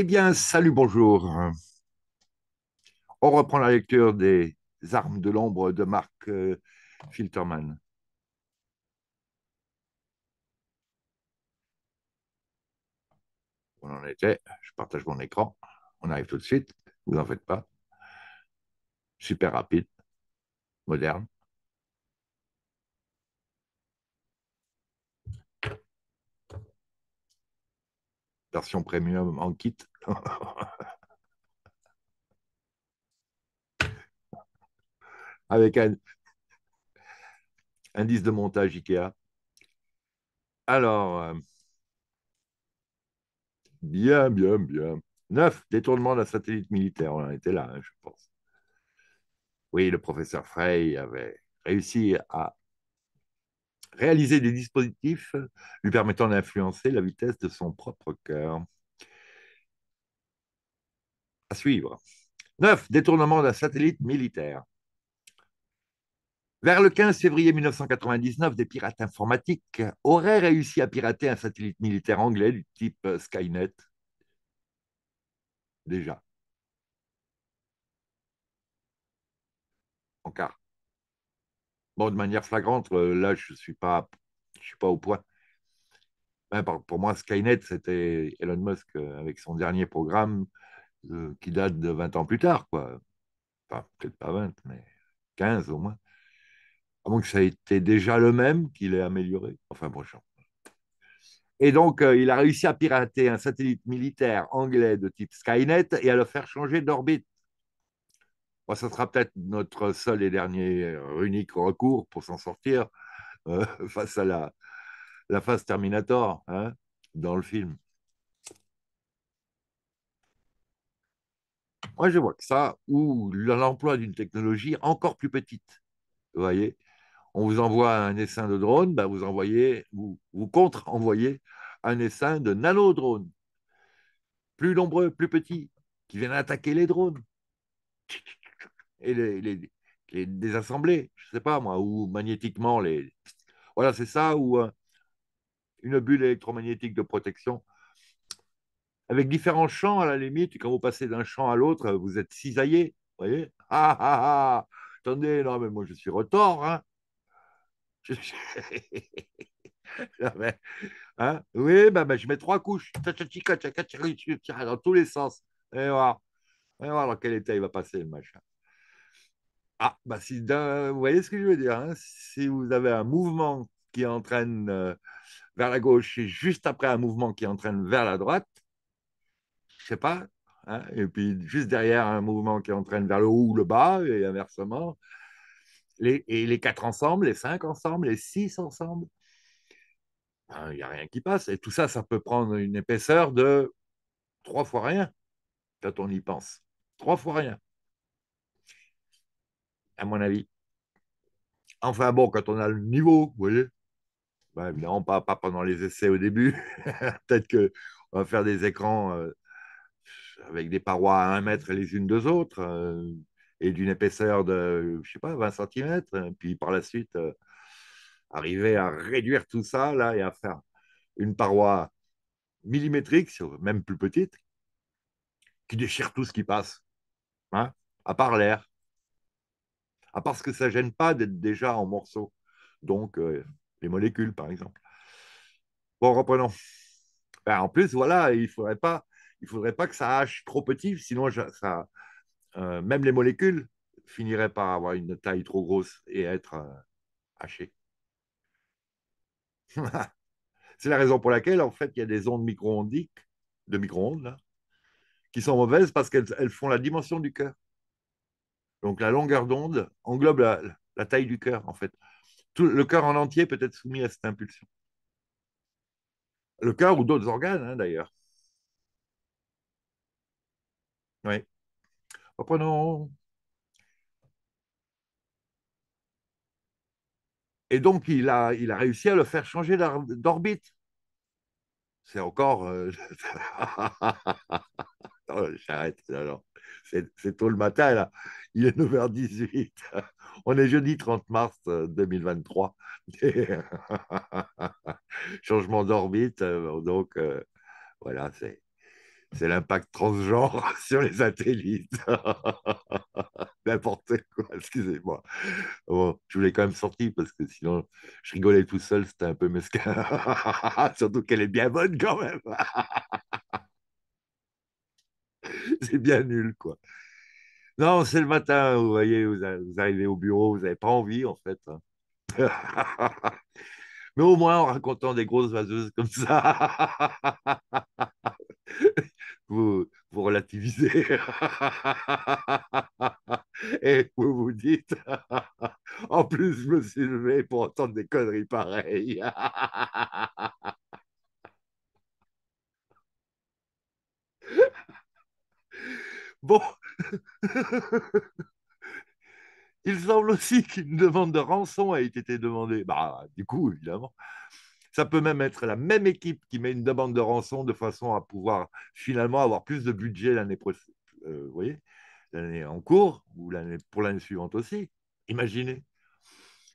Eh bien, salut, bonjour. On reprend la lecture des Armes de l'ombre de Marc euh, Filterman. On en était, je partage mon écran, on arrive tout de suite, vous n'en faites pas. Super rapide, moderne. version premium en kit. Avec un indice de montage IKEA. Alors, euh, bien, bien, bien. Neuf, détournement d'un satellite militaire. On en était là, hein, je pense. Oui, le professeur Frey avait réussi à réaliser des dispositifs lui permettant d'influencer la vitesse de son propre cœur. À suivre. 9. Détournement d'un satellite militaire. Vers le 15 février 1999, des pirates informatiques auraient réussi à pirater un satellite militaire anglais du type euh, Skynet. Déjà. Encore. Bon, de manière flagrante, euh, là, je ne suis, pas, suis pas au point. Ben, pour moi, Skynet, c'était Elon Musk euh, avec son dernier programme euh, qui date de 20 ans plus tard. Quoi. Enfin, peut-être pas 20, mais 15 au moins. À ah, que ça ait été déjà le même qu'il ait amélioré. Enfin, prochain. Et donc, il a réussi à pirater un satellite militaire anglais de type Skynet et à le faire changer d'orbite. Ce ça sera peut-être notre seul et dernier euh, unique recours pour s'en sortir euh, face à la, la phase Terminator hein, dans le film. Moi, je vois que ça, ou l'emploi d'une technologie encore plus petite. Vous voyez, on vous envoie un essaim de drone, ben, vous envoyez, vous, vous contre-envoyez un essaim de nanodrones, plus nombreux, plus petits, qui viennent attaquer les drones et les, les, les désassembler, je sais pas moi, ou magnétiquement les. Voilà, c'est ça, ou euh, une bulle électromagnétique de protection. Avec différents champs, à la limite, quand vous passez d'un champ à l'autre, vous êtes cisaillé. Vous voyez ah, ah, ah, Attendez, non, mais moi je suis retort. Hein je... Hein. oui, bah, bah, je mets trois couches. Dans tous les sens. Et voilà. Et voilà dans quel état il va passer le machin. Ah, bah si, vous voyez ce que je veux dire. Hein. si vous avez un mouvement qui entraîne euh, vers la gauche et juste après un mouvement qui entraîne vers la droite, je sais pas. Hein, et puis juste derrière un mouvement qui entraîne vers le haut ou le bas et inversement. et les quatre ensemble, les cinq ensemble, les six ensemble. Ben, il n'y a rien qui passe. Et tout ça, ça peut prendre une épaisseur de trois fois rien quand on y pense. Trois fois rien à mon avis. Enfin bon, quand on a le niveau, vous voyez, bah, évidemment pas, pas, pendant les essais au début, peut-être qu'on va faire des écrans euh, avec des parois à un mètre les unes des autres euh, et d'une épaisseur de, je sais pas, 20 cm, hein, puis par la suite, euh, arriver à réduire tout ça là et à faire une paroi millimétrique, même plus petite, qui déchire tout ce qui passe, hein, à part l'air. À parce que ça gêne pas d'être déjà en morceaux. Donc, euh, les molécules, par exemple. Bon, reprenons. Ben, en plus, voilà, il ne faudrait, pas, faudrait pas que ça hache trop petit, sinon ça, euh, même les molécules finiraient par avoir une taille trop grosse et être euh, hachées. C'est la raison pour laquelle, en fait, il y a des ondes micro-ondiques, de micro-ondes, qui sont mauvaises parce qu'elles font la dimension du cœur. Donc la longueur d'onde englobe la, taille du cœur, en fait. Tout, le cœur en entier peut être soumis à cette impulsion. Le cœur ou d'autres organes, hein, d'ailleurs. Oui. Reprenons. Et donc, il a, il a réussi à le faire changer d'orbite. C'est encore... Euh, j'arrête. Alors, c'est tôt le matin, là. Il est 9h18. On est jeudi 30 mars 2023. Euh, Changement d'orbite. Euh, donc, euh, voilà, c'est. l'impact transgenre sur les satellites. N'importe quoi, excusez-moi. Bon, je voulais quand même sortir parce que sinon, je rigolais tout seul, c'était un peu mesquin. Surtout qu'elle est bien bonne quand même. c'est bien nul, quoi. Non, c'est le matin, vous voyez, vous, arrivez au bureau, vous n'avez pas envie, en fait. Hein. Mais au moins, en racontant des grosses vaseuses comme ça, vous, vous relativisez. Et vous vous dites, en plus, je me suis levé pour entendre des conneries pareilles. Bon. Il semble aussi qu'une demande de rançon ait été demandée. Bah, du coup, évidemment. Ça peut même être la même équipe qui met une demande de rançon de façon à pouvoir finalement avoir plus de budget l'année prochaine. Euh, voyez L'année en cours ou l'année, pour l'année suivante aussi. Imaginez.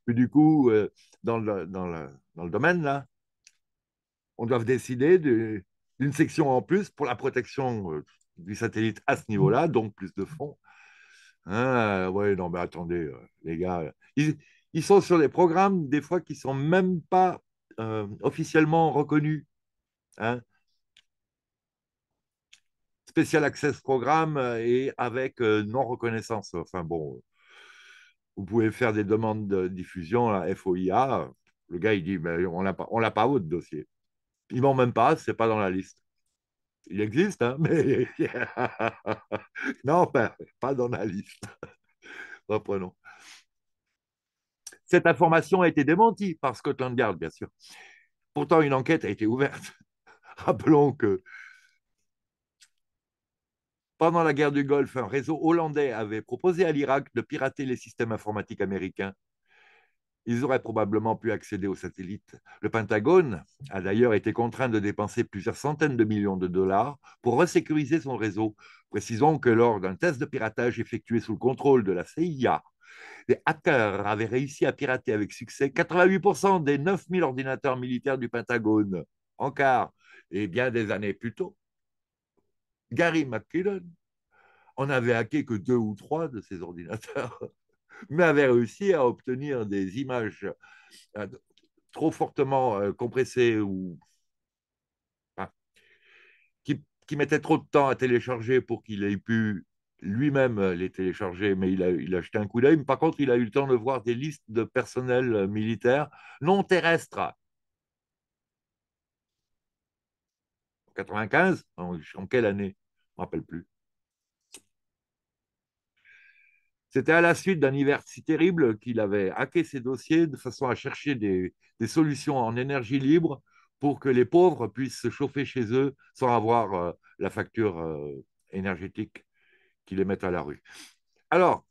Et du coup, euh, dans, le, dans, le, domaine, là, on doit décider d'une section en plus pour la protection euh, du satellite à ce mmh. niveau-là, donc plus de fonds. Hein, ouais, non, mais attendez, euh, les gars, ils, sont sur des programmes, des fois, qui ne sont même pas euh, officiellement reconnus. Hein. Special Access Programme euh, et avec non-reconnaissance. Enfin bon, vous pouvez faire des demandes de diffusion à FOIA. Le gars, il dit, mais ben, on n'a pas, on l'a pas votre dossier. Ils vont même pas, c'est pas dans la liste. Il existe, hein, mais non, pas, ben, pas dans la liste. Reprenons. Cette information a été démentie par Scotland Yard, bien sûr. Pourtant, une enquête a été ouverte. Rappelons que pendant la guerre du Golfe, un réseau hollandais avait proposé à l'Irak de pirater les systèmes informatiques américains ils auraient probablement pu accéder au satellite. Le Pentagone a d'ailleurs été contraint de dépenser plusieurs centaines de millions de dollars pour resécuriser son réseau. Précisons que lors d'un test de piratage effectué sous le contrôle de la CIA, les hackers avaient réussi à pirater avec succès 88% des 9000 ordinateurs militaires du Pentagone. En quart, et bien des années plus tôt, Gary McKinnon, en avait hacké que deux ou trois de ses ordinateurs mais avait réussi à obtenir des images euh, trop fortement euh, compressées ou qui, mettaient trop de temps à télécharger pour qu'il ait pu lui-même les télécharger, mais il a, il jeté un coup d'œil. Par contre, il a eu le temps de voir des listes de personnel euh, militaire non terrestre. En 95, en quelle année Je ne me rappelle plus. C'était à la suite d'un hiver si terrible qu'il avait hacké ses dossiers de façon à chercher des, solutions en énergie libre pour que les pauvres puissent se chauffer chez eux sans avoir euh, la facture euh, énergétique qui les met à la rue. Alors,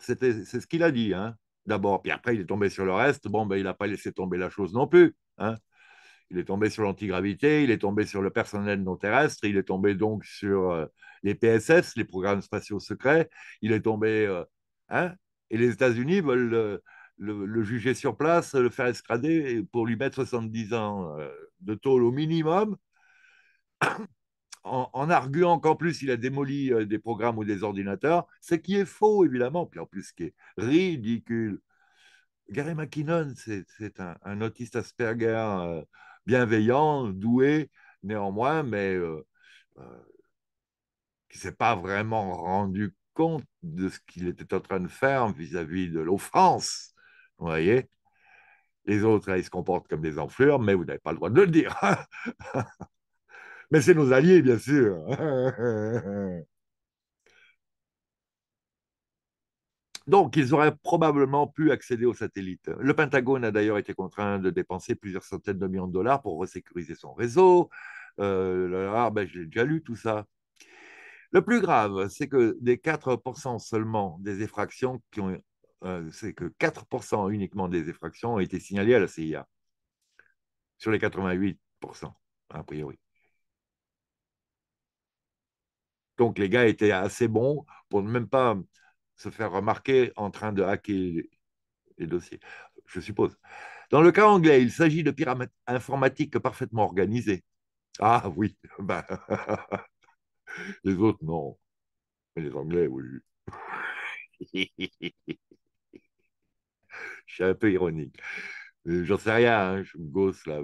c'est ce qu'il a dit, hein, d'abord. Puis après, il est tombé sur le reste. Bon, ben, il n'a pas laissé tomber la chose non plus. Hein. Il est tombé sur l'antigravité, il est tombé sur le personnel non terrestre, il est tombé donc sur euh, les PSS, les programmes spatiaux secrets, il est tombé. Euh, hein et les États-Unis veulent le, juger sur place, le faire escrader pour lui mettre 70 ans euh, de tôle au minimum. En, arguant qu'en plus il a démoli des programmes ou des ordinateurs, ce qui est faux évidemment, puis en plus ce qui est ridicule. Gary McKinnon, c'est un, autiste Asperger bienveillant, doué néanmoins, mais euh, euh, qui ne s'est pas vraiment rendu compte de ce qu'il était en train de faire vis-à-vis de l'offense. Vous voyez Les autres, hein, ils se comportent comme des enflures, mais vous n'avez pas le droit de le dire. mais c'est nos alliés, bien sûr. Donc, ils auraient probablement pu accéder au satellite. Le Pentagone a d'ailleurs été contraint de dépenser plusieurs centaines de millions de dollars pour resécuriser son réseau. Euh, ben ben, j'ai déjà lu tout ça. Le plus grave, c'est que des 4% seulement des effractions qui ont, euh, c'est que 4% uniquement des effractions ont été signalées à la CIA sur les 88%, a priori. Donc les gars étaient assez bons pour ne même pas se faire remarquer en train de hacker les dossiers, je suppose. Dans le cas anglais, il s'agit de pyramides informatiques parfaitement organisées. Ah oui, ben, les autres non, mais les Anglais oui. je suis un peu ironique. Euh, j'en sais rien, hein, je me gosse là.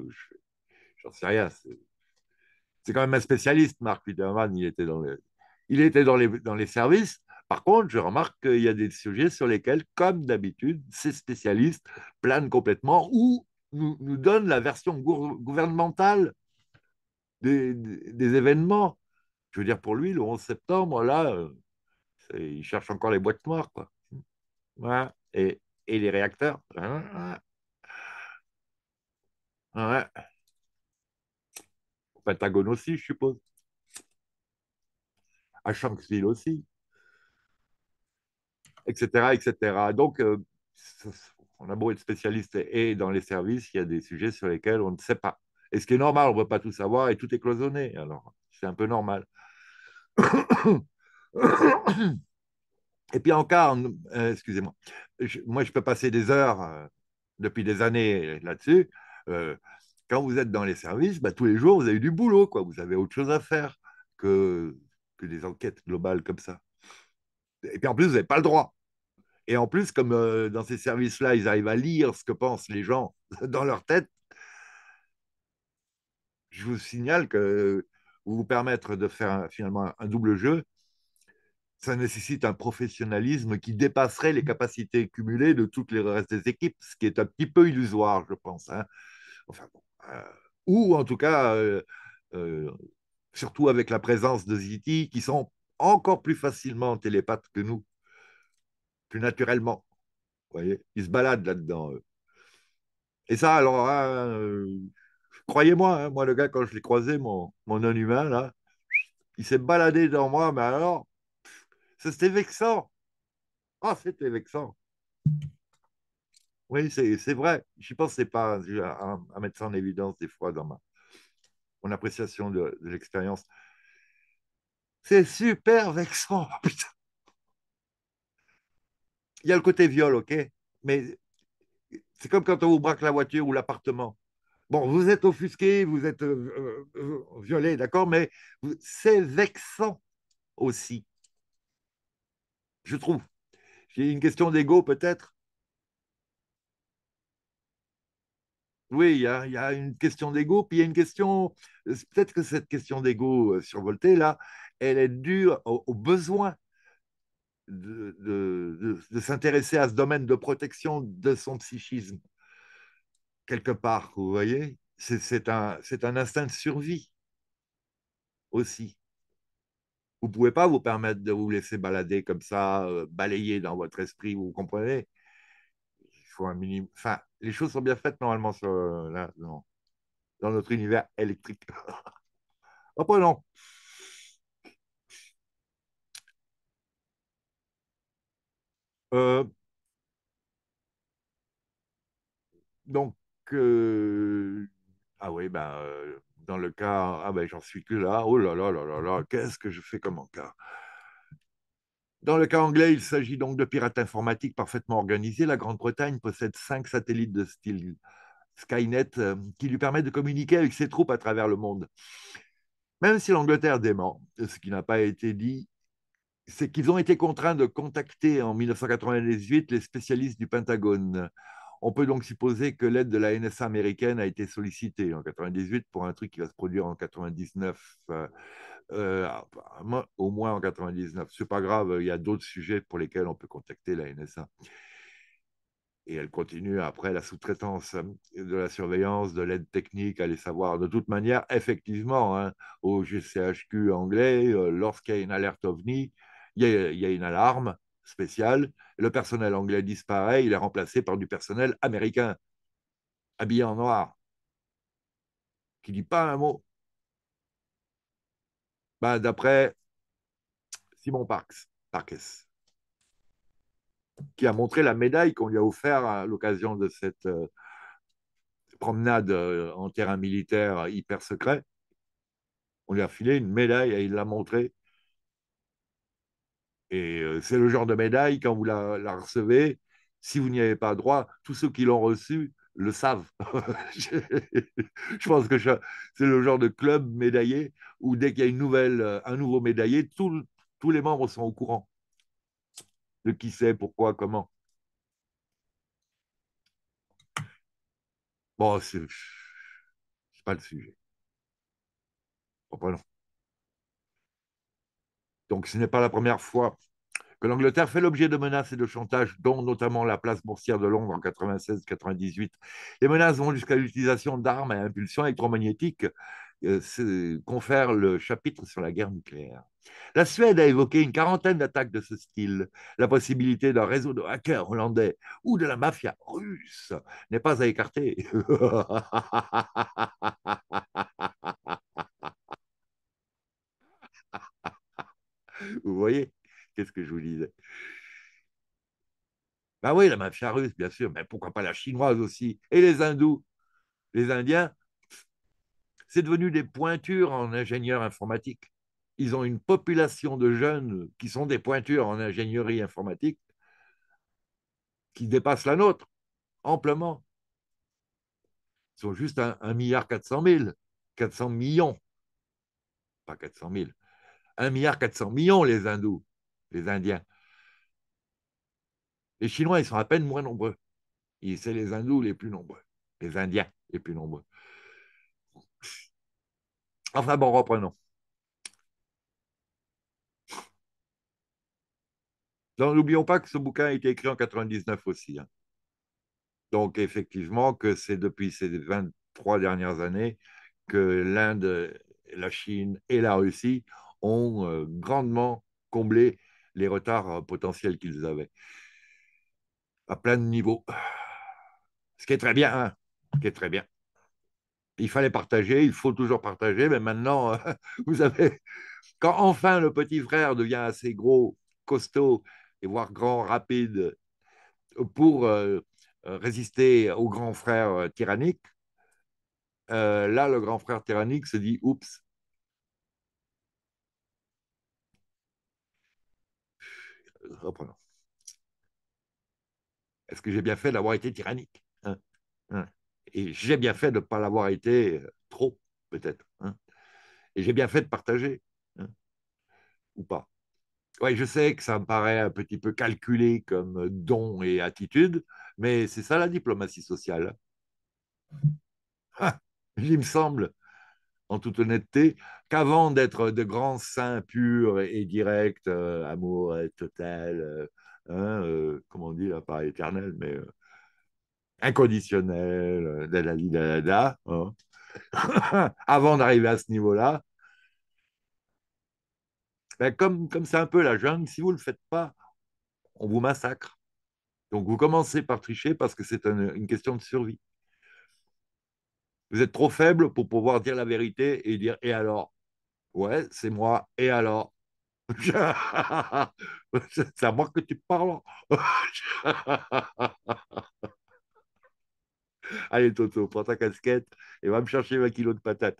J'en sais rien. C'est quand même un spécialiste, Marc Peterman. Il était dans il était dans dans les services. Par contre, je remarque qu'il y a des sujets sur lesquels, comme d'habitude, ces spécialistes planent complètement ou nous, donnent la version gouvernementale des, événements. Je veux dire, pour lui, le 11 septembre, là, euh, il cherche encore les boîtes noires, quoi. Et, les réacteurs. Au Pentagone aussi, je suppose. À Shanksville aussi etc. etc. Donc, euh, on a beau être spécialiste et dans les services, il y a des sujets sur lesquels on ne sait pas. Et ce qui est normal, on ne peut pas tout savoir et tout est cloisonné. Alors, c'est un peu normal. Et puis encore, euh, excusez-moi, moi je peux passer des heures euh, depuis des années là-dessus. quand vous êtes dans les services, bah, tous les jours, vous avez du boulot, quoi. vous avez autre chose à faire que, que des enquêtes globales comme ça. Et puis en plus, vous n'avez pas le droit. Et en plus, comme euh, dans ces services-là, ils arrivent à lire ce que pensent les gens dans leur tête, je vous signale que vous permettre de faire finalement un double jeu, ça nécessite un professionnalisme qui dépasserait les capacités cumulées de toutes les restes des équipes, ce qui est un petit peu illusoire, je pense. Hein. Enfin, euh, ou en tout cas, euh, surtout avec la présence de Ziti, qui sont encore plus facilement télépathes que nous plus naturellement. Vous voyez Ils se baladent là-dedans. Et ça, alors, hein, euh, croyez-moi, hein, moi, le gars, quand je l'ai croisé, mon, mon non-humain, là, il s'est baladé dans moi, mais alors, ça, c'était vexant. Ah, c'était vexant. Oui, c'est vrai. Je pensais pas à, mettre ça en évidence des fois dans ma, mon appréciation de, l'expérience. C'est super vexant, putain il y a le côté viol, ok, mais c'est comme quand on vous braque la voiture ou l'appartement. Bon, vous êtes offusqué, vous êtes euh, euh, violé, d'accord, mais c'est vexant aussi, je trouve. J'ai une question d'ego peut-être. Oui, il y, a, une question d'ego, puis il y a une question. Euh, peut-être que cette question d'ego survoltée, là, elle est due au aux besoins de, de, de, s'intéresser à ce domaine de protection de son psychisme, quelque part, vous voyez C'est un, un instinct de survie aussi. Vous ne pouvez pas vous permettre de vous laisser balader comme ça, euh, balayer dans votre esprit, vous comprenez Il faut un minimum. Enfin, les choses sont bien faites normalement euh, là, dans, dans notre univers électrique. Après, non. Euh, donc, euh, ah oui, ben, euh, dans le cas, ah ben, j'en suis que là, oh là là là là qu'est-ce que je fais comme cas dans le cas anglais, il s'agit donc de pirates informatiques parfaitement organisés. La Grande-Bretagne possède cinq satellites de style Skynet qui lui permettent de communiquer avec ses troupes à travers le monde. Même si l'Angleterre dément, ce qui n'a pas été dit c'est qu'ils ont été contraints de contacter en 1998 les spécialistes du Pentagone. On peut donc supposer que l'aide de la NSA américaine a été sollicitée en 98 pour un truc qui va se produire en 99, euh, euh, ah, au moins en 99. C'est pas grave, il y a d'autres sujets pour lesquels on peut contacter la NSA. Et elle continue après la sous-traitance de la surveillance, de l'aide technique, à les savoir. De toute manière, effectivement, hein, au GCHQ anglais, euh, lorsqu'il y a une alerte OVNI, il y, a une alarme spéciale, le personnel anglais disparaît, il est remplacé par du personnel américain, habillé en noir, qui ne dit pas un mot. Ben, d'après Simon Parkes, qui a montré la médaille qu'on lui a offerte à l'occasion de cette euh, promenade euh, en terrain militaire hyper secret. On lui a filé une médaille et il l'a montrée. Et euh, c'est le genre de médaille, quand vous la, recevez, si vous n'y avez pas droit, tous ceux qui l'ont reçue le savent. je pense que c'est le genre de club médaillé où dès qu'il y a une nouvelle, euh, un nouveau médaillé, tous les membres sont au courant de qui c'est, pourquoi, comment. Bon, c'est pas le sujet. Bon, pas bah non. Donc ce n'est pas la première fois que l'Angleterre fait l'objet de menaces et de chantage, dont notamment la place boursière de Londres en 96-98. Les menaces vont jusqu'à l'utilisation d'armes à impulsion électromagnétique, euh, confère le chapitre sur la guerre nucléaire. La Suède a évoqué une quarantaine d'attaques de ce style. La possibilité d'un réseau de hackers hollandais ou de la mafia russe n'est pas à écarter. Vous voyez Qu'est-ce que je vous disais Bah oui, la mafia russe, bien sûr, mais pourquoi pas la chinoise aussi Et les hindous Les indiens, c'est devenu des pointures en ingénieurs informatique. Ils ont une population de jeunes qui sont des pointures en ingénierie informatique qui dépasse la nôtre, amplement. Ils sont juste 1,4 milliard 400 millions, pas 400 000. 1,4 milliard millions, les hindous, les indiens. Les Chinois, ils sont à peine moins nombreux. C'est les hindous les plus nombreux, les indiens les plus nombreux. Enfin bon, reprenons. n'oublions pas que ce bouquin a été écrit en 99 aussi. Hein. Donc, effectivement, que c'est depuis ces 23 dernières années que l'Inde, la Chine et la Russie ont euh, grandement comblé les retards euh, potentiels qu'ils avaient à plein de niveaux. Ce qui est très bien, hein. qui est très bien. Il fallait partager, il faut toujours partager, mais maintenant, euh, vous avez, quand enfin le petit frère devient assez gros, costaud, et voire grand, rapide, pour résister au grand frère tyrannique, là, le grand frère tyrannique se dit, oups, Est-ce que j'ai bien fait d'avoir été tyrannique hein, hein? Et j'ai bien fait de ne pas l'avoir été euh, trop, peut-être. Hein? Et j'ai bien fait de partager, ou pas. Oui, je sais que ça me paraît un petit peu calculé comme euh, don et attitude, mais c'est ça la diplomatie sociale. il ah, me semble en toute honnêteté, qu'avant d'être de grands saints purs et directs, euh, amour total, euh, hein, euh, comment on dit, pas éternel, mais inconditionnel, dalali dalada, hein. avant d'arriver à ce niveau-là, ben comme, comme c'est un peu la jungle, si vous ne le faites pas, on vous massacre. Donc vous commencez par tricher parce que c'est une question de survie. Vous êtes trop faible pour pouvoir dire la vérité et dire et alors Ouais, c'est moi, et alors c'est à moi que tu parles. Allez, Toto, prends ta casquette et va me chercher un kilo de patates.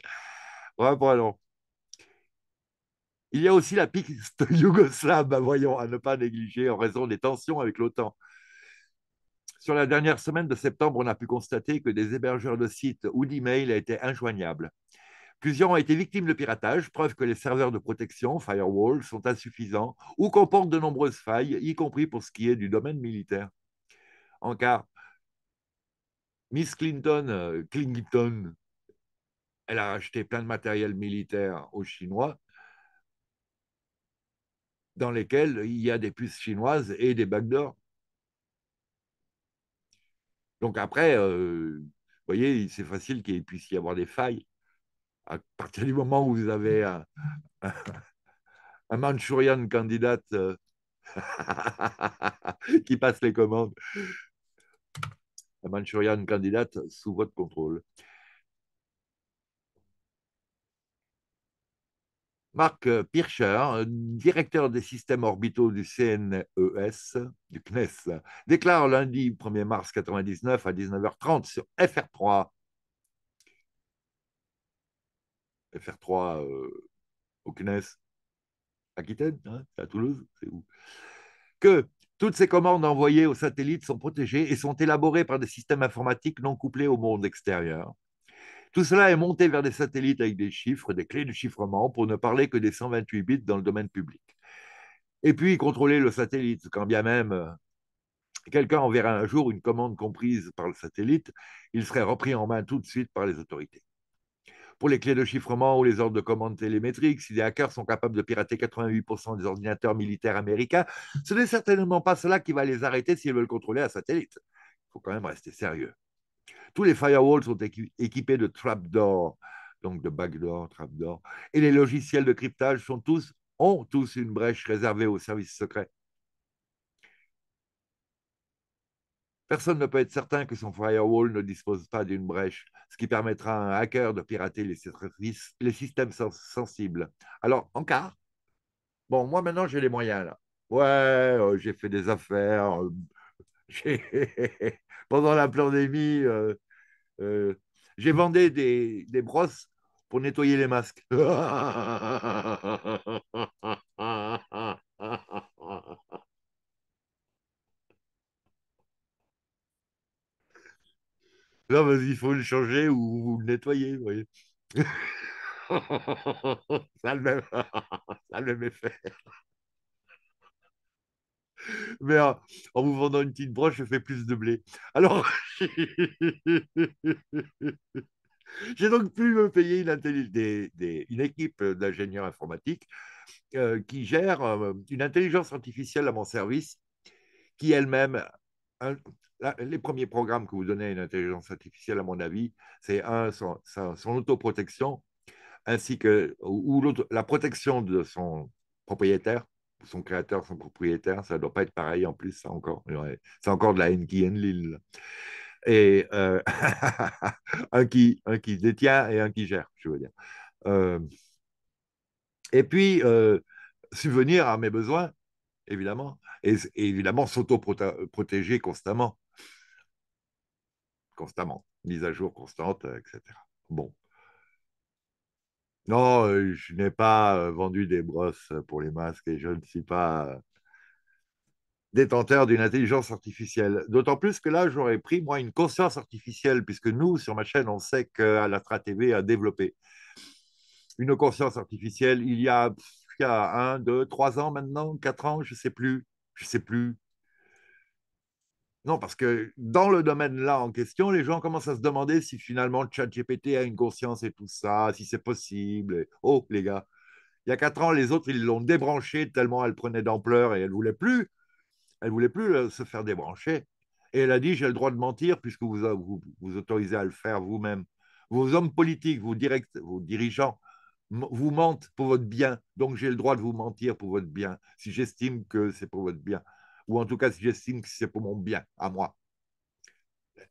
Il y a aussi la piste yougoslave, voyons, à ne pas négliger en raison des tensions avec l'OTAN. Sur la dernière semaine de septembre, on a pu constater que des hébergeurs de sites ou d'emails étaient injoignables. Plusieurs ont été victimes de piratage, preuve que les serveurs de protection, firewall, sont insuffisants ou comportent de nombreuses failles, y compris pour ce qui est du domaine militaire. En cas, Miss Clinton, euh, Clinton, elle a acheté plein de matériel militaire aux Chinois, dans lesquels il y a des puces chinoises et des backdoors. Donc après, euh, vous voyez, c'est facile qu'il puisse y avoir des failles. À partir du moment où vous avez un, Manchurian candidate euh, qui passe les commandes, un Manchurian candidate sous votre contrôle. Marc euh, Pircher, euh, directeur des systèmes orbitaux du CNES, du CNES, déclare lundi 1er mars 1999 à 19h30 sur FR3, FR3 euh, au CNES, Aquitaine, hein, à Toulouse, c'est où Que toutes ces commandes envoyées aux satellites sont protégées et sont élaborées par des systèmes informatiques non couplés au monde extérieur. Tout cela est monté vers des satellites avec des chiffres, des clés de chiffrement, pour ne parler que des 128 bits dans le domaine public. Et puis contrôler le satellite, quand bien même euh, quelqu'un enverra un jour une commande comprise par le satellite, il serait repris en main tout de suite par les autorités. Pour les clés de chiffrement ou les ordres de commande télémétriques, si des hackers sont capables de pirater 88% des ordinateurs militaires américains, ce n'est certainement pas cela qui va les arrêter s'ils veulent contrôler un satellite. Il faut quand même rester sérieux. Tous les firewalls sont équipés de trapdoors, donc de backdoors, trapdoors. Et les logiciels de cryptage sont tous, ont tous une brèche réservée aux services secrets. Personne ne peut être certain que son firewall ne dispose pas d'une brèche, ce qui permettra à un hacker de pirater les, les systèmes sensibles. Alors, en cas, bon, moi maintenant j'ai les moyens Ouais, euh, j'ai fait des affaires, euh, pendant la pandémie, euh, euh, j'ai vendé des, brosses pour nettoyer les masques. Là, il faut le changer ou, le nettoyer, ça, le même, ça le même effet mais euh, en vous vendant une petite broche, je fais plus de blé. Alors, j'ai donc pu me payer une, équipe d'ingénieurs informatiques euh, qui gère euh, une intelligence artificielle à mon service, qui elle-même, les premiers programmes que vous donnez à une intelligence artificielle, à mon avis, c'est un, son, autoprotection, ainsi que ou la protection de son propriétaire, son créateur, son propriétaire, ça ne doit pas être pareil en plus, ça encore. C'est encore de la Enki Lille. Et euh, un, qui, qui détient et un qui gère, je veux dire. Euh, et puis, euh, subvenir à mes besoins, évidemment, et, et évidemment s'auto-protéger constamment. Constamment, mise à jour constante, etc. Bon. Non, je n'ai pas vendu des brosses pour les masques et je ne suis pas détenteur d'une intelligence artificielle. D'autant plus que là, j'aurais pris, moi, une conscience artificielle, puisque nous, sur ma chaîne, on sait qu'Alatra TV a développé une conscience artificielle il y a, il y a un, deux, trois ans maintenant, quatre ans, je ne sais plus, je ne sais plus. Non, parce que dans le domaine-là en question, les gens commencent à se demander si finalement le GPT a une conscience et tout ça, si c'est possible. Oh, les gars, il y a quatre ans, les autres, ils l'ont débranché tellement elle prenait d'ampleur et elle voulait plus. Elle voulait plus euh, se faire débrancher. Et elle a dit, j'ai le droit de mentir puisque vous euh, vous, autorisez à le faire vous-même. Vos hommes politiques, vos dirigeants vous mentent pour votre bien. Donc j'ai le droit de vous mentir pour votre bien, si j'estime que c'est pour votre bien ou en tout cas si j'estime que c'est pour mon bien, à moi.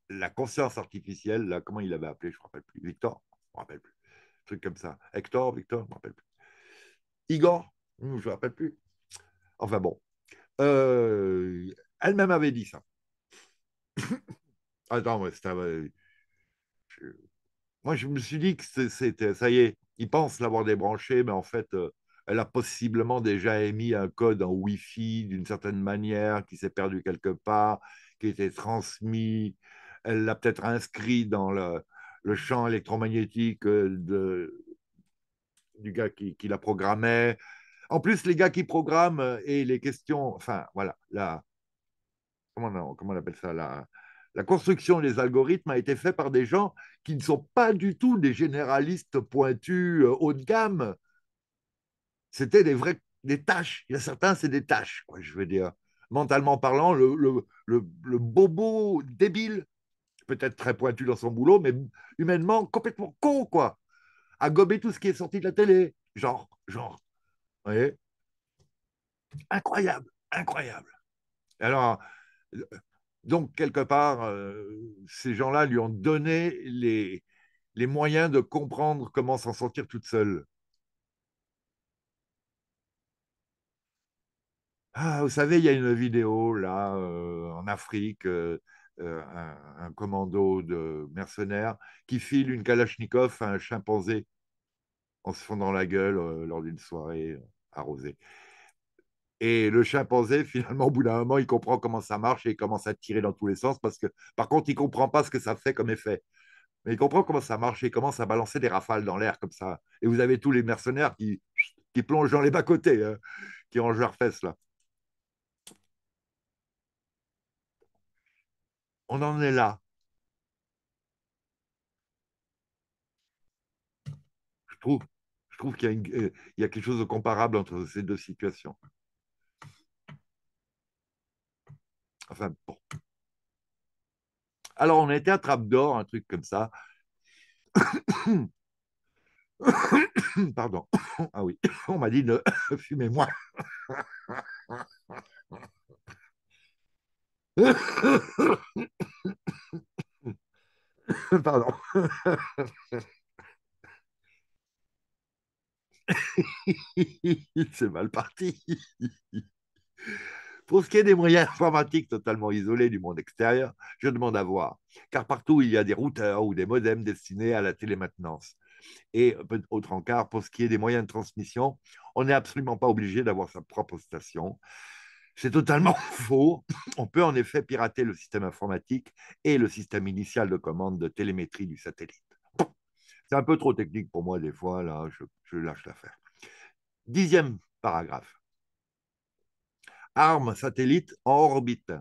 La conscience artificielle, là, comment il avait appelé, je ne me rappelle plus, Victor, je ne me rappelle plus, un truc comme ça. Hector, Victor, je ne me rappelle plus. Igor, hmm, je ne me rappelle plus. Enfin bon, euh, elle-même avait dit ça. Attends, moi moi je me suis dit que c'était, ça y est, il pense l'avoir débranché, mais en fait, euh, elle a possiblement déjà émis un code en Wi-Fi d'une certaine manière qui s'est perdu quelque part, qui était transmis. Elle l'a peut-être inscrit dans le, champ électromagnétique euh, du gars qui, la programmait. En plus, les gars qui programment euh, et les questions, enfin voilà, la, comment, on, comment appelle ça la, la construction des algorithmes a été faite par des gens qui ne sont pas du tout des généralistes pointus euh, haut de gamme. C'était des vraies des tâches. Il y a certains, c'est des tâches, quoi, je veux dire. Mentalement parlant, le, le, bobo débile, peut-être très pointu dans son boulot, mais humainement complètement con, quoi. À gober tout ce qui est sorti de la télé. Genre, genre. Vous voyez Incroyable, incroyable. Alors, donc, quelque part, euh, ces gens-là lui ont donné les, les moyens de comprendre comment s'en sortir toute seule. Ah, vous savez, il y a une vidéo là euh, en Afrique, euh, euh, un, commando de mercenaires qui file une Kalachnikov à un chimpanzé en se fondant la gueule lors d'une soirée arrosée. Et le chimpanzé, finalement, au bout d'un moment, il comprend comment ça marche et il commence à tirer dans tous les sens parce que, par contre, il comprend pas ce que ça fait comme effet. Mais il comprend comment ça marche et il commence à balancer des rafales dans l'air comme ça. Et vous avez tous les mercenaires qui, qui plongent dans les bas-côtés, hein, qui rangent leurs fesses, là. on en est là. Je trouve, qu'il euh, y, a quelque chose de comparable entre ces deux situations. Enfin, bon. Alors, on été à Trappe d'Or, un truc comme ça. Pardon. Ah oui, on m'a dit de fumer moins. Pardon. C'est mal parti. Pour ce qui est des moyens informatiques totalement isolés du monde extérieur, je demande à voir, car partout il y a des routeurs ou des modems destinés à la télémaintenance. Et autre encart, pour ce qui est des moyens de transmission, on n'est absolument pas obligé d'avoir sa propre station. C'est totalement faux. On peut en effet pirater le système informatique et le système initial de commande de télémétrie du satellite. C'est un peu trop technique pour moi des fois, là, je, lâche l'affaire. Dixième paragraphe. Arme satellite en orbite.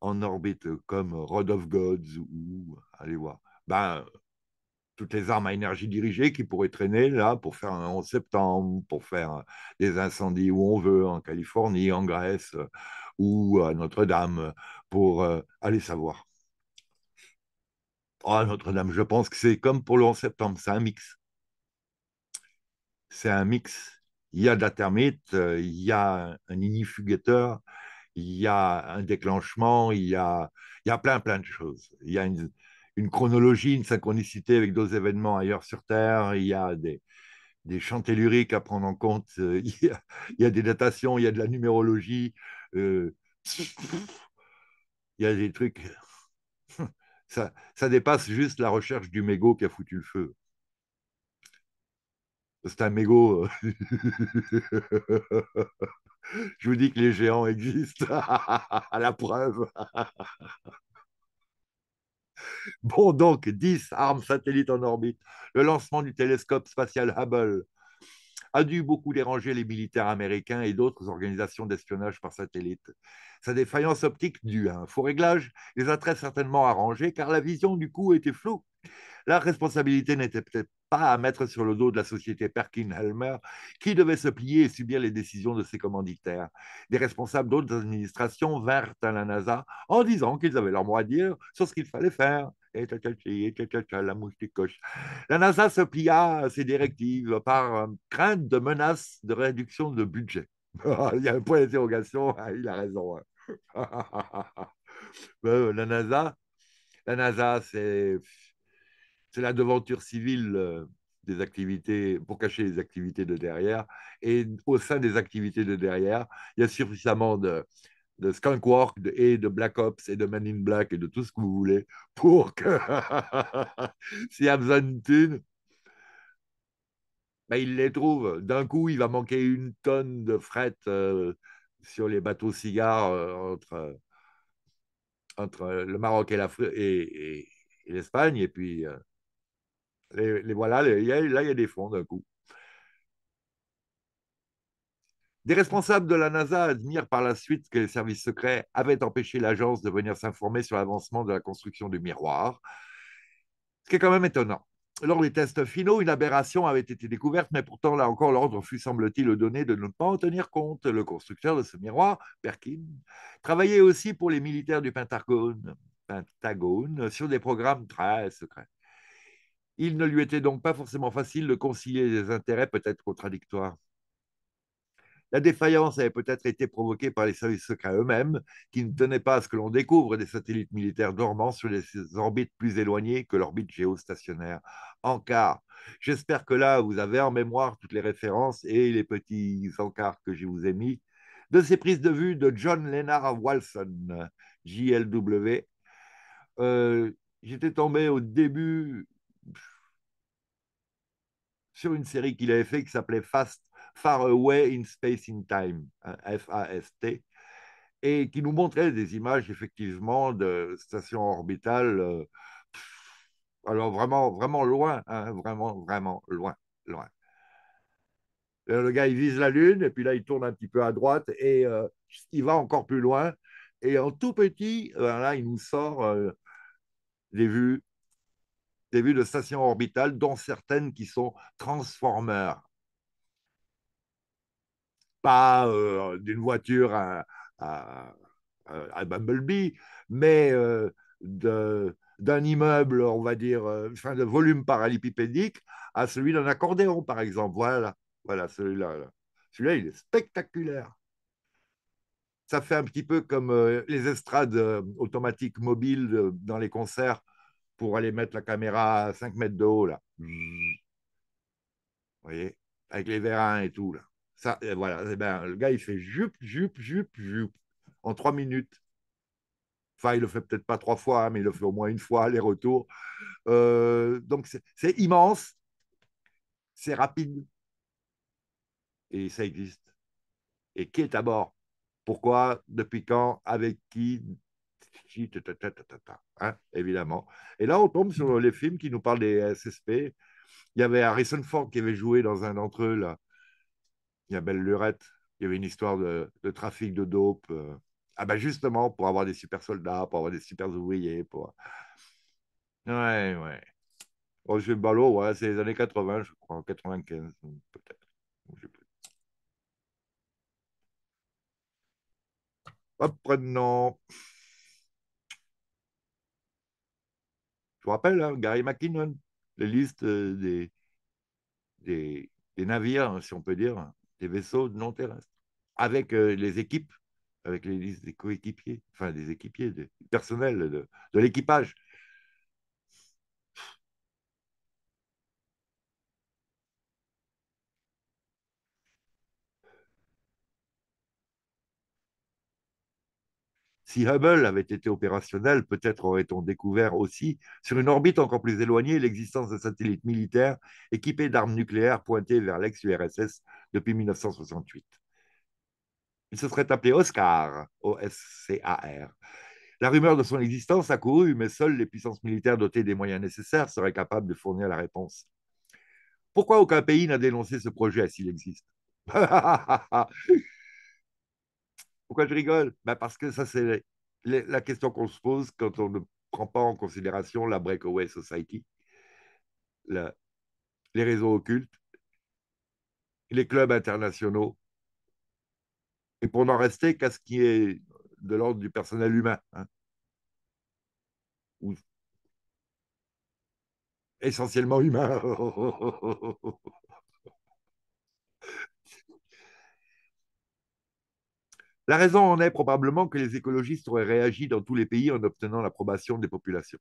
En orbite comme Rod of Gods ou, allez voir, ben, toutes les armes à énergie dirigée qui pourraient traîner là pour faire un 11 septembre, pour faire euh, des incendies où on veut, en Californie, en Grèce euh, ou à Notre-Dame, euh, pour aller savoir. Ah, Notre-Dame, je pense que c'est comme pour le 11 septembre, c'est un mix. C'est un mix. Il y a de la termite, il y a un inifugateur, il y a un déclenchement, il y a, il y a plein, plein de choses. Il y a une, une chronologie, une synchronicité avec d'autres événements ailleurs sur Terre. Il y a des, des chantelluriques à prendre en compte. Euh, il y, a, des datations, il y a de la numérologie. Euh, il y a des trucs. Ça, ça dépasse juste la recherche du mégot qui a foutu le feu. C'est un mégot. Euh, je vous dis que les géants existent. À la preuve. Bon, donc 10 armes satellites en orbite, le lancement du télescope spatial Hubble, a dû beaucoup déranger les militaires américains et d'autres organisations d'espionnage par satellite. Sa défaillance optique due à un faux réglage les a très certainement arrangés car la vision du coup était floue. La responsabilité n'était peut-être pas à mettre sur le dos de la société Perkin-Helmer, qui devait se plier et subir les décisions de ses commanditaires. Des responsables d'autres administrations vinrent à la NASA en disant qu'ils avaient leur mot à dire sur ce qu'il fallait faire la La NASA se plia à ces directives par euh, crainte de menaces de réduction de budget. il y a un point d'interrogation, hein, il a raison. Hein. Ben, la NASA, la NASA c'est la devanture civile euh, des activités, pour cacher les activités de derrière. Et au sein des activités de derrière, il y a suffisamment de, de Skunk Work et de Black Ops et de Men in Black et de tout ce que vous voulez pour que s'il y a besoin d'une il les trouve. D'un coup, il va manquer une tonne de fret euh, sur les bateaux cigares euh, entre, euh, entre le Maroc et l'Espagne. Et, et, puis, les, voilà, là, il y a des fonds d'un coup. Des responsables de la NASA admirent par la suite que les services secrets avaient empêché l'agence de venir s'informer sur l'avancement de la construction du miroir, ce qui est quand même étonnant. Lors des tests finaux, une aberration avait été découverte, mais pourtant, là encore, l'ordre fut, semble-t-il, donné de ne pas en tenir compte. Le constructeur de ce miroir, Perkin, travaillait aussi pour les militaires du Pentagone, Pentagone sur des programmes très secrets. Il ne lui était donc pas forcément facile de concilier des intérêts peut-être contradictoires. La défaillance avait peut-être été provoquée par les services secrets eux-mêmes, qui ne tenaient pas à ce que l'on découvre des satellites militaires dormants sur des orbites plus éloignées que l'orbite géostationnaire. Encart. J'espère que là, vous avez en mémoire toutes les références et les petits encarts que je vous ai mis de ces prises de vue de John Lennar Walson, JLW. Euh, j'étais tombé au début sur une série qu'il avait fait qui s'appelait Fast Far Away in Space in Time, F-A-S-T, et qui nous montrait des images effectivement de stations orbitales, euh, alors vraiment, vraiment loin, hein, vraiment, vraiment loin, loin. Le gars, il vise la Lune, et puis là, il tourne un petit peu à droite, et euh, il va encore plus loin. Et en tout petit, euh, ben là, il nous sort des vues des vues de stations orbitales, dont certaines qui sont transformeurs pas euh, d'une voiture à, à, euh, Bumblebee, mais euh, d'un immeuble, on va dire, de volume parallépipédique à celui d'un accordéon, par exemple. Voilà, voilà celui-là. Celui-là, il est spectaculaire. Ça fait un petit peu comme les estrades automatiques mobiles dans les concerts pour aller mettre la caméra à 5 mètres de haut, là. Vous voyez Avec les vérins et tout, là. Euh, voilà. Eh ben, le gars, il fait jupe, jupe, jupe, jup en trois minutes. Enfin, il le fait peut-être pas trois fois, hein, mais il le fait au moins une fois, les retours. Euh, donc, c'est immense, c'est rapide, et ça existe. Et qui est à bord Pourquoi Depuis quand Avec qui hein, évidemment. Et là, on tombe sur les films qui nous parlent des SSP. Il y avait Harrison Ford qui avait joué dans un d'entre eux, là il y a belle lurette, il y avait une histoire de, trafic de dope. Euh. ah ben justement, pour avoir des super soldats, pour avoir des super ouvriers, pour... Ouais, ouais. Roger oh, Ballot, ouais, c'est les années 80, je crois, 95, peut-être. Hop, non. Je vous rappelle, hein, Gary McKinnon, les listes euh, des, des navires, hein, si on peut dire des vaisseaux non terrestres, avec euh, les équipes, avec les listes des coéquipiers, enfin des équipiers, le personnel de l'équipage. Si Hubble avait été opérationnel, peut-être aurait-on découvert aussi, sur une orbite encore plus éloignée, l'existence d'un satellite militaire équipé d'armes nucléaires pointées vers l'ex-URSS depuis 1968. Il se serait appelé Oscar, O-S-C-A-R. La rumeur de son existence a couru, mais seules les puissances militaires dotées des moyens nécessaires seraient capables de fournir la réponse. Pourquoi aucun pays n'a dénoncé ce projet s'il existe Pourquoi je rigole bah, Parce que ça, c'est la question qu'on se pose quand on ne prend pas en considération la Breakaway Society, les réseaux occultes, les clubs internationaux, et pour n'en rester qu'à ce qui est de l'ordre du personnel humain. Hein. essentiellement humain. La raison en est probablement que les écologistes auraient réagi dans tous les pays en obtenant l'approbation des populations.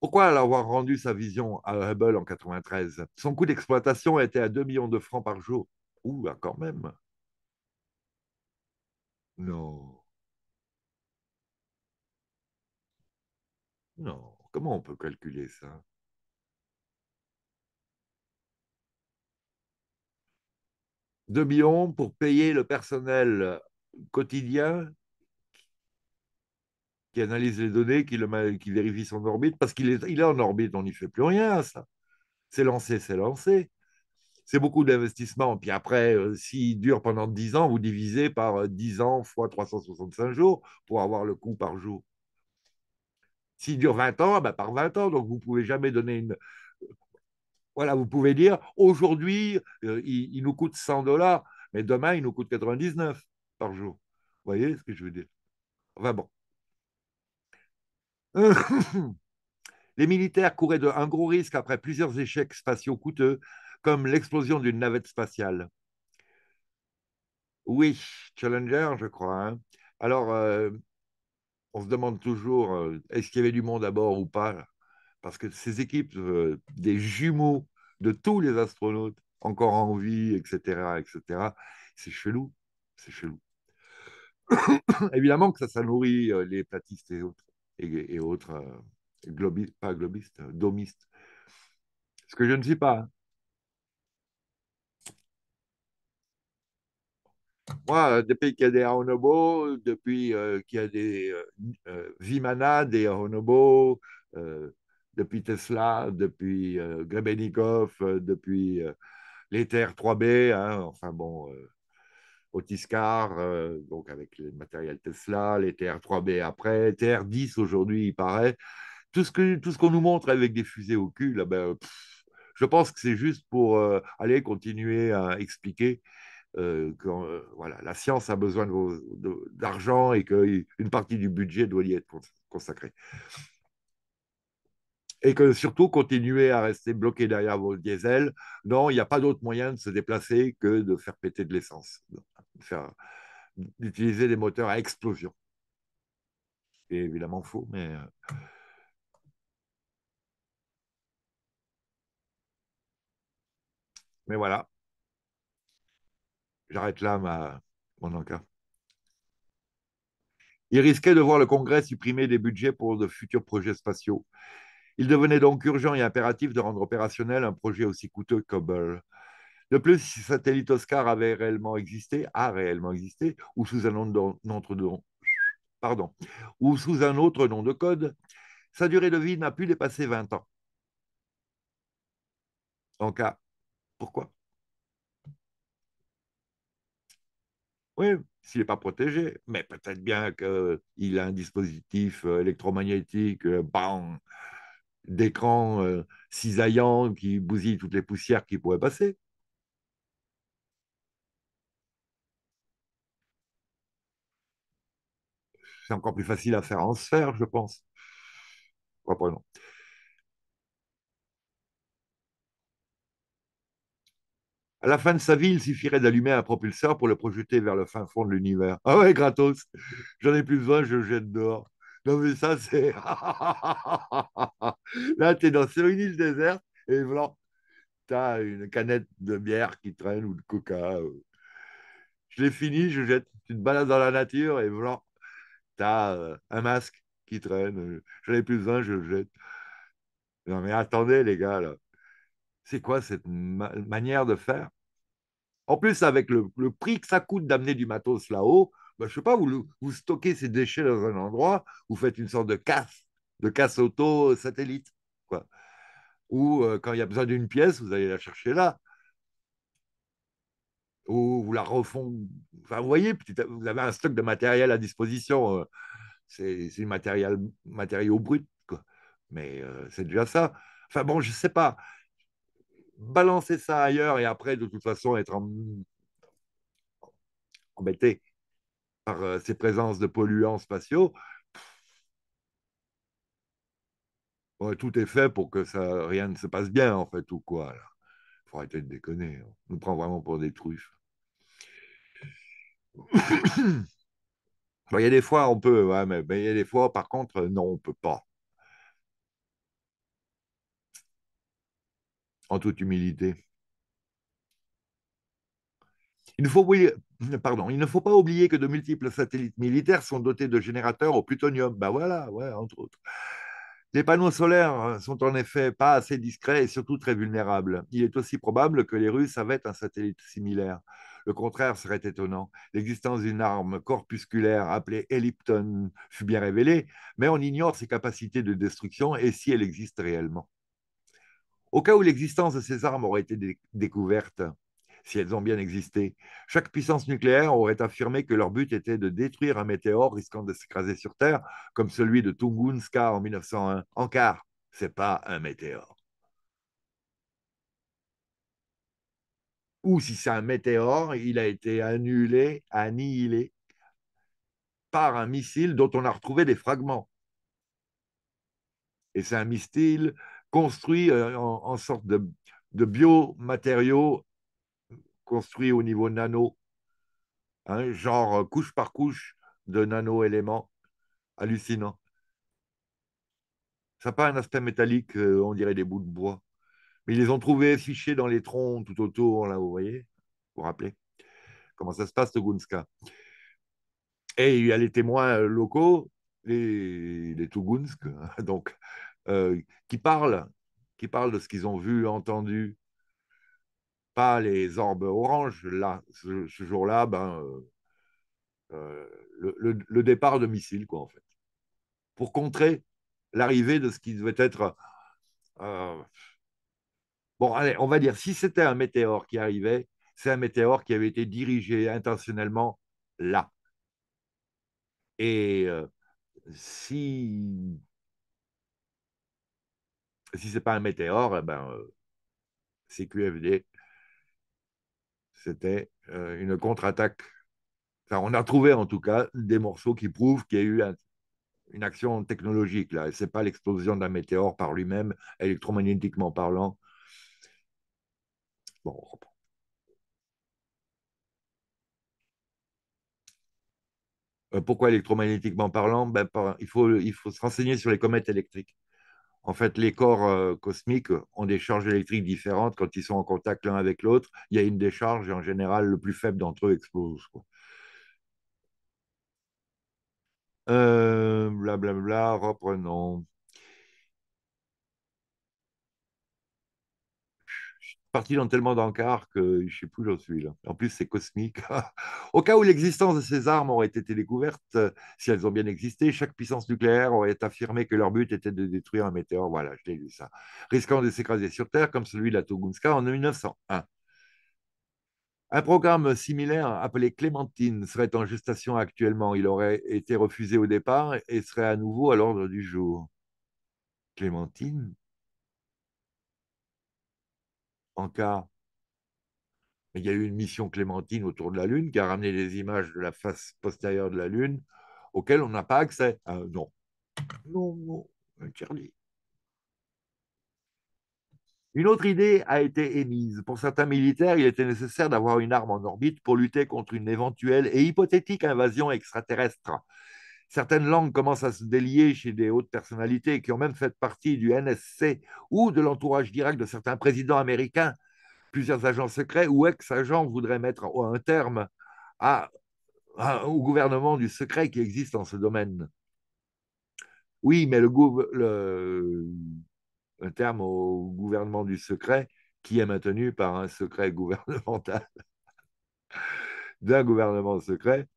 Pourquoi avoir rendu sa vision à Hubble en 1993 Son coût d'exploitation était à 2 millions de francs par jour. Ouh, hein, quand même Non. Non, comment on peut calculer ça « 2 millions pour payer le personnel euh, quotidien qui analyse les données, qui, vérifie son orbite, parce qu'il est, en orbite, on n'y fait plus rien à ça. C'est lancé, c'est lancé. C'est beaucoup d'investissement. Puis après, euh, s'il dure pendant 10 ans, vous divisez par 10 euh, ans fois 365 jours pour avoir le coût par jour. S'il dure 20 ans, ben, par 20 ans. Donc vous ne pouvez jamais donner une. Voilà, vous pouvez dire aujourd'hui, euh, il nous coûte 100 dollars, mais demain, il nous coûte 99 par jour. Vous voyez ce que je veux dire Enfin bon. Les militaires couraient de, un gros risque après plusieurs échecs spatiaux coûteux, comme l'explosion d'une navette spatiale. Oui, Challenger, je crois. Hein. Alors, euh, on se demande toujours, euh, est-ce qu'il y avait du monde à bord ou pas Parce que ces équipes euh, des jumeaux de tous les astronautes, encore en vie, etc., etc., c'est chelou, c'est chelou. évidemment que ça, ça nourrit euh, les platistes et autres, et, autres euh, globistes, pas globistes, euh, domistes. Ce que je ne suis pas. Hein. Moi, depuis qu'il y a des honobos, depuis qu'il y a des Vimana, des honobos, depuis Tesla, depuis Grebenikov, depuis les 3B, hein, enfin bon, Autiscar, euh, donc avec le matériel Tesla, les TR-3B après, TR-10 aujourd'hui, il paraît. Tout ce qu'on nous montre avec des fusées au cul, ben, je pense que c'est juste pour euh, aller continuer à expliquer euh, que voilà, la science a besoin d'argent et qu'une partie du budget doit y être consacrée et que surtout continuer à rester bloqué derrière vos diesels. Non, il n'y a pas d'autre moyen de se déplacer que de faire péter de l'essence, d'utiliser des moteurs à explosion. C'est évidemment faux, mais. Euh, mais voilà. J'arrête là ma, mon encas. Il risquait de voir le Congrès supprimer des budgets pour de futurs projets spatiaux. Il devenait donc urgent et impératif de rendre opérationnel un projet aussi coûteux que qu'Hubble. De plus, si satellite Oscar avait réellement existé, a réellement existé, ou sous un, nom pardon, ou sous un autre nom de code, sa durée de vie n'a pu dépasser 20 ans. En cas, pourquoi Oui, s'il n'est pas protégé, mais peut-être bien qu'il a un dispositif euh, électromagnétique, euh, bang, d'écran euh, cisaillant qui bousille toutes les poussières qui pourraient passer. C'est encore plus facile à faire en sphère, je pense. À la fin de sa vie, il suffirait d'allumer un propulseur pour le projeter vers le fin fond de l'univers. Ah ouais, gratos J'en ai plus besoin, je jette dehors. Non, mais ça, c'est. Là, tu es dans, sur une île déserte et voilà, tu as une canette de bière qui traîne ou de coca. Euh. Je l'ai fini, je jette. une balade dans la nature et voilà, tu as euh, un masque qui traîne. Euh, j'en ai plus besoin, je le jette. Non, mais attendez, les gars, là. C'est quoi cette manière de faire En plus, avec le prix que ça coûte d'amener du matos là-haut, je bah, je sais pas, vous, vous stockez ces déchets dans un endroit, vous faites une sorte de casse, de casse auto-satellite. Ou euh, quand il y a besoin d'une pièce, vous allez la chercher là. Ou vous la refondez. Enfin, vous voyez, vous avez un stock de matériel à disposition. Euh, c'est du matériel, matériau brut, quoi. Mais euh, c'est déjà ça. Enfin bon, je sais pas. Balancer ça ailleurs et après, de toute façon, être en... embêté par euh, ces présences de polluants spatiaux, tout est fait pour que ça, rien ne se passe bien, en fait, ou quoi. Il Faut arrêter de déconner. On nous prend vraiment pour des truffes. Il y a des fois, on peut, mais il y a des fois, par contre, non, on ne peut pas. En toute humilité. Il nous faut Pardon, il ne faut pas oublier que de multiples satellites militaires sont dotés de générateurs au plutonium. Ben voilà, ouais, entre autres. Les panneaux solaires hein, sont en effet pas assez discrets et surtout très vulnérables. Il est aussi probable que les Russes avaient un satellite similaire. Le contraire serait étonnant. L'existence d'une arme corpusculaire appelée Ellipton fut bien révélée, mais on ignore ses capacités de destruction et si elle existe réellement. Au cas où l'existence de ces armes aurait été découverte, si elles ont bien existé. Chaque puissance nucléaire aurait affirmé que leur but était de détruire un météore risquant de s'écraser sur Terre, comme celui de Tunguska en 1901. En car, c'est pas un météore. Ou si c'est un météore, il a été annulé, annihilé par un missile dont on a retrouvé des fragments. Et c'est un missile construit euh, en, sorte de, de biomatériaux construit au niveau nano, hein, genre euh, couche par couche de nano-éléments. Hallucinant. Ça n'a pas un aspect métallique, euh, on dirait des bouts de bois. Mais ils les ont trouvés fichés dans les troncs tout autour, là, vous voyez Vous rappeler rappelez Comment ça se passe, Togunska Et il y a les témoins euh, locaux, les, les Tugunsk, hein, donc, qui parlent, qui parlent de ce qu'ils ont vu, entendu, les orbes oranges. Là, ce, jour-là, ben, euh, euh, le, départ de missiles, quoi, en fait, pour contrer l'arrivée de ce qui devait être. Euh, bon, allez, on va dire, si c'était un météore qui arrivait, c'est un météore qui avait été dirigé intentionnellement là. Et si si c'est pas un météore, eh ben, c'est QFD. C'était euh, une contre-attaque. on a trouvé en tout cas des morceaux qui prouvent qu'il y a eu une action technologique là. Ce n'est pas l'explosion d'un météore par lui-même, électromagnétiquement parlant. Bon, euh, pourquoi électromagnétiquement parlant ben, il, faut, il faut se renseigner sur les comètes électriques. En fait, les corps euh, cosmiques ont des charges électriques différentes quand ils sont en contact l'un avec l'autre. Il y a une décharge et en général, le plus faible d'entre eux explose. Euh, blablabla, reprenons. parti dans tellement d'encarts que je ne sais plus où j'en suis là. En plus, c'est cosmique. Au cas où l'existence de ces armes aurait été découverte, euh, si elles ont bien existé, chaque puissance nucléaire aurait affirmé que leur but était de détruire un météore. Voilà, je l'ai lu ça. Risquant de s'écraser sur Terre comme celui de la Togunska en 1901. Un programme similaire appelé Clémentine serait en gestation actuellement. Il aurait été refusé au départ et serait à nouveau à l'ordre du jour. Clémentine en cas. Il y a eu une mission clémentine autour de la Lune qui a ramené des images de la face postérieure de la Lune auxquelles on n'a pas accès. Euh, non. Non, non, Une autre idée a été émise. Pour certains militaires, il était nécessaire d'avoir une arme en orbite pour lutter contre une éventuelle et hypothétique invasion extraterrestre. Certaines langues commencent à se délier chez des hautes personnalités qui ont même fait partie du NSC ou de l'entourage direct de certains présidents américains. Plusieurs agents secrets ou ex-agents voudraient mettre un terme à, au gouvernement du secret qui existe dans ce domaine. Oui, mais un terme au gouvernement du secret qui est maintenu par un secret gouvernemental d'un gouvernement secret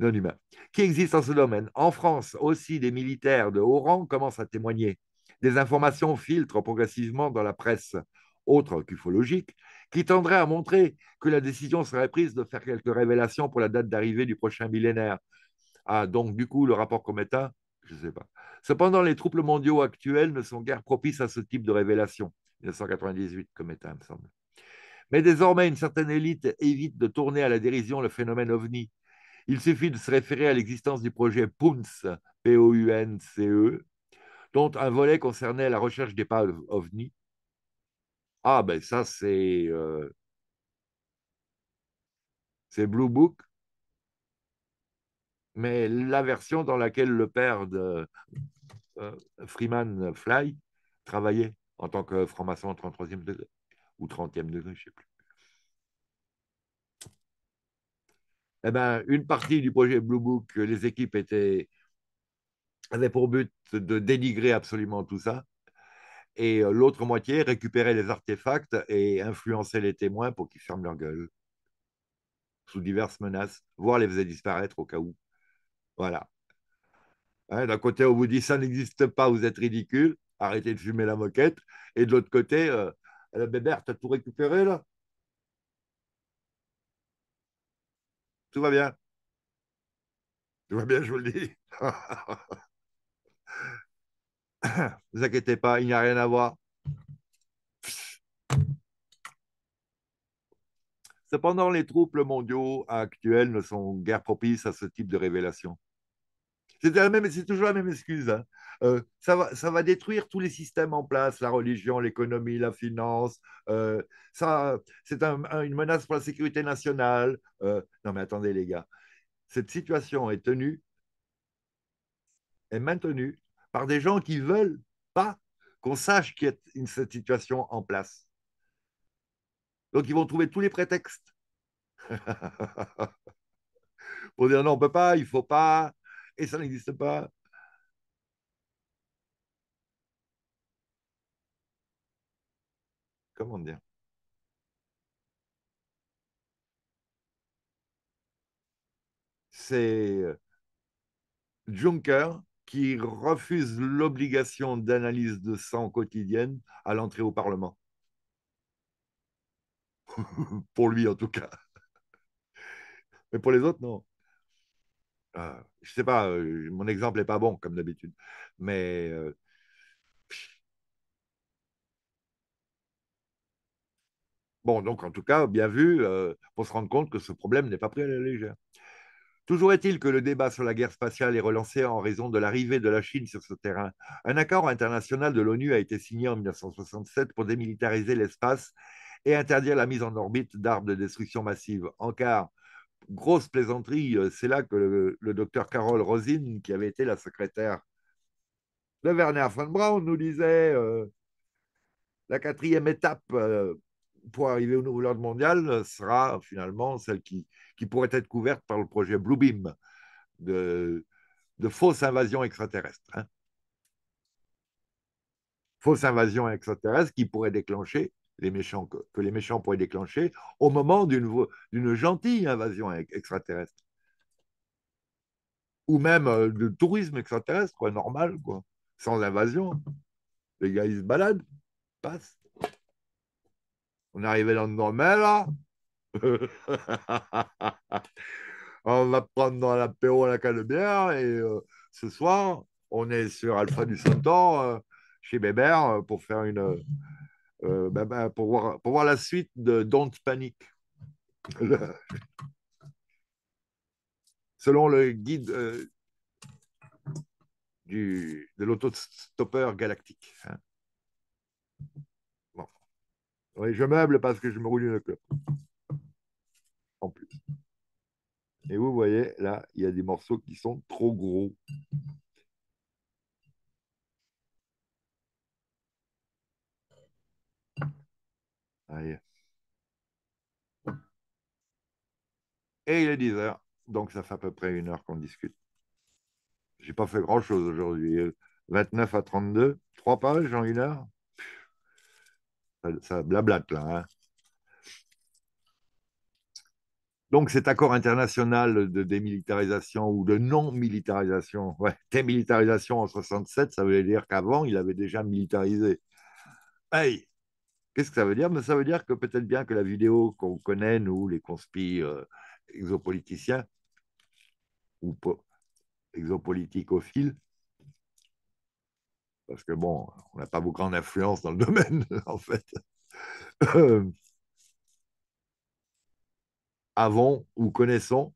non humains, qui existe en ce domaine. En France aussi, des militaires de haut rang commencent à témoigner. Des informations filtrent progressivement dans la presse, autre qu'ufologique, qui tendrait à montrer que la décision serait prise de faire quelques révélations pour la date d'arrivée du prochain millénaire. Ah, donc du coup, le rapport Cometa, je ne sais pas. Cependant, les troubles mondiaux actuels ne sont guère propices à ce type de révélation. 1998, Cometa, me semble. Mais désormais, une certaine élite évite de tourner à la dérision le phénomène ovni, il suffit de se référer à l'existence du projet PUNCE, p e, dont un volet concernait la recherche des pas ovni. Ah, ben ça, c'est. Euh, c'est Blue Book. Mais la version dans laquelle le père de euh, Freeman Fly travaillait en tant que franc-maçon 33e ou 30e degré, je ne sais plus. Eh ben, une partie du projet Blue Book, euh, les équipes étaient, avaient pour but de dénigrer absolument tout ça, et euh, l'autre moitié récupérer les artefacts et influencer les témoins pour qu'ils ferment leur gueule, sous diverses menaces, voire les faisait disparaître au cas où. Voilà. D'un côté, on vous dit ça n'existe pas, vous êtes ridicule, arrêtez de fumer la moquette, et de l'autre côté, la euh, eh ben, t'as tout récupéré là Tout va bien. Tout va bien, je vous le dis. ne vous inquiétez pas, il n'y a rien à voir. Cependant, les troubles mondiaux actuels ne sont guère propices à ce type de révélation c'est toujours la même excuse. Hein. Euh, ça, va, ça va détruire tous les systèmes en place, la religion, l'économie, la finance. Euh, ça, c'est une menace pour la sécurité nationale. Euh, non, mais attendez, les gars, cette situation est tenue, est maintenue par des gens qui veulent pas qu'on sache qu'il y a une, cette situation en place. Donc, ils vont trouver tous les prétextes pour dire non, on ne peut pas, il ne faut pas, et ça n'existe pas. Comment dire C'est euh, Juncker qui refuse l'obligation d'analyse de sang quotidienne à l'entrée au Parlement. pour lui en tout cas. Mais pour les autres, non. Je ah, je sais pas, euh, mon exemple n'est pas bon, comme d'habitude. Mais. Euh, bon, donc en tout cas, bien vu, pour euh, on se rendre compte que ce problème n'est pas pris à la légère. Toujours est-il que le débat sur la guerre spatiale est relancé en raison de l'arrivée de la Chine sur ce terrain. Un accord international de l'ONU a été signé en 1967 pour démilitariser l'espace et interdire la mise en orbite d'armes de destruction massive. En quart, grosse plaisanterie, euh, c'est là que le, docteur Carole Rosin, qui avait été la secrétaire de Werner von Braun, nous disait euh, la quatrième étape euh, pour arriver au nouvel ordre mondial sera finalement celle qui, qui pourrait être couverte par le projet Bluebeam de, de fausse invasion extraterrestre. Hein. Fausse invasion extraterrestre qui pourrait déclencher les méchants, que les méchants pourraient déclencher au moment d'une gentille invasion extraterrestre. Ou même euh, de tourisme extraterrestre, quoi, normal, quoi, sans invasion. Les gars, ils se baladent, passent. On est dans le normal, là. on va prendre dans l'apéro à la canebière et euh, ce soir, on est sur Alpha du Centaure euh, chez Bébert pour faire une, euh, bah, bah, pour, voir, la suite de Don't Panic. Selon le guide euh, du, de l'autostoppeur galactique. Hein. Bon. je meuble parce que je me roule une clope. En plus. Et vous voyez, là, il y a des morceaux qui sont trop gros. Et il est 10 heures, donc ça fait à peu près une heure qu'on discute. J'ai pas fait grand-chose aujourd'hui. 29 à 32, trois pages en une heure. Ça, blablate là. Hein. donc cet accord international de démilitarisation ou de non-militarisation, démilitarisation en 67, ça voulait dire qu'avant, il avait déjà militarisé. Hey, Qu'est-ce que ça veut dire Ça veut dire que peut-être bien que la vidéo qu'on connaît, nous, les conspires euh, exopoliticiens ou exopoliticophiles, parce que bon, on n'a pas beaucoup d'influence dans le domaine, en fait, euh, avons ou connaissons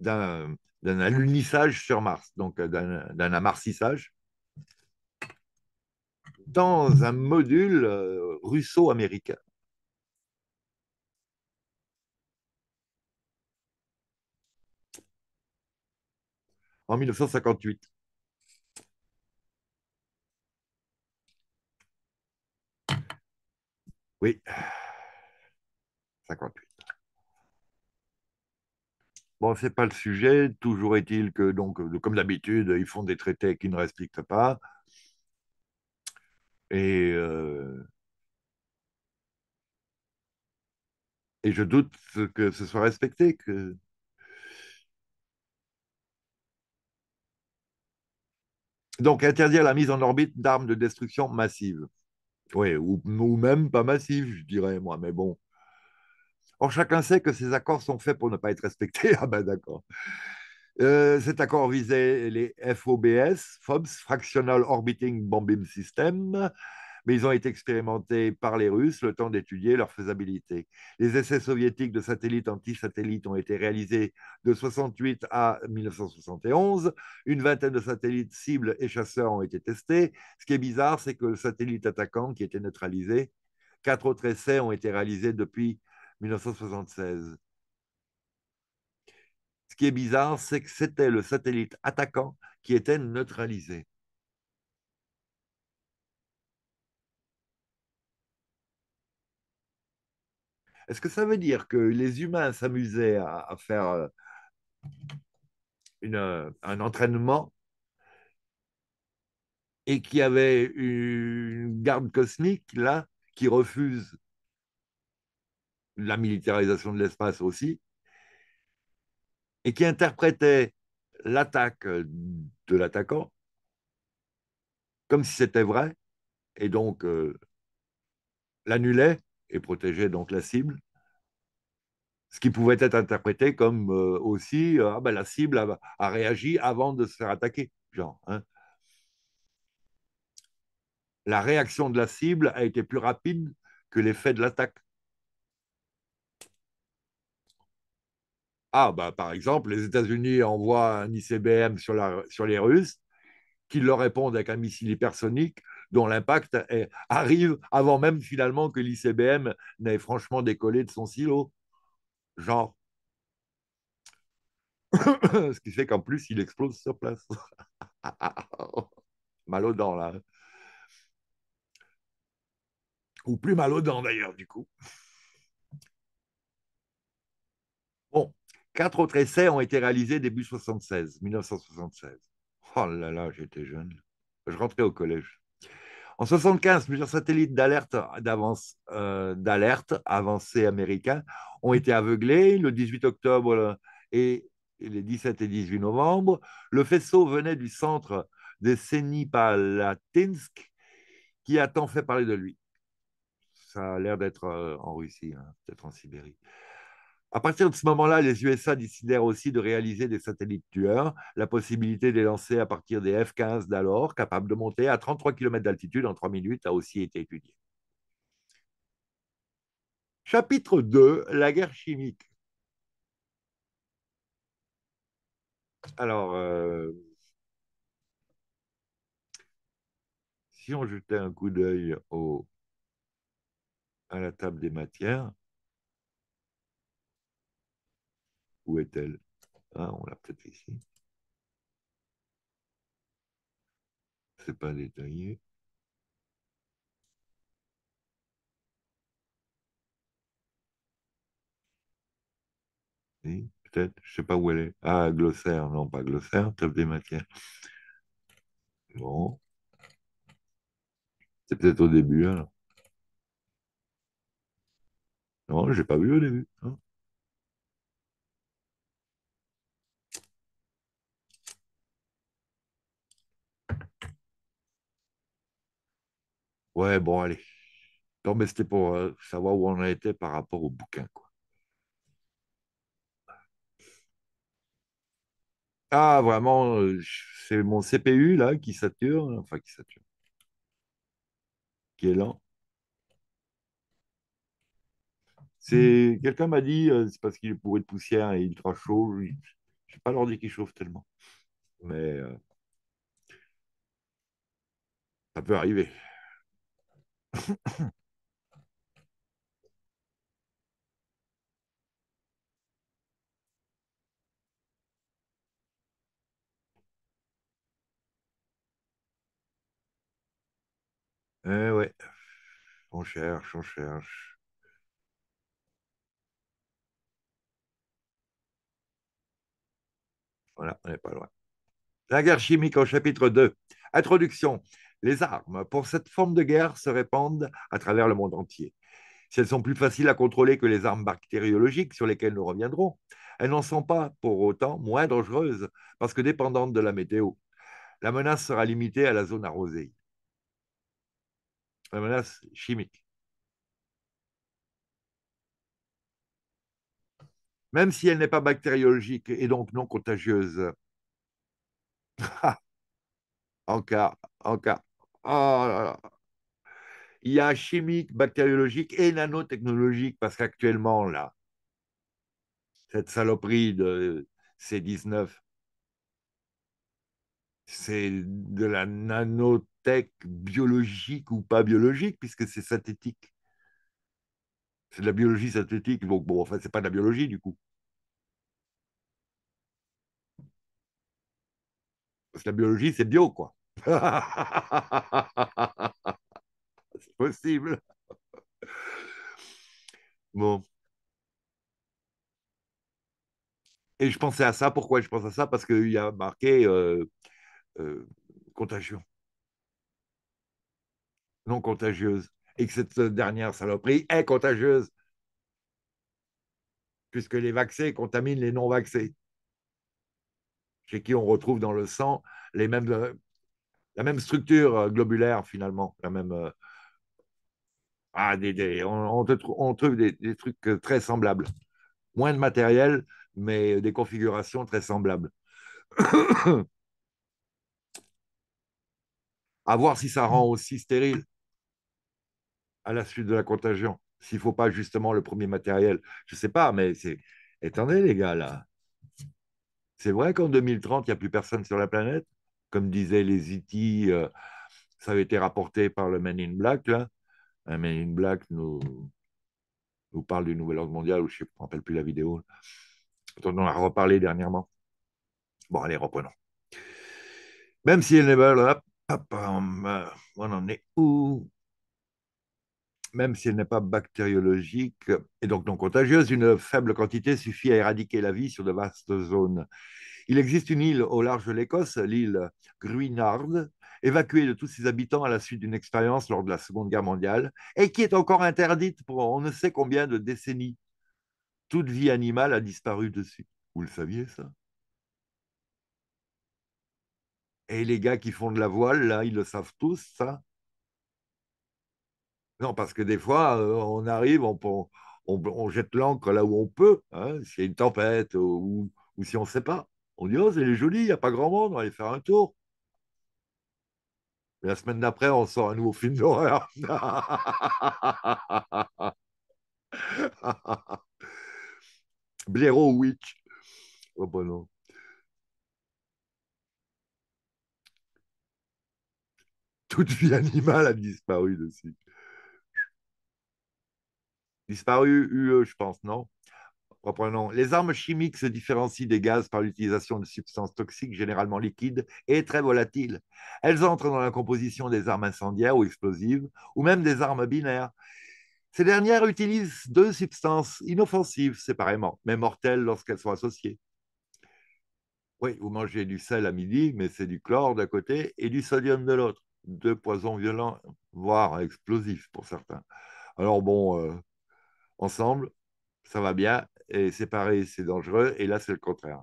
d'un alunissage sur Mars, donc euh, d'un amarcissage dans un module euh, russo-américain. En 1958. Oui, 58. Bon, c'est pas le sujet. Toujours est-il que, donc, comme d'habitude, ils font des traités qu'ils ne respectent pas. Et, euh, et je doute que ce soit respecté. Donc interdire la mise en orbite d'armes de destruction massive. Oui, ou, ou même pas massive, je dirais moi, mais bon. Or, chacun sait que ces accords sont faits pour ne pas être respectés. Ah ben d'accord. Euh, cet accord visait les FOBS, FOBS, Fractional Orbiting Bombing System, mais ils ont été expérimentés par les Russes le temps d'étudier leur faisabilité. Les essais soviétiques de satellites anti-satellites ont été réalisés de 68 à 1971. Une vingtaine de satellites cibles et chasseurs ont été testés. Ce qui est bizarre, c'est que le satellite attaquant qui était neutralisé, quatre autres essais ont été réalisés depuis 1976 qui est bizarre, c'est que c'était le satellite attaquant qui était neutralisé. Est-ce que ça veut dire que les humains s'amusaient à, faire euh, euh, un entraînement et qu'il y avait une garde cosmique là qui refuse la militarisation de l'espace aussi et qui interprétait l'attaque euh, de l'attaquant comme si c'était vrai, et donc euh, l'annulait et protégeait donc la cible. Ce qui pouvait être interprété comme euh, aussi ah ben, la cible a, réagi avant de se faire attaquer. Genre, hein. La réaction de la cible a été plus rapide que l'effet de l'attaque. Ah, bah, par exemple, les États-Unis envoient un ICBM sur, sur les Russes, qui leur répondent avec un missile hypersonique dont l'impact arrive avant même finalement que l'ICBM n'ait franchement décollé de son silo. Genre. Ce qui fait qu'en plus, il explose sur place. mal aux là. Ou plus mal aux d'ailleurs, du coup. Quatre autres essais ont été réalisés début 76, 1976. Oh là là, j'étais jeune. Je rentrais au collège. En 75, plusieurs satellites d'alerte d'avance, euh, d'alerte américains ont été aveuglés le 18 octobre euh, et, les 17 et 18 novembre. Le faisceau venait du centre de Senipalatinsk qui a tant fait parler de lui. Ça a l'air d'être euh, en Russie, hein, peut-être en Sibérie. À partir de ce moment-là, les USA décidèrent aussi de réaliser des satellites tueurs, la possibilité de les lancer à partir des F-15 d'alors, capables de monter à 33 km d'altitude en 3 minutes, a aussi été étudiée. Chapitre 2, la guerre chimique. Alors, euh, si on jetait un coup d'œil à la table des matières, Où est-elle Ah, on l'a peut-être ici. C'est pas détaillé. Oui, peut-être, je ne sais pas où elle est. Ah, glossaire, non, pas glossaire, Top des matières. Bon. C'est peut-être au début, alors. Non, je n'ai pas vu au début. Hein. Ouais, bon, allez. Non, mais c'était pour euh, savoir où on en était par rapport au bouquin, quoi. Ah, vraiment, euh, c'est mon CPU, là, qui sature, enfin, qui sature, qui est lent. C'est hmm. quelqu'un m'a dit euh, c'est parce qu'il est pourri de poussière et il chaud. Je n'ai pas l'ordi qui chauffe tellement. Mais ça peut arriver. Eh ouais, on cherche, on cherche. Voilà, on n'est pas loin. La guerre chimique au chapitre 2. Introduction les armes pour cette forme de guerre se répandent à travers le monde entier. Si elles sont plus faciles à contrôler que les armes bactériologiques sur lesquelles nous reviendrons, elles n'en sont pas pour autant moins dangereuses parce que dépendantes de la météo. La menace sera limitée à la zone arrosée. La menace chimique. Même si elle n'est pas bactériologique et donc non contagieuse. en cas, en cas. Oh Il y a chimique, bactériologique et nanotechnologique, parce qu'actuellement, là, cette saloperie de C19, c'est de la nanotech biologique ou pas biologique, puisque c'est synthétique. C'est de la biologie synthétique, donc bon, enfin, c'est pas de la biologie du coup. Parce que la biologie, c'est bio, quoi. C'est possible. Bon. Et je pensais à ça. Pourquoi je pense à ça Parce qu'il y a marqué euh, euh, contagion. Non contagieuse. Et que cette dernière saloperie est contagieuse. Puisque les vaccins contaminent les non vaccinés Chez qui on retrouve dans le sang les mêmes euh, la même structure euh, globulaire finalement, la même. Euh, ah, des, des, on, trouve des, trucs euh, très semblables. Moins de matériel, mais des configurations très semblables. à voir si ça rend aussi stérile à la suite de la contagion. S'il ne faut pas justement le premier matériel. Je ne sais pas, mais c'est. Attendez, les gars, là. C'est vrai qu'en 2030, il n'y a plus personne sur la planète comme disaient les IT, euh, ça avait été rapporté par le Man in Black. Là. Hein. Un in Black nous, nous parle du Nouvel Ordre Mondial, ou je ne me rappelle plus la vidéo. On en a reparlé dernièrement. Bon, allez, reprenons. Même si elle pas euh, on Même si elle n'est pas bactériologique et donc non contagieuse, une faible quantité suffit à éradiquer la vie sur de vastes zones. Il existe une île au large de l'Écosse, l'île Gruynard, évacuée de tous ses habitants à la suite d'une expérience lors de la Seconde Guerre mondiale, et qui est encore interdite pour on ne sait combien de décennies. Toute vie animale a disparu dessus. Vous le saviez, ça Et les gars qui font de la voile, là, ils le savent tous, ça Non, parce que des fois, euh, on arrive, on, jette l'ancre là où on peut, hein, s'il y a une tempête ou si on ne sait pas. On dit, oh, c'est joli, il n'y a pas grand monde, on va aller faire un tour. Et la semaine d'après, on sort un nouveau film d'horreur. Blaireau Witch. Oh, bon, bah, non. toute vie animale a disparu dessus. Disparu UE, je pense, non les armes chimiques se différencient des gaz par l'utilisation de substances toxiques, généralement liquides et très volatiles. Elles entrent dans la composition des armes incendiaires ou explosives, ou même des armes binaires. Ces dernières utilisent deux substances inoffensives séparément, mais mortelles lorsqu'elles sont associées. Oui, vous mangez du sel à midi, mais c'est du chlore d'un côté et du sodium de l'autre. Deux poisons violents, voire explosifs pour certains. Alors bon, euh, ensemble, ça va bien, et séparer, c'est dangereux, et là, c'est le contraire.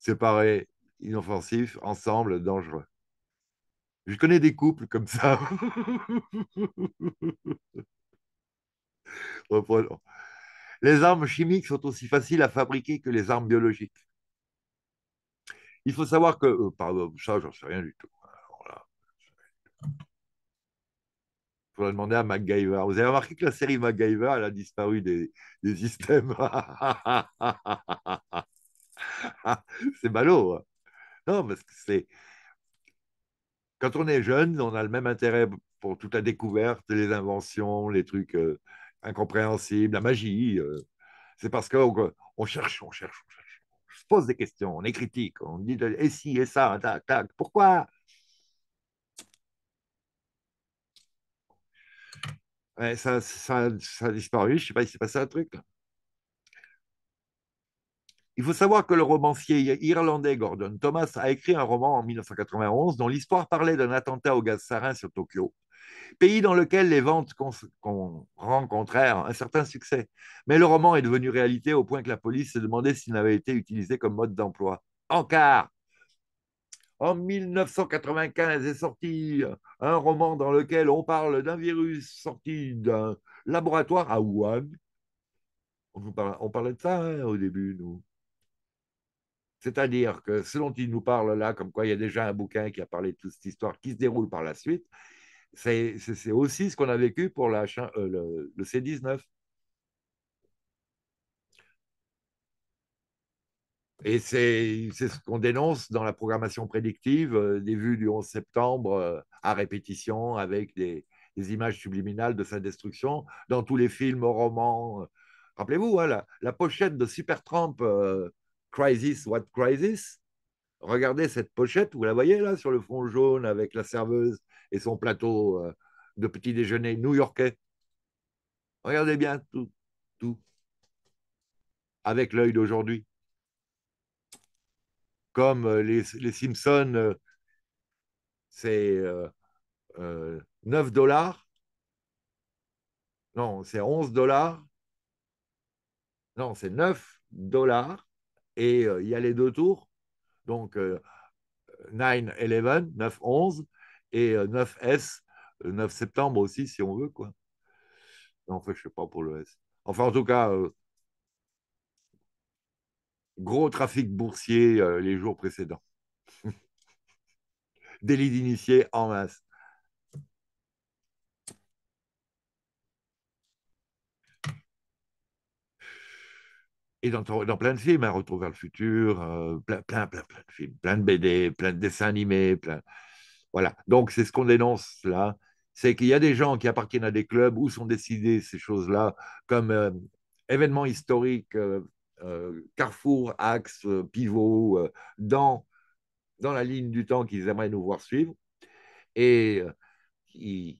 Séparer, inoffensif, ensemble, dangereux. Je connais des couples comme ça. Les armes chimiques sont aussi faciles à fabriquer que les armes biologiques. Il faut savoir que, euh, pardon, ça, j'en sais rien du tout. Voilà a demandé à MacGyver. Vous avez remarqué que la série MacGyver, elle a disparu des, des systèmes. c'est ballot. Hein. non, parce que c'est. Quand on est jeune, on a le même intérêt pour toute la découverte, les inventions, les trucs euh, incompréhensibles, la magie. Euh. C'est parce qu'on on cherche, on cherche, on cherche. On se pose des questions, on est critique, on dit et si, et ça, tac, tac. Pourquoi ça, a disparu. Je ne sais pas, il s'est passé un truc. Il faut savoir que le romancier irlandais Gordon Thomas a écrit un roman en 1991 dont l'histoire parlait d'un attentat au gaz sarin sur Tokyo, pays dans lequel les ventes qu'on rencontrèrent un certain succès. Mais le roman est devenu réalité au point que la police se demandé s'il n'avait été utilisé comme mode d'emploi. encore en 1995 est sorti euh, un roman dans lequel on parle d'un virus sorti d'un laboratoire à Wuhan. On parlait, de ça hein, au début, nous. C'est-à-dire que ce dont il nous parle là, comme quoi il y a déjà un bouquin qui a parlé de toute cette histoire qui se déroule par la suite, c'est aussi ce qu'on a vécu pour la, euh, le C-19. Et c'est ce qu'on dénonce dans la programmation prédictive euh, des vues du 11 septembre euh, à répétition avec des, images subliminales de sa destruction dans tous les films, romans. Euh. Rappelez-vous, hein, la, pochette de Super Trump Crisis, What Crisis Regardez cette pochette, vous la voyez là, sur le fond jaune avec la serveuse et son plateau de petit déjeuner new-yorkais. Regardez bien tout, tout, avec l'œil d'aujourd'hui comme euh, les, Simpsons, euh, c'est 9 euh, dollars. Non, c'est 11 dollars. Non, c'est 9 dollars. Et il y a les deux tours. Donc, 9-11, 9-11 et 9S, 9 septembre aussi, si on veut. Quoi. en fait, je ne sais pas pour le S. Enfin, en tout cas, Gros trafic boursier euh, les jours précédents. Délit d'initié en masse. et dans, plein de films, à hein, Retour vers le futur, euh, plein, plein, plein, plein de films, plein de BD, plein de dessins animés, plein. Voilà. Donc, c'est ce qu'on dénonce là. C'est qu'il y a des gens qui appartiennent à des clubs où sont décidées ces choses-là comme euh, événements historiques, euh, carrefour, axe, euh, pivot, euh, dans, dans la ligne du temps qu'ils aimeraient nous voir suivre. Et ils,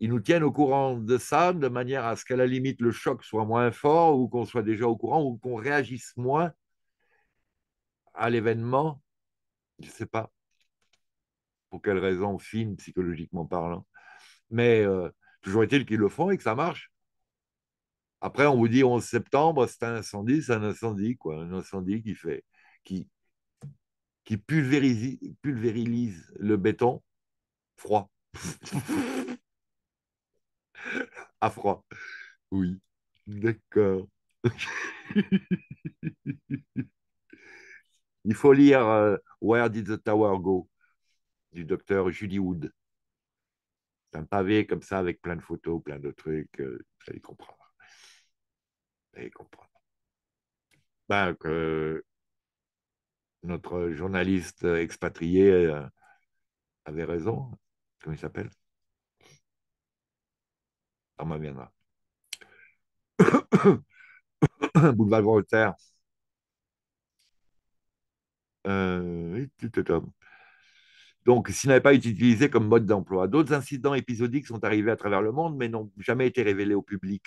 nous tiennent au courant de ça de manière à ce qu'à la limite le choc soit moins fort ou qu'on soit déjà au courant ou qu'on réagisse moins à l'événement. Je ne sais pas pour quelles raisons fines psychologiquement parlant. Mais toujours est-il qu'ils le font et que ça marche. Après, on vous dit 11 septembre, c'est un incendie, c'est un incendie, quoi. Un incendie qui fait, qui, qui pulvérise, le béton froid. à froid. Oui, d'accord. Il faut lire euh, Where Did the Tower Go du docteur Julie Wood. C'est un pavé comme ça avec plein de photos, plein de trucs, euh, vous allez comprendre et comprendre. Ben, que notre journaliste expatrié euh, avait raison. Comment il s'appelle Ça m'en viendra. Boulevard Voltaire. Euh, donc, s'il n'avait pas été utilisé comme mode d'emploi. D'autres incidents épisodiques sont arrivés à travers le monde, mais n'ont jamais été révélés au public.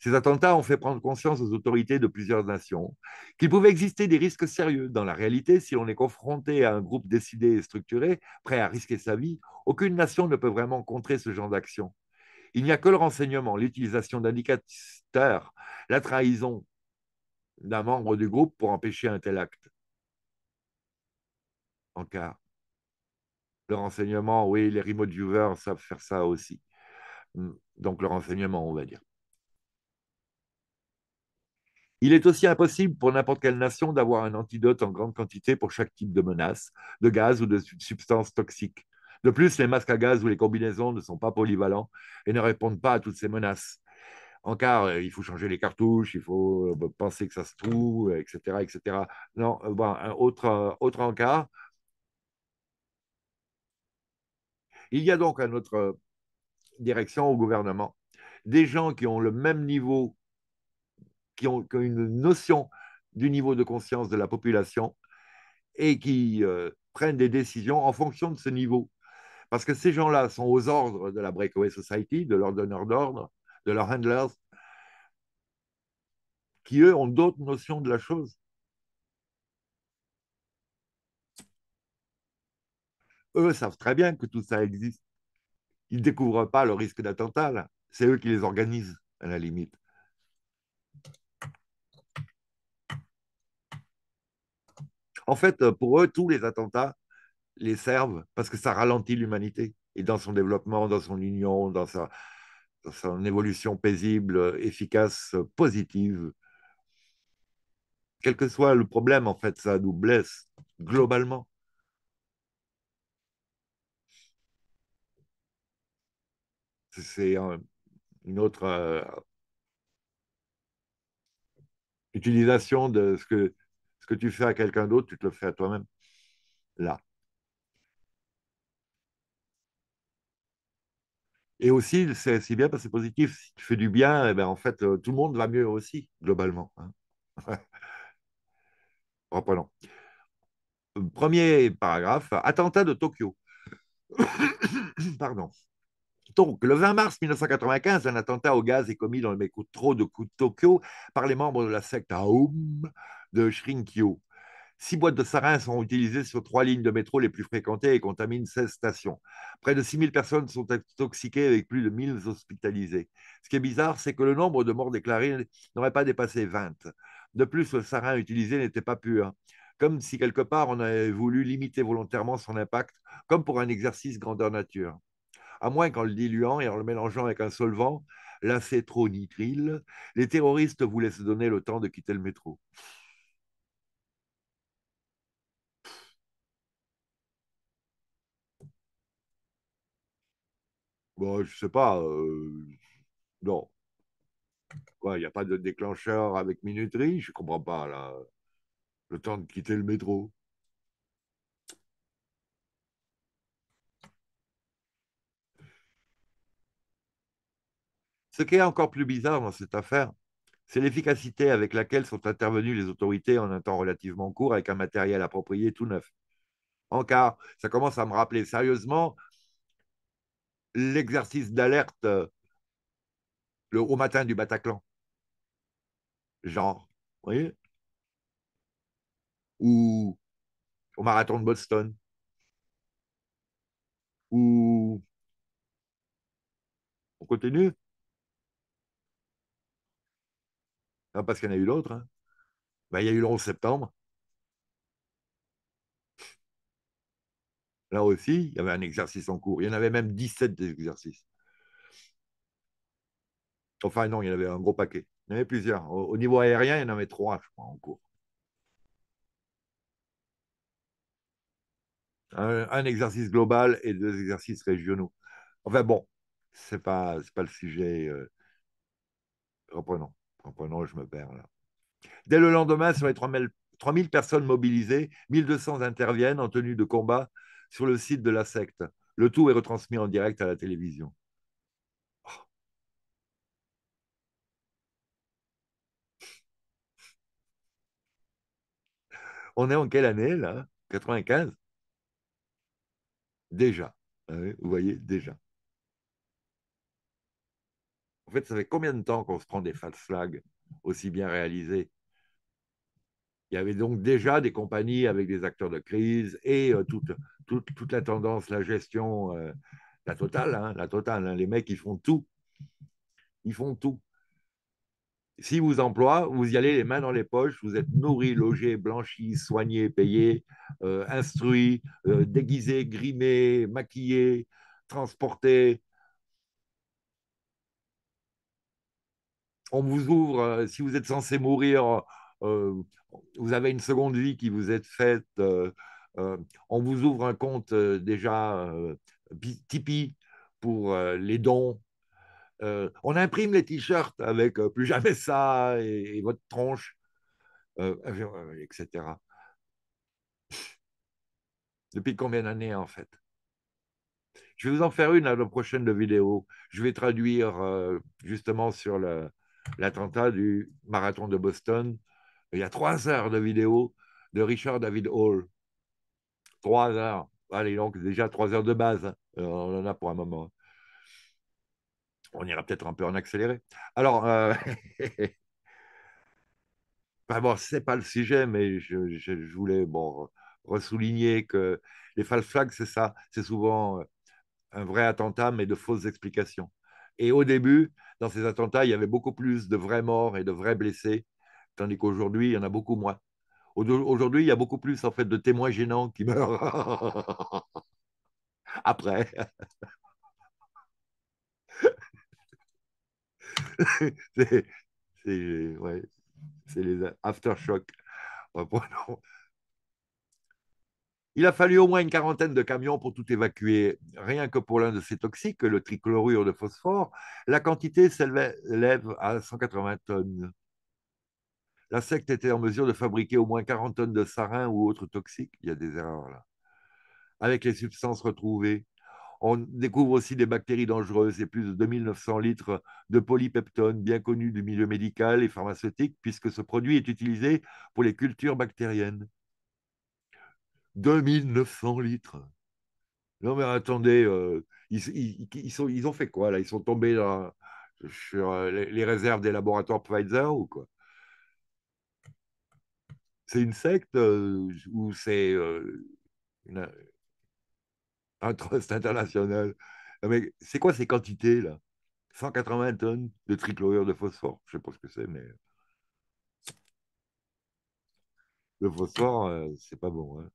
Ces attentats ont fait prendre conscience aux autorités de plusieurs nations qu'il pouvait exister des risques sérieux. Dans la réalité, si l'on est confronté à un groupe décidé et structuré, prêt à risquer sa vie, aucune nation ne peut vraiment contrer ce genre d'action. Il n'y a que le renseignement, l'utilisation d'indicateurs, la trahison d'un membre du groupe pour empêcher un tel acte. En cas le renseignement, oui, les remote viewers savent faire ça aussi. Mmh, donc le renseignement, on va dire. Il est aussi impossible pour n'importe quelle nation d'avoir un antidote en grande quantité pour chaque type de menace, de gaz ou de substance toxique. De plus, les masques à gaz ou les combinaisons ne sont pas polyvalents et ne répondent pas à toutes ces menaces. En car, euh, il faut changer les cartouches, il faut euh, penser que ça se trouve, etc. etc. Non, euh, un autre, autre encart, Il y a donc à notre euh, direction, au gouvernement, des gens qui ont le même niveau, qui ont, une notion du niveau de conscience de la population et qui euh, prennent des décisions en fonction de ce niveau. Parce que ces gens-là sont aux ordres de la Breakaway Society, de leurs donneurs d'ordre, de leurs handlers, qui eux ont d'autres notions de la chose. eux savent très bien que tout ça existe. Ils ne découvrent pas le risque d'attentat, C'est eux qui les organisent, à la limite. En fait, euh, pour eux, tous les attentats les servent parce que ça ralentit l'humanité et dans son développement, dans son union, dans sa, dans son évolution paisible, efficace, positive. Quel que soit le problème, en fait, ça nous blesse globalement. c'est une autre euh, utilisation de ce que, ce que tu fais à quelqu'un d'autre, tu te le fais à toi-même, là. Et aussi, c'est si bien parce que c'est positif. Si tu fais du bien, eh ben, en fait, euh, tout le monde va mieux aussi, globalement. Hein. Reprenons. Premier paragraphe, attentat de Tokyo. Pardon. Donc, le 20 mars 1995, un attentat au gaz est commis dans le métro de Tokyo par les membres de la secte Aum de Shrinkyo. Six boîtes de sarin sont utilisées sur trois lignes de métro les plus fréquentées et contaminent 16 stations. Près de 000 personnes sont intoxiquées avec plus de 000 hospitalisées. Ce qui est bizarre, c'est que le nombre de morts déclarés n'aurait pas dépassé 20. De plus, le sarin utilisé n'était pas pur. Comme si quelque part on avait voulu limiter volontairement son impact, comme pour un exercice grandeur nature à moins qu'en le diluant et en le mélangeant avec un solvant, nitrile. les terroristes vous se donner le temps de quitter le métro. Bon, je sais pas. Euh, non. Il n'y a pas de déclencheur avec minuterie, je ne comprends pas là. Le temps de quitter le métro. Ce qui est encore plus bizarre dans cette affaire, c'est l'efficacité avec laquelle sont intervenues les autorités en un temps relativement court avec un matériel approprié tout neuf. En ça commence à me rappeler sérieusement l'exercice d'alerte le, au matin du Bataclan. Genre, vous voyez Ou au marathon de Boston. Ou. On continue Ah, parce qu'il y en a eu l'autre. Hein. Ben, il y a eu le 11 septembre. Là aussi, il y avait un exercice en cours. Il y en avait même 17 exercices. Enfin, non, il y en avait un gros paquet. Il y en avait plusieurs. Au, niveau aérien, il y en avait trois, je crois, en cours. Un, exercice global et deux exercices régionaux. Enfin bon, ce n'est pas, pas le sujet. reprenant. Euh, reprenons. Comprenons, je me perds là. Dès le lendemain, sur les 3000 personnes mobilisées, 1200 interviennent en tenue de combat sur le site de la secte. Le tout est retransmis en direct à la télévision. Oh. On est en quelle année là 95 Déjà. Ah vous voyez, déjà. En fait, ça fait combien de temps qu'on se prend des false flags aussi bien réalisés Il y avait donc déjà des compagnies avec des acteurs de crise et euh, toute, la tendance, la gestion, euh, la totale, hein, la totale. Hein. les mecs, ils font tout. Ils font tout. Si vous emploie, vous y allez les mains dans les poches, vous êtes nourri, logé, blanchi, soigné, payé, euh, instruit, déguisé, grimé, maquillé, transporté, on vous ouvre, euh, si vous êtes censé mourir, euh, vous avez une seconde vie qui vous est faite, euh, on vous ouvre un compte déjà Tipeee pour les dons. on imprime les t-shirts avec plus jamais ça et, votre tronche, etc. Depuis combien d'années en fait Je vais vous en faire une à la prochaine vidéo. Je vais traduire justement sur le, l'attentat du marathon de Boston. Il y a trois heures de vidéo de Richard David Hall. Trois heures. Allez, donc déjà trois heures de base. Hein. Euh, on en a pour un moment. Hein. On ira peut-être un peu en accéléré. Alors, euh... bon, ce pas le sujet, mais je, voulais bon, ressouligner que les false flags, c'est ça, c'est souvent euh, un vrai attentat, mais de fausses explications. Et au début, dans ces attentats, il y avait beaucoup plus de vrais morts et de vrais blessés, tandis qu'aujourd'hui, il y en a beaucoup moins. Aujourd'hui, il y a beaucoup plus en fait de témoins gênants qui meurent après. c'est les aftershocks. Il a fallu au moins une quarantaine de camions pour tout évacuer, rien que pour l'un de ces toxiques, le trichlorure de phosphore. La quantité s'élève à 180 tonnes. La secte était en mesure de fabriquer au moins 40 tonnes de sarin ou autres toxiques. Il y a des erreurs là. Avec les substances retrouvées, on découvre aussi des bactéries dangereuses et plus de 2900 litres de polypeptone, bien connu du milieu médical et pharmaceutique, puisque ce produit est utilisé pour les cultures bactériennes. 2900 litres. Non, mais attendez, euh, ils, sont, ils, ont fait quoi là Ils sont tombés dans, sur euh, les réserves des laboratoires Pfizer ou quoi C'est une secte euh, ou c'est un trust international ah, Mais c'est quoi ces quantités là 180 tonnes de trichlorure de phosphore. Je ne sais pas ce que c'est, mais. Le phosphore, c'est pas bon. Hein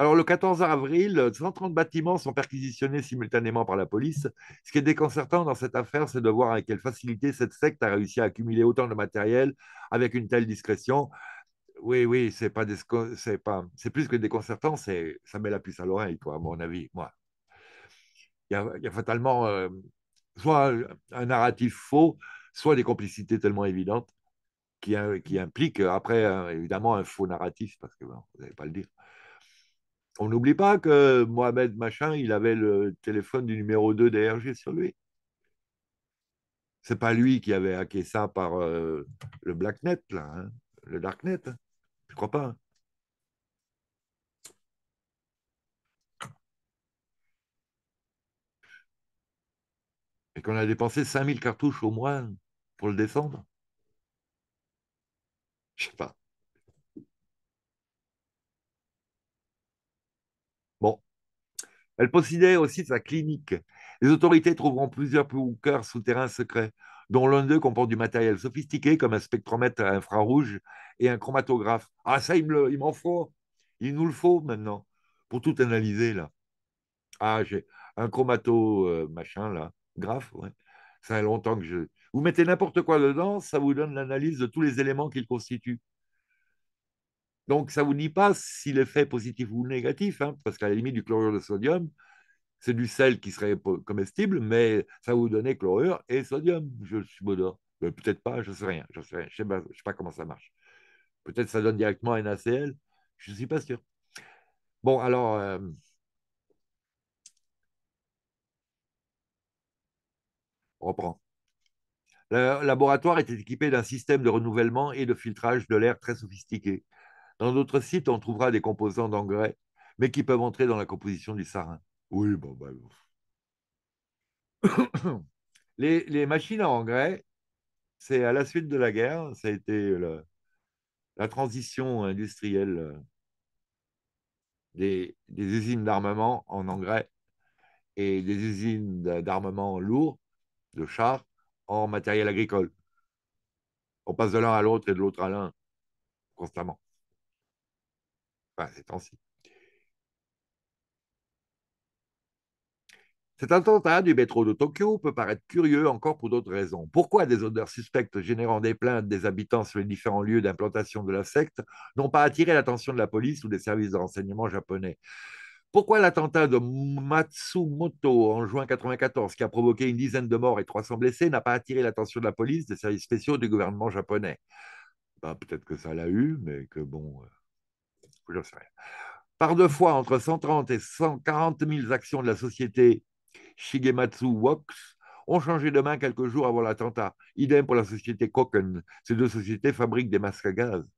Alors, le 14 avril, 130 euh, bâtiments sont perquisitionnés simultanément par la police. Ce qui est déconcertant dans cette affaire, c'est de voir avec quelle facilité cette secte a réussi à accumuler autant de matériel avec une telle discrétion. Oui, oui, c'est pas, c'est pas, c'est plus que déconcertant, c'est, ça met la puce à l'oreille, quoi, à mon avis, moi. Il y a, fatalement euh, soit un, narratif faux, soit des complicités tellement évidentes qui, euh, impliquent après, évidemment, un faux narratif, parce que vous n'allez pas le dire. On n'oublie pas que Mohamed Machin, il avait le téléphone du numéro 2 d'ARG sur lui. C'est pas lui qui avait hacké ça par euh, le Blacknet, là, hein, le Darknet. Hein. Je crois pas. Hein. Et qu'on a dépensé 5000 cartouches au moins pour le descendre. Je sais pas. Elle possédait aussi sa clinique. Les autorités trouveront plusieurs sous souterrains secrets, dont l'un d'eux comporte du matériel sophistiqué comme un spectromètre infrarouge et un chromatographe. Ah ça, il m'en faut. Il nous le faut maintenant pour tout analyser là. Ah, j'ai un chromato euh, machin là, graphe, Ça fait longtemps que je. Vous mettez n'importe quoi dedans, ça vous donne l'analyse de tous les éléments qu'il constitue. Donc, ça ne vous dit pas si l'effet est positif ou négatif, hein, parce qu'à la limite du chlorure de sodium, c'est du sel qui serait comestible, mais ça vous donner chlorure et sodium, je suis suppose. Peut-être pas, je ne sais rien. Je ne sais, sais, pas comment ça marche. Peut-être ça donne directement un ACL, je ne suis pas sûr. Bon, alors. Euh, reprend. Le laboratoire était équipé d'un système de renouvellement et de filtrage de l'air très sophistiqué. Dans d'autres sites, on trouvera des composants d'engrais, mais qui peuvent entrer dans la composition du sarin. Oui, bon, bah, Les, machines à engrais, c'est à la suite de la guerre, ça a été la transition industrielle des, des usines d'armement en engrais et des usines d'armement lourd, de chars, en matériel agricole. On passe de l'un à l'autre et de l'autre à l'un constamment. Cet attentat du métro de Tokyo peut paraître curieux encore pour d'autres raisons. Pourquoi des odeurs suspectes générant des plaintes des habitants sur les différents lieux d'implantation de la secte n'ont pas attiré l'attention de la police ou des services de renseignement japonais Pourquoi l'attentat de Matsumoto en juin 1994, qui a provoqué une dizaine de morts et 300 blessés, n'a pas attiré l'attention de la police, des services spéciaux du gouvernement japonais bah, Peut-être que ça l'a eu, mais que bon. Euh, par deux fois, entre 130 et 140 000 actions de la société Shigematsu Works ont changé de main quelques jours avant l'attentat. Idem pour la société Koken. Ces deux sociétés fabriquent des masques à gaz.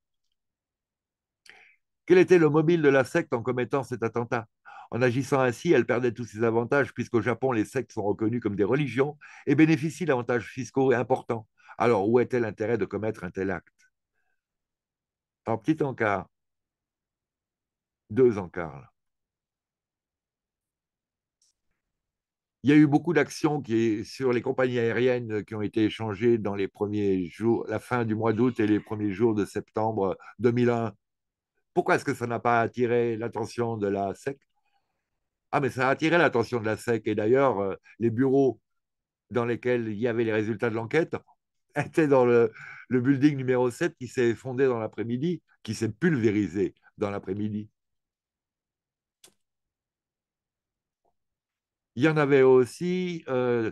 Quel était le mobile de la secte en commettant cet attentat En agissant ainsi, elle perdait tous ses avantages puisqu'au Japon, les sectes sont reconnues comme des religions et bénéficient d'avantages fiscaux importants. Alors, où était l'intérêt de commettre un tel acte En petit encart, deux encarts. Il y a eu beaucoup d'actions sur les compagnies aériennes qui ont été échangées dans les premiers jours, la fin du mois d'août et les premiers jours de septembre 2001. Pourquoi est-ce que ça n'a pas attiré l'attention de la SEC Ah, mais ça a attiré l'attention de la SEC. Et d'ailleurs, euh, les bureaux dans lesquels il y avait les résultats de l'enquête étaient dans le, building numéro 7 qui s'est fondé dans l'après-midi, qui s'est pulvérisé dans l'après-midi. Il y en avait aussi euh,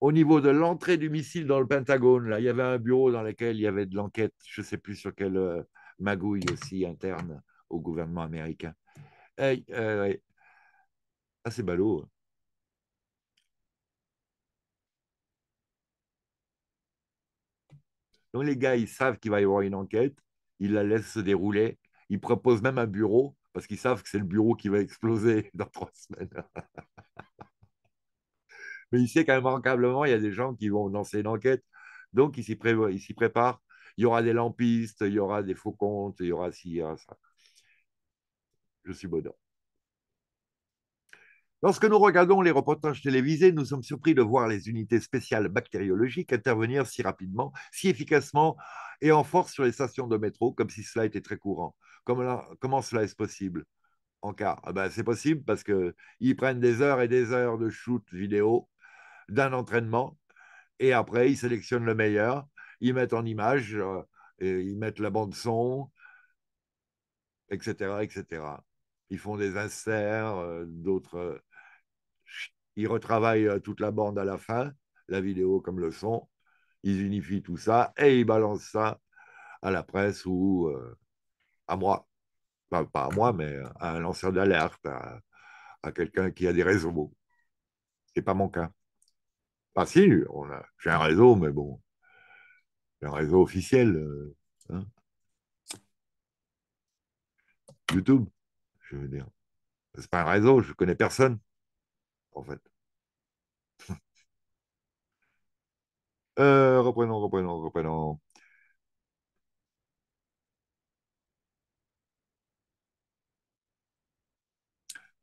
au niveau de l'entrée du missile dans le Pentagone. Là, il y avait un bureau dans lequel il y avait de l'enquête, je ne sais plus sur quelle euh, magouille aussi interne au gouvernement américain. Euh, ah, c'est ballot. Hein. Donc les gars, ils savent qu'il va y avoir une enquête, ils la laissent se dérouler, ils proposent même un bureau parce qu'ils savent que c'est le bureau qui va exploser dans trois semaines. Mais il sait qu'immanquablement, il y a des gens qui vont lancer une enquête. Donc, ils s'y préparent. Il y aura des lampistes, il y aura des faux comptes, il y aura ci, il y aura ça. Je suis dans. Lorsque nous regardons les reportages télévisés, nous sommes surpris de voir les unités spéciales bactériologiques intervenir si rapidement, si efficacement et en force sur les stations de métro, comme si cela était très courant. Comment, cela est ce possible en cas ah ben, C'est possible parce qu'ils prennent des heures et des heures de shoot vidéo d'un entraînement et après ils sélectionnent le meilleur, ils mettent en image, euh, et ils mettent la bande son, etc., etc. Ils font des inserts, euh, d'autres. Euh, ils retravaillent toute la bande à la fin, la vidéo comme le son. Ils unifient tout ça et ils balancent ça à la presse ou à moi, pas à moi, mais à un lanceur d'alerte, à, quelqu'un qui a des réseaux. C'est pas mon cas. Pas si, on j'ai un réseau, mais bon, j'ai un réseau officiel. Euh, hein. YouTube, je veux dire. C'est pas un réseau, je connais personne, en fait. Euh, reprenons, reprenons, reprenons.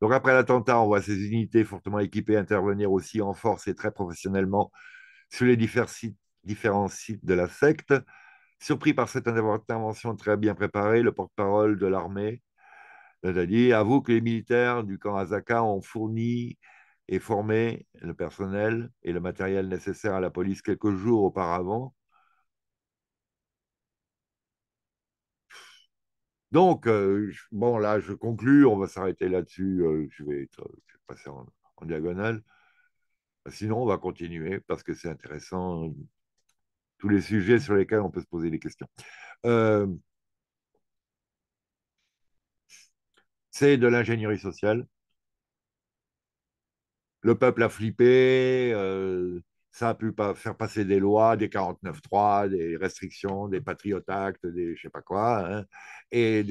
Donc après l'attentat, on voit ces unités fortement équipées intervenir aussi en force et très professionnellement sur les différents sites de la secte. Surpris par cette intervention très bien préparée, le porte-parole de l'armée, cest à avoue que les militaires du camp Azaka ont fourni et formé le personnel et le matériel nécessaire à la police quelques jours auparavant Donc, euh, bon, là, je conclue, on va s'arrêter là-dessus, euh, euh, je, vais passer en, diagonale. Sinon, on va continuer parce que c'est intéressant, tous les sujets sur lesquels on peut se poser des questions. c'est de l'ingénierie sociale. Le peuple a flippé, ça a pu faire passer des lois, des 49-3, des restrictions, des Patriot Act, des je sais pas quoi, hein, et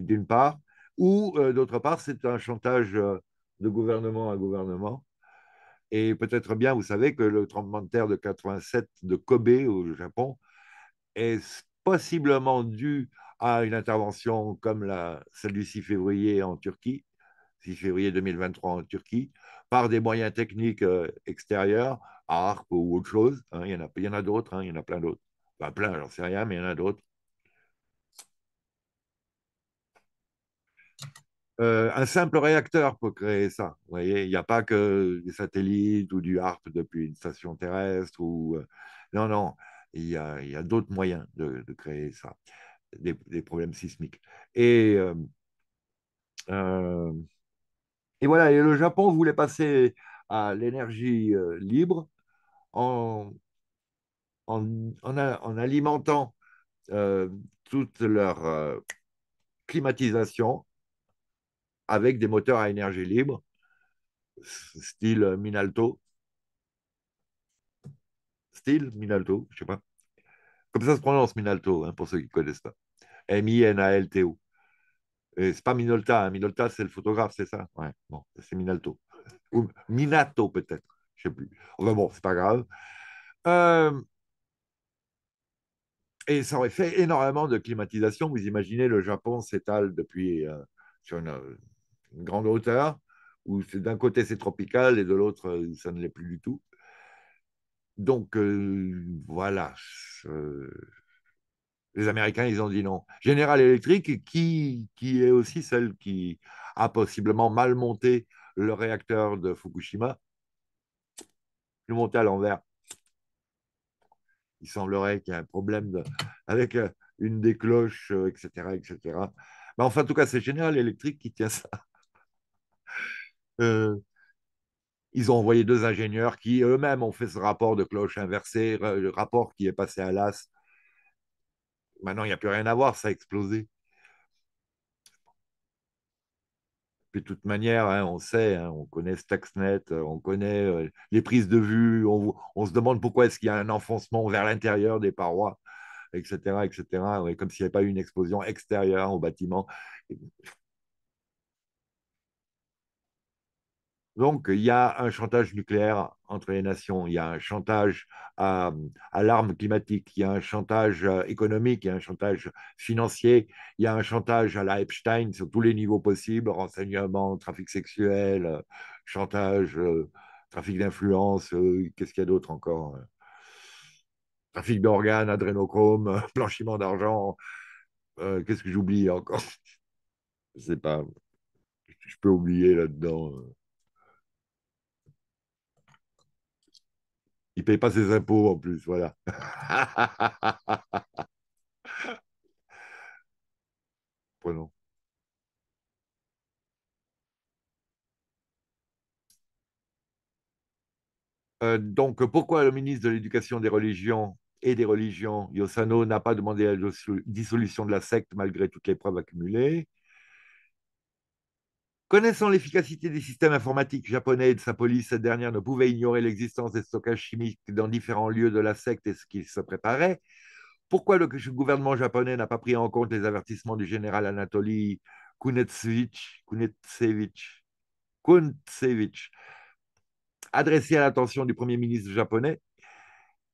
d'une part, ou euh, d'autre part, c'est un chantage euh, de gouvernement à gouvernement. Et peut-être bien, vous savez que le tremblement de terre de 87 de Kobe au Japon est possiblement dû à une intervention comme la, celle du 6 février en Turquie, 6 février 2023 en Turquie, par des moyens techniques euh, extérieurs, Arp ou autre chose. Hein, il y en a, il d'autres, hein, il y en a plein d'autres. Enfin, plein, j'en sais rien, mais il y en a d'autres. Euh, un simple réacteur peut créer ça. Vous voyez, il n'y a pas que des satellites ou du Arp depuis une station terrestre. Ou, euh, non, non, il y a, d'autres moyens de, créer ça, des, problèmes sismiques. Et et voilà, et le Japon voulait passer à l'énergie euh, libre en, en, alimentant euh, toute leur euh, climatisation avec des moteurs à énergie libre, style Minalto. Style Minalto, je ne sais pas. Comme ça se prononce Minalto, hein, pour ceux qui connaissent pas. M-I-N-A-L-T-O n'est pas Minolta, hein. Minolta c'est le photographe, c'est ça Ouais, bon, c'est Minalto. Ou Minato peut-être, je sais plus. Enfin bon, c'est pas grave. Euh, et ça aurait fait énormément de climatisation. Vous imaginez, le Japon s'étale depuis euh, sur une, grande hauteur, où d'un côté c'est tropical et de l'autre euh, ça ne l'est plus du tout. Donc voilà, je, les Américains, ils ont dit non. Général Electric, qui, qui est aussi celle qui a possiblement mal monté le réacteur de Fukushima, le monté à l'envers. Il semblerait qu'il y a un problème avec euh, une des cloches, etc. etc. Mais enfin, en tout cas, c'est General Electric qui tient ça. Euh, ils ont envoyé deux ingénieurs qui eux-mêmes ont fait ce rapport de cloche inversée, euh, le rapport qui est passé à l'AS Maintenant, il n'y a plus rien à voir, ça a explosé. de toute manière, hein, on sait, hein, on connaît Stuxnet, euh, on connaît euh, les prises de vue, on, se demande pourquoi est-ce qu'il y a un enfoncement vers l'intérieur des parois, etc., etc. comme s'il n'y avait pas eu une explosion extérieure au bâtiment. Donc, il y a un chantage nucléaire entre les nations, il y a un chantage à, l'arme climatique, il y a un chantage euh, économique, il y a un chantage financier, il y a un chantage à la Epstein sur tous les niveaux possibles, renseignement, trafic sexuel, euh, chantage, euh, trafic d'influence, qu'est-ce qu'il y a d'autre encore Trafic d'organes, adrénochrome, blanchiment d'argent, qu'est-ce que j'oublie encore Je ne sais pas, je peux oublier là-dedans. Il ne paye pas ses impôts en plus, voilà. Prenons. Euh, donc, pourquoi le ministre de l'Éducation des religions et des religions, Yosano, n'a pas demandé la dissolution de la secte malgré toutes les preuves accumulées Connaissant l'efficacité des systèmes informatiques japonais et de sa police, cette dernière ne pouvait ignorer l'existence des stockages chimiques dans différents lieux de la secte et ce qui se préparait. Pourquoi le gouvernement japonais n'a pas pris en compte les avertissements du général Anatoly Kunetsevich, Kunetsevich, Kuntsevich adressés à l'attention du premier ministre japonais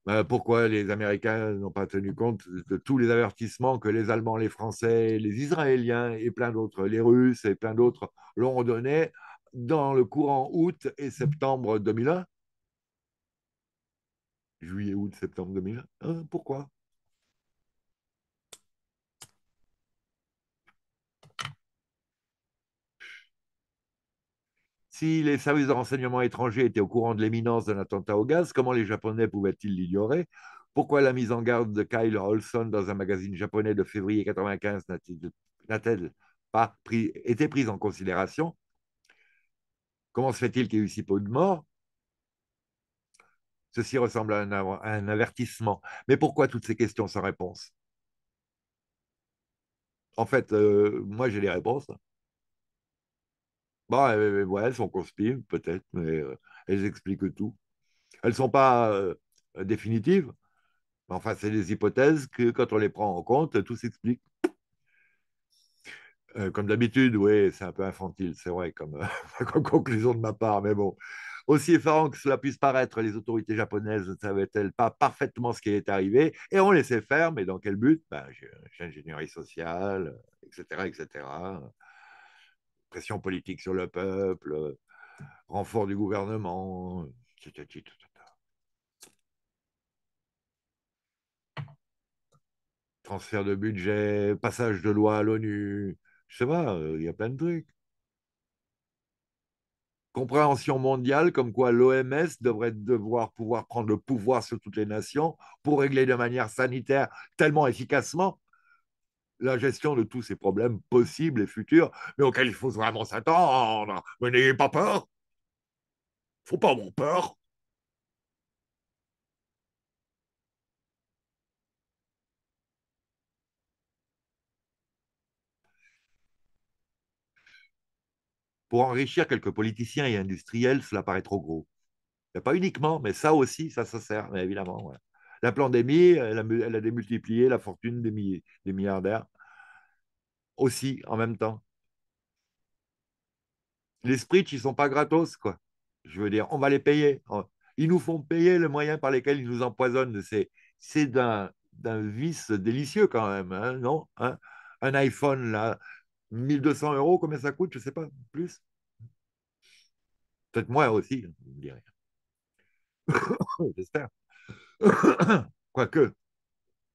euh, pourquoi les Américains n'ont pas tenu compte de tous les avertissements que les Allemands, les Français, les Israéliens et plein d'autres, les Russes et plein d'autres l'ont donné dans le courant août et septembre 2001 Juillet, août, septembre 2001 euh, Pourquoi Si les services de renseignement étrangers étaient au courant de l'éminence d'un attentat au gaz, comment les Japonais pouvaient-ils l'ignorer Pourquoi la mise en garde de Kyle Olson dans un magazine japonais de février 1995 n'a-t-elle pas été prise en considération Comment se fait-il qu'il y ait eu si peu de morts Ceci ressemble à un, avertissement. Mais pourquoi toutes ces questions sans réponse En fait, euh, moi j'ai les réponses. Bon, bah, elles sont conspires, peut-être, mais euh, elles expliquent tout. Elles ne sont pas euh, définitives définitives. Enfin, c'est des hypothèses que, quand on les prend en compte, tout s'explique. Euh, comme d'habitude, oui, c'est un peu infantile, c'est vrai, comme, conclusion de ma part, mais bon. Aussi effarant que cela puisse paraître, les autorités japonaises ne savaient-elles pas parfaitement ce qui est arrivé et on laissait faire, mais dans quel but ben, Ingénierie sociale, etc., etc pression politique sur le peuple, euh, renfort du gouvernement. Euh, Transfert de budget, passage de loi à l'ONU, je sais pas, euh, il y a plein de trucs. Compréhension mondiale comme quoi l'OMS devrait devoir pouvoir prendre le pouvoir sur toutes les nations pour régler de manière sanitaire tellement efficacement la gestion de tous ces problèmes possibles et futurs, mais auxquels il faut vraiment s'attendre. Mais n'ayez pas peur. Faut pas avoir peur. Pour enrichir quelques politiciens et industriels, cela paraît trop gros. pas uniquement, mais ça aussi, ça, ça sert, mais évidemment. Ouais. La pandémie, elle a, démultiplié la fortune des, milliardaires aussi en même temps. Les sprites, ils ne sont pas gratos, quoi. Je veux dire, on va les payer. Ils nous font payer le moyen par lesquels ils nous empoisonnent. C'est d'un vice délicieux quand même, hein, non hein? Un iPhone, là, 1200 euros, combien ça coûte Je ne sais pas, plus Peut-être moins aussi, je rien. J'espère. Quoique,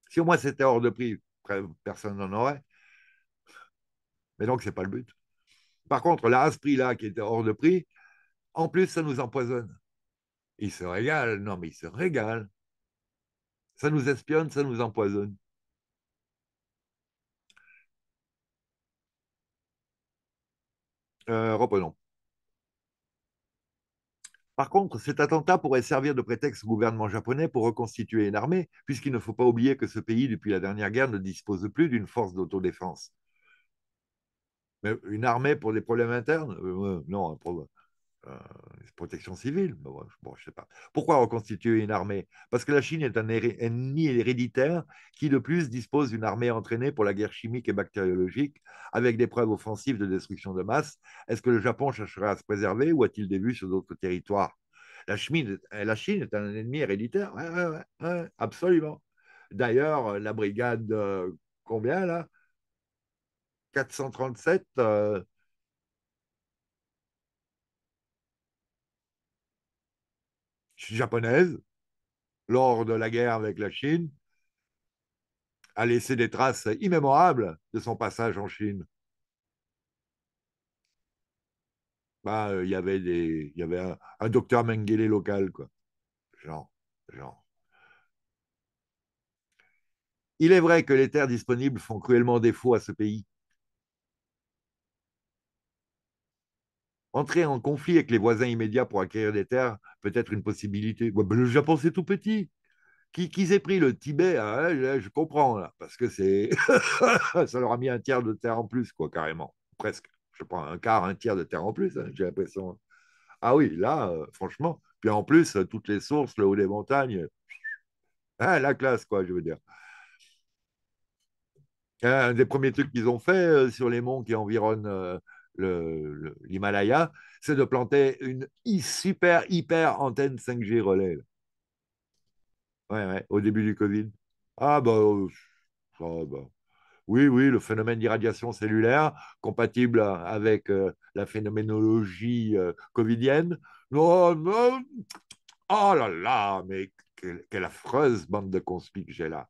si au moins c'était hors de prix, personne n'en aurait. Mais donc, ce n'est pas le but. Par contre, là, à ce prix-là, qui était hors de prix, en plus, ça nous empoisonne. Il se régale. Non, mais il se régale. Ça nous espionne, ça nous empoisonne. Euh, reprenons. Par contre, cet attentat pourrait servir de prétexte au gouvernement japonais pour reconstituer une armée, puisqu'il ne faut pas oublier que ce pays, depuis la dernière guerre, ne dispose plus d'une force d'autodéfense. Mais une armée pour des problèmes internes euh, euh, Non, un problème. Euh, protection civile. Bon, je sais pas. Pourquoi reconstituer une armée Parce que la Chine est un ennemi héréditaire qui, de plus, dispose d'une armée entraînée pour la guerre chimique et bactériologique avec des preuves offensives de destruction de masse. Est-ce que le Japon chercherait à se préserver ou a-t-il des vues sur d'autres territoires la euh, Chine, la est un ennemi héréditaire, absolument. D'ailleurs, la brigade, euh, combien là 437 japonaise, lors de la guerre avec la Chine, a laissé des traces immémorables de son passage en Chine. Bah, euh, il y avait des, il y avait un, docteur Mengele local, quoi. Il est vrai que les terres disponibles font cruellement défaut à ce pays. entrer en conflit avec les voisins immédiats pour acquérir des terres, peut-être une possibilité. Ben, le Japon, c'est tout petit. Qui, aient pris le Tibet, hein, je comprends, parce que c'est ça leur a mis un tiers de terre en plus, quoi, carrément. Presque. Je prends un quart, un tiers de terre en plus, hein, j'ai l'impression. Ah oui, là, euh, franchement. Puis en plus, euh, toutes les sources, le haut des montagnes, Ah, la classe, quoi, je veux dire. Un des premiers trucs qu'ils ont fait sur les monts qui environnent l'Himalaya, c'est de planter une super, hyper antenne 5G relais. Ouais, au début du Covid. Ah bah, euh, ah bah, oui, oui, le phénomène d'irradiation cellulaire, compatible euh, avec euh, la phénoménologie covidienne. Oh, là là, mais quelle, affreuse bande de que j'ai là.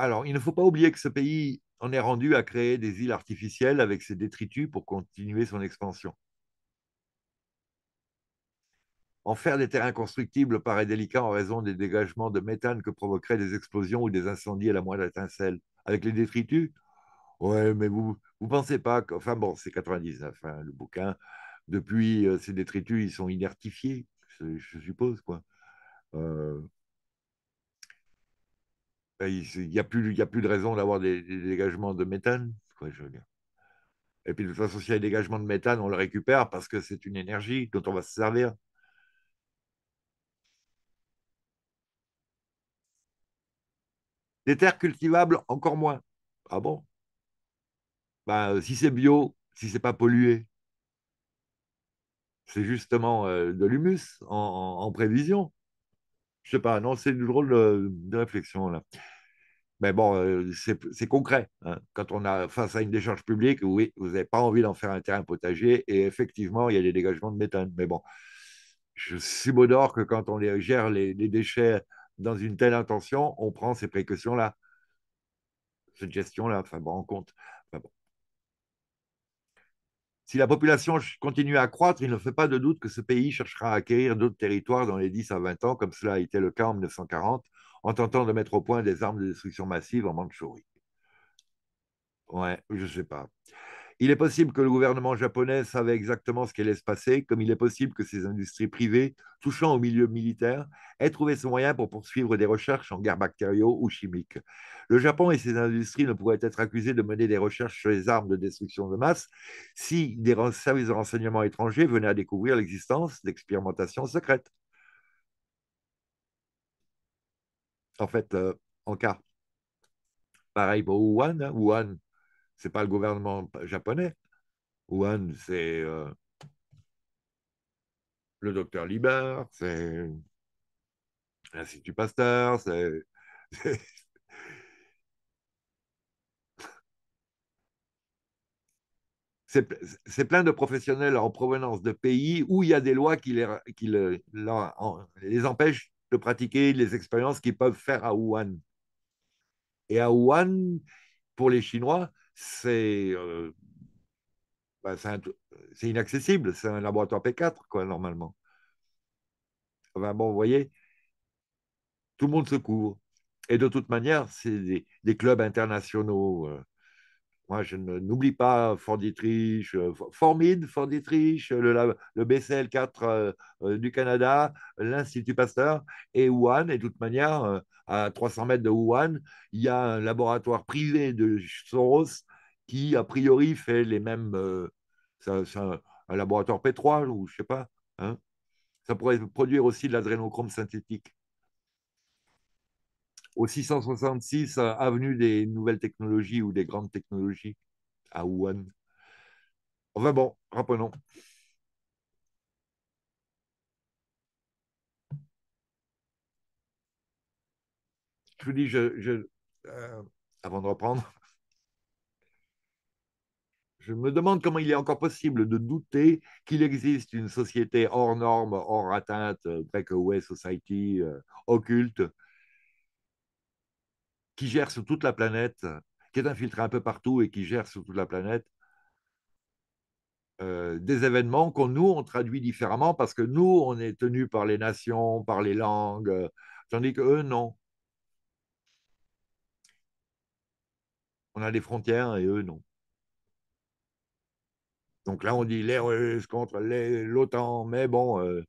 alors, il ne faut pas oublier que ce pays en est rendu à créer des îles artificielles avec ses détritus pour continuer son expansion. En faire des terrains constructibles paraît délicat en raison des dégagements de méthane que provoqueraient des explosions ou des incendies à la moindre étincelle. Avec les détritus Ouais, mais vous ne pensez pas que. Enfin bon, c'est 99, hein, le bouquin. Depuis, euh, ces détritus, ils sont inertifiés, je suppose, quoi. Euh, bah, il n'y a, plus, a plus de raison d'avoir des, dégagements de méthane. Quoi, Et puis de toute façon, s'il y a des dégagements de méthane, on le récupère parce que c'est une énergie dont on va se servir. Des terres cultivables, encore moins. Ah bon bah, euh, Si c'est bio, si c'est pas pollué, c'est justement euh, de l'humus en prévision je ne sais pas, non, c'est du drôle de, réflexion là. Mais bon, euh, c'est concret. Hein. Quand on a face à une décharge publique, oui, vous n'avez pas envie d'en faire un terrain potager, et effectivement, il y a des dégagements de méthane. Mais bon, je suis d'or que quand on gère les, les déchets dans une telle intention, on prend ces précautions-là, cette gestion-là, enfin bon, en compte. Si la population continue à croître, il ne fait pas de doute que ce pays cherchera à acquérir d'autres territoires dans les 10 à 20 ans, comme cela a été le cas en 1940, en tentant de mettre au point des armes de destruction massive en Mandchourie. Ouais, je sais pas. Il est possible que le gouvernement japonais savait exactement ce qui allait se passer, comme il est possible que ces industries privées, touchant au milieu militaire, aient trouvé ce moyen pour poursuivre des recherches en guerre bactériaux ou chimiques. Le Japon et ses industries ne pourraient être accusés de mener des recherches sur les armes de destruction de masse si des services de renseignement étrangers venaient à découvrir l'existence d'expérimentations secrètes. En fait, euh, en cas. Pareil pour Wuhan, hein, Wuhan c'est pas le gouvernement japonais. Wuhan, c'est euh, le docteur Liber, c'est l'Institut Pasteur, c'est. c'est plein de professionnels en provenance de pays où il y a des lois qui les, qui les empêchent de pratiquer les expériences qu'ils peuvent faire à Wuhan. Et à Wuhan, pour les Chinois, euh, ben, c'est inaccessible, c'est un laboratoire P4, quoi, normalement. bon, vous voyez, tout le monde se couvre. Et de toute manière, c'est des, clubs internationaux. Euh. Moi, je n'oublie pas Fort euh, Formid, le, BCL4 du Canada, l'Institut Pasteur et Wuhan. Et de toute manière, à 300 mètres de Wuhan, il y a un laboratoire privé de Soros qui, a priori, fait les mêmes. Euh, un laboratoire pétrole ou je ne sais pas. Hein. ça pourrait produire aussi de l'adrénochrome synthétique. Au 666 avenue des nouvelles technologies ou des grandes technologies à Wuhan. Enfin bon, reprenons. Je vous dis, euh, avant de reprendre, je me demande comment il est encore possible de douter qu'il existe une société hors normes, hors atteinte, euh, breakaway society, euh, occulte, qui gère sur toute la planète, qui est infiltrée un peu partout et qui gère sur toute la planète euh, des événements qu'on nous, on traduit différemment parce que nous, on est tenus par les nations, par les langues, tandis que eux, non. On a des frontières et eux, non. Donc là, on dit les Russes contre l'OTAN, mais bon. Euh,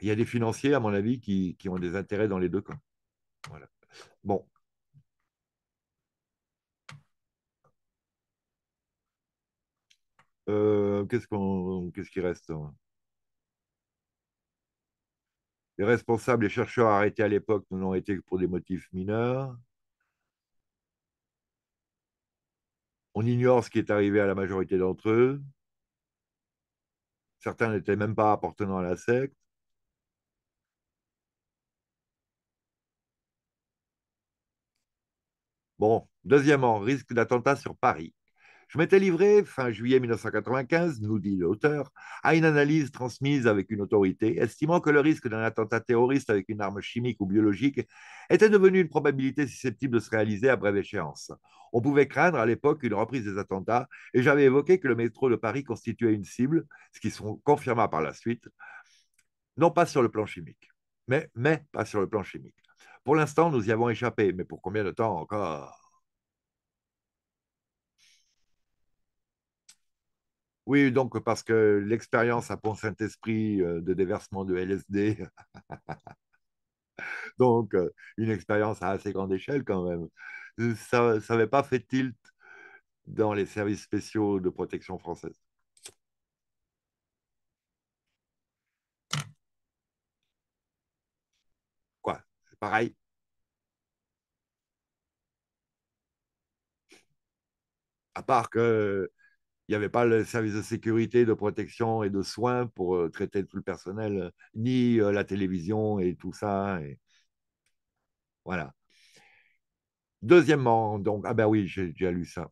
il y a des financiers, à mon avis, qui, ont des intérêts dans les deux camps. Voilà. Bon. Euh, qu'est-ce, qu'il qu'est-ce qui reste hein les responsables et chercheurs arrêtés à l'époque ne l'ont été que pour des motifs mineurs. On ignore ce qui est arrivé à la majorité d'entre eux. Certains n'étaient même pas appartenant à la secte. Bon, deuxièmement, risque d'attentat sur Paris. Je m'étais livré, fin juillet 1995, nous dit l'auteur, à une analyse transmise avec une autorité, estimant que le risque d'un attentat terroriste avec une arme chimique ou biologique était devenu une probabilité susceptible de se réaliser à brève échéance. On pouvait craindre à l'époque une reprise des attentats, et j'avais évoqué que le métro de Paris constituait une cible, ce qui se confirma par la suite, non pas sur le plan chimique, mais, mais pas sur le plan chimique. Pour l'instant, nous y avons échappé, mais pour combien de temps encore Oui, donc parce que l'expérience à Pont-Saint-Esprit euh, de déversement de LSD, donc euh, une expérience à assez grande échelle quand même, euh, ça n'avait pas fait tilt dans les services spéciaux de protection française. Quoi C'est pareil À part que il n'y avait pas le service de sécurité, de protection et de soins pour euh, traiter tout le personnel, euh, ni euh, la télévision et tout ça. Hein, et... Voilà. Deuxièmement, donc, ah ben oui, j'ai déjà lu ça.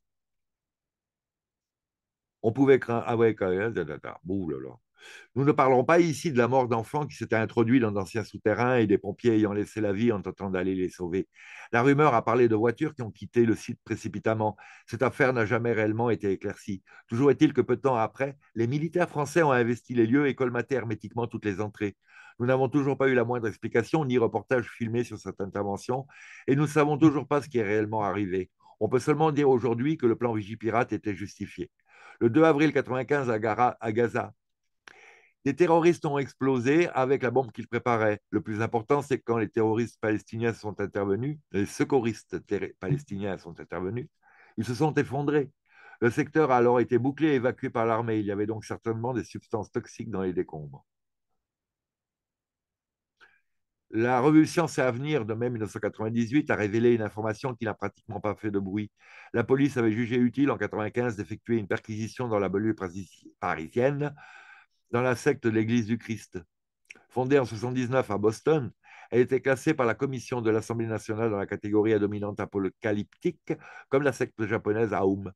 On pouvait craindre. Ah ouais, quand même, là, là. Nous ne parlerons pas ici de la mort d'enfants qui s'étaient introduits dans d'anciens souterrains et des pompiers ayant laissé la vie en tentant d'aller les sauver. La rumeur a parlé de voitures qui ont quitté le site précipitamment. Cette affaire n'a jamais réellement été éclaircie. Toujours est-il que peu de temps après, les militaires français ont investi les lieux et colmaté hermétiquement toutes les entrées. Nous n'avons toujours pas eu la moindre explication ni reportage filmé sur cette intervention et nous ne savons toujours pas ce qui est réellement arrivé. On peut seulement dire aujourd'hui que le plan Vigipirate était justifié. Le 2 avril 1995 à, à Gaza, des terroristes ont explosé avec la bombe qu'ils préparaient. Le plus important, c'est que quand les terroristes palestiniens sont intervenus, les secouristes palestiniens sont intervenus, ils se sont effondrés. Le secteur a alors été bouclé et évacué par l'armée. Il y avait donc certainement des substances toxiques dans les décombres. La révolution « C'est à venir » de mai 1998 a révélé une information qui n'a pratiquement pas fait de bruit. La police avait jugé utile en 1995 d'effectuer une perquisition dans la banlieue parisienne dans la secte de l'Église du Christ. Fondée en 1979 à Boston, elle était classée par la commission de l'Assemblée nationale dans la catégorie à dominante apocalyptique, comme la secte japonaise Aum.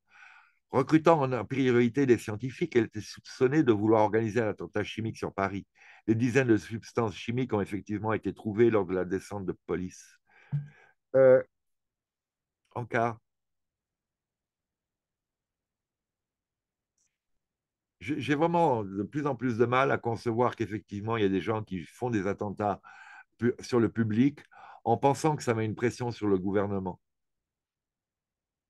Recrutant en priorité des scientifiques, elle était soupçonnée de vouloir organiser un attentat chimique sur Paris. Des dizaines de substances chimiques ont effectivement été trouvées lors de la descente de police. en euh, cas, j'ai vraiment de plus en plus de mal à concevoir qu'effectivement, il y a des gens qui font des attentats sur le public en pensant que ça met une pression sur le gouvernement.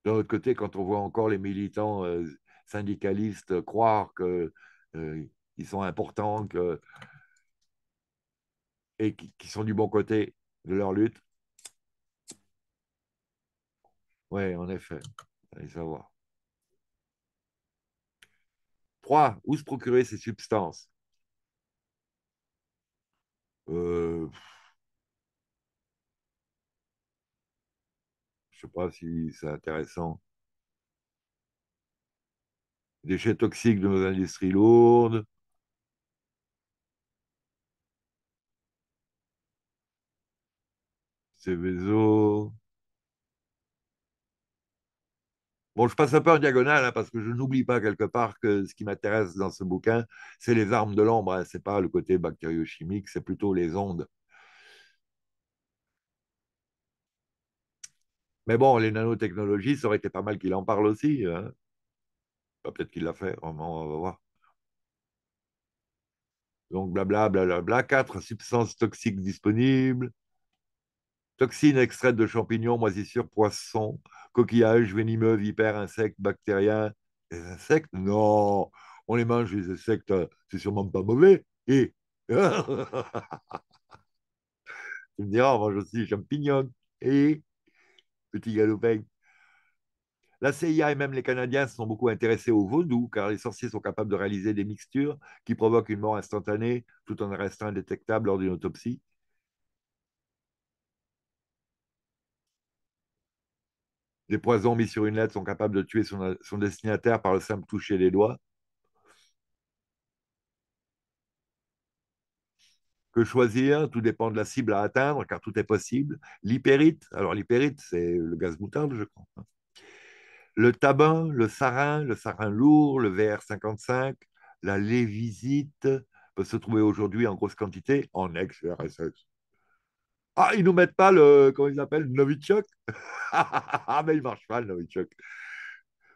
D'un autre côté, quand on voit encore les militants euh, syndicalistes croire qu'ils euh, sont importants et qui sont du bon côté de leur lutte, oui, en effet, allez savoir. Où se procurer ces substances euh, Je ne sais pas si c'est intéressant. Déchets toxiques de nos industries lourdes. Céveso. Bon, je passe un peu en diagonale hein, parce que je n'oublie pas quelque part que ce qui m'intéresse dans ce bouquin, c'est les armes de l'ombre. ce hein. c'est pas le côté bactériochimique, c'est plutôt les ondes. Mais bon, les nanotechnologies, ça aurait été pas mal qu'il en parle aussi. Hein. Bah, peut-être qu'il l'a fait, on va voir. Donc, blablabla, bla, bla, 4 substances toxiques disponibles. Toxines extraites de champignons, moisissures, poissons, coquillages, venimeux, vipères, insectes, bactériens. Les insectes Non On les mange, les insectes, euh, c'est sûrement pas mauvais. Et. tu me on mange aussi champignons. Et. Petit galopin. La CIA et même les Canadiens sont beaucoup intéressés au vaudou, car les sorciers sont capables de réaliser des mixtures qui provoquent une mort instantanée tout en restant indétectable lors d'une autopsie. Les poisons mis sur une lettre sont capables de tuer son, destinataire par le simple toucher des doigts. Que choisir Tout dépend de la cible à atteindre, car tout est possible. L'hypérite, alors l'hypérite, c'est le gaz moutarde, je crois. Hein. Le tabac, le sarin, le sarin lourd, le VR55, la lévisite peut se trouver aujourd'hui en grosse quantité en ex RSS. Ah, ils nous mettent pas le, comment ils Le Novichok Ah, mais il marche pas, le Novichok.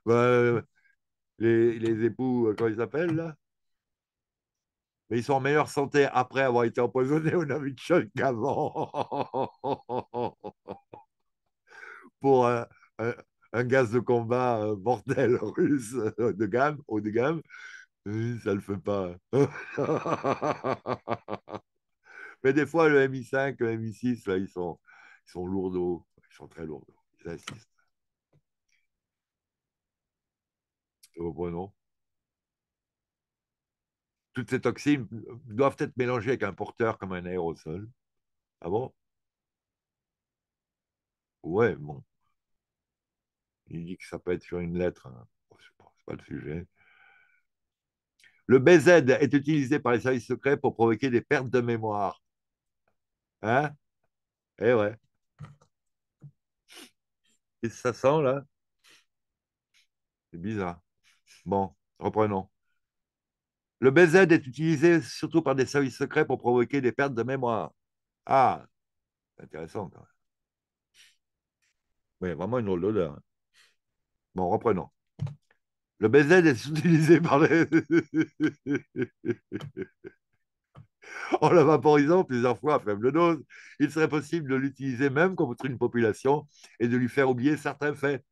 Bah, les, les, époux, euh, comment ils s'appellent, là Mais ils sont en meilleure santé après avoir été empoisonnés au Novichok qu'avant. Pour euh, un, un, gaz de combat euh, mortel russe de gamme, haut de gamme, ça le fait pas. Mais des fois, le MI5, le MI6, là, ils sont, ils sont lourdeaux. Ils sont très lourdeaux. Ils insistent. Vous comprenez Toutes ces toxines doivent être mélangées avec un porteur comme un aérosol. Ah bon Ouais, bon. Il dit que ça peut être sur une lettre. Hein. Ce n'est pas le sujet. Le BZ est utilisé par les services secrets pour provoquer des pertes de mémoire. Hein? Eh ouais. Et ça sent là? C'est bizarre. Bon, reprenons. Le BZ est utilisé surtout par des services secrets pour provoquer des pertes de mémoire. Ah, intéressant quand même. Oui, vraiment une drôle d'odeur. Hein. Bon, reprenons. Le BZ est utilisé par les... en la vaporisant plusieurs fois à faible dose, il serait possible de l'utiliser même contre une population et de lui faire oublier certains faits.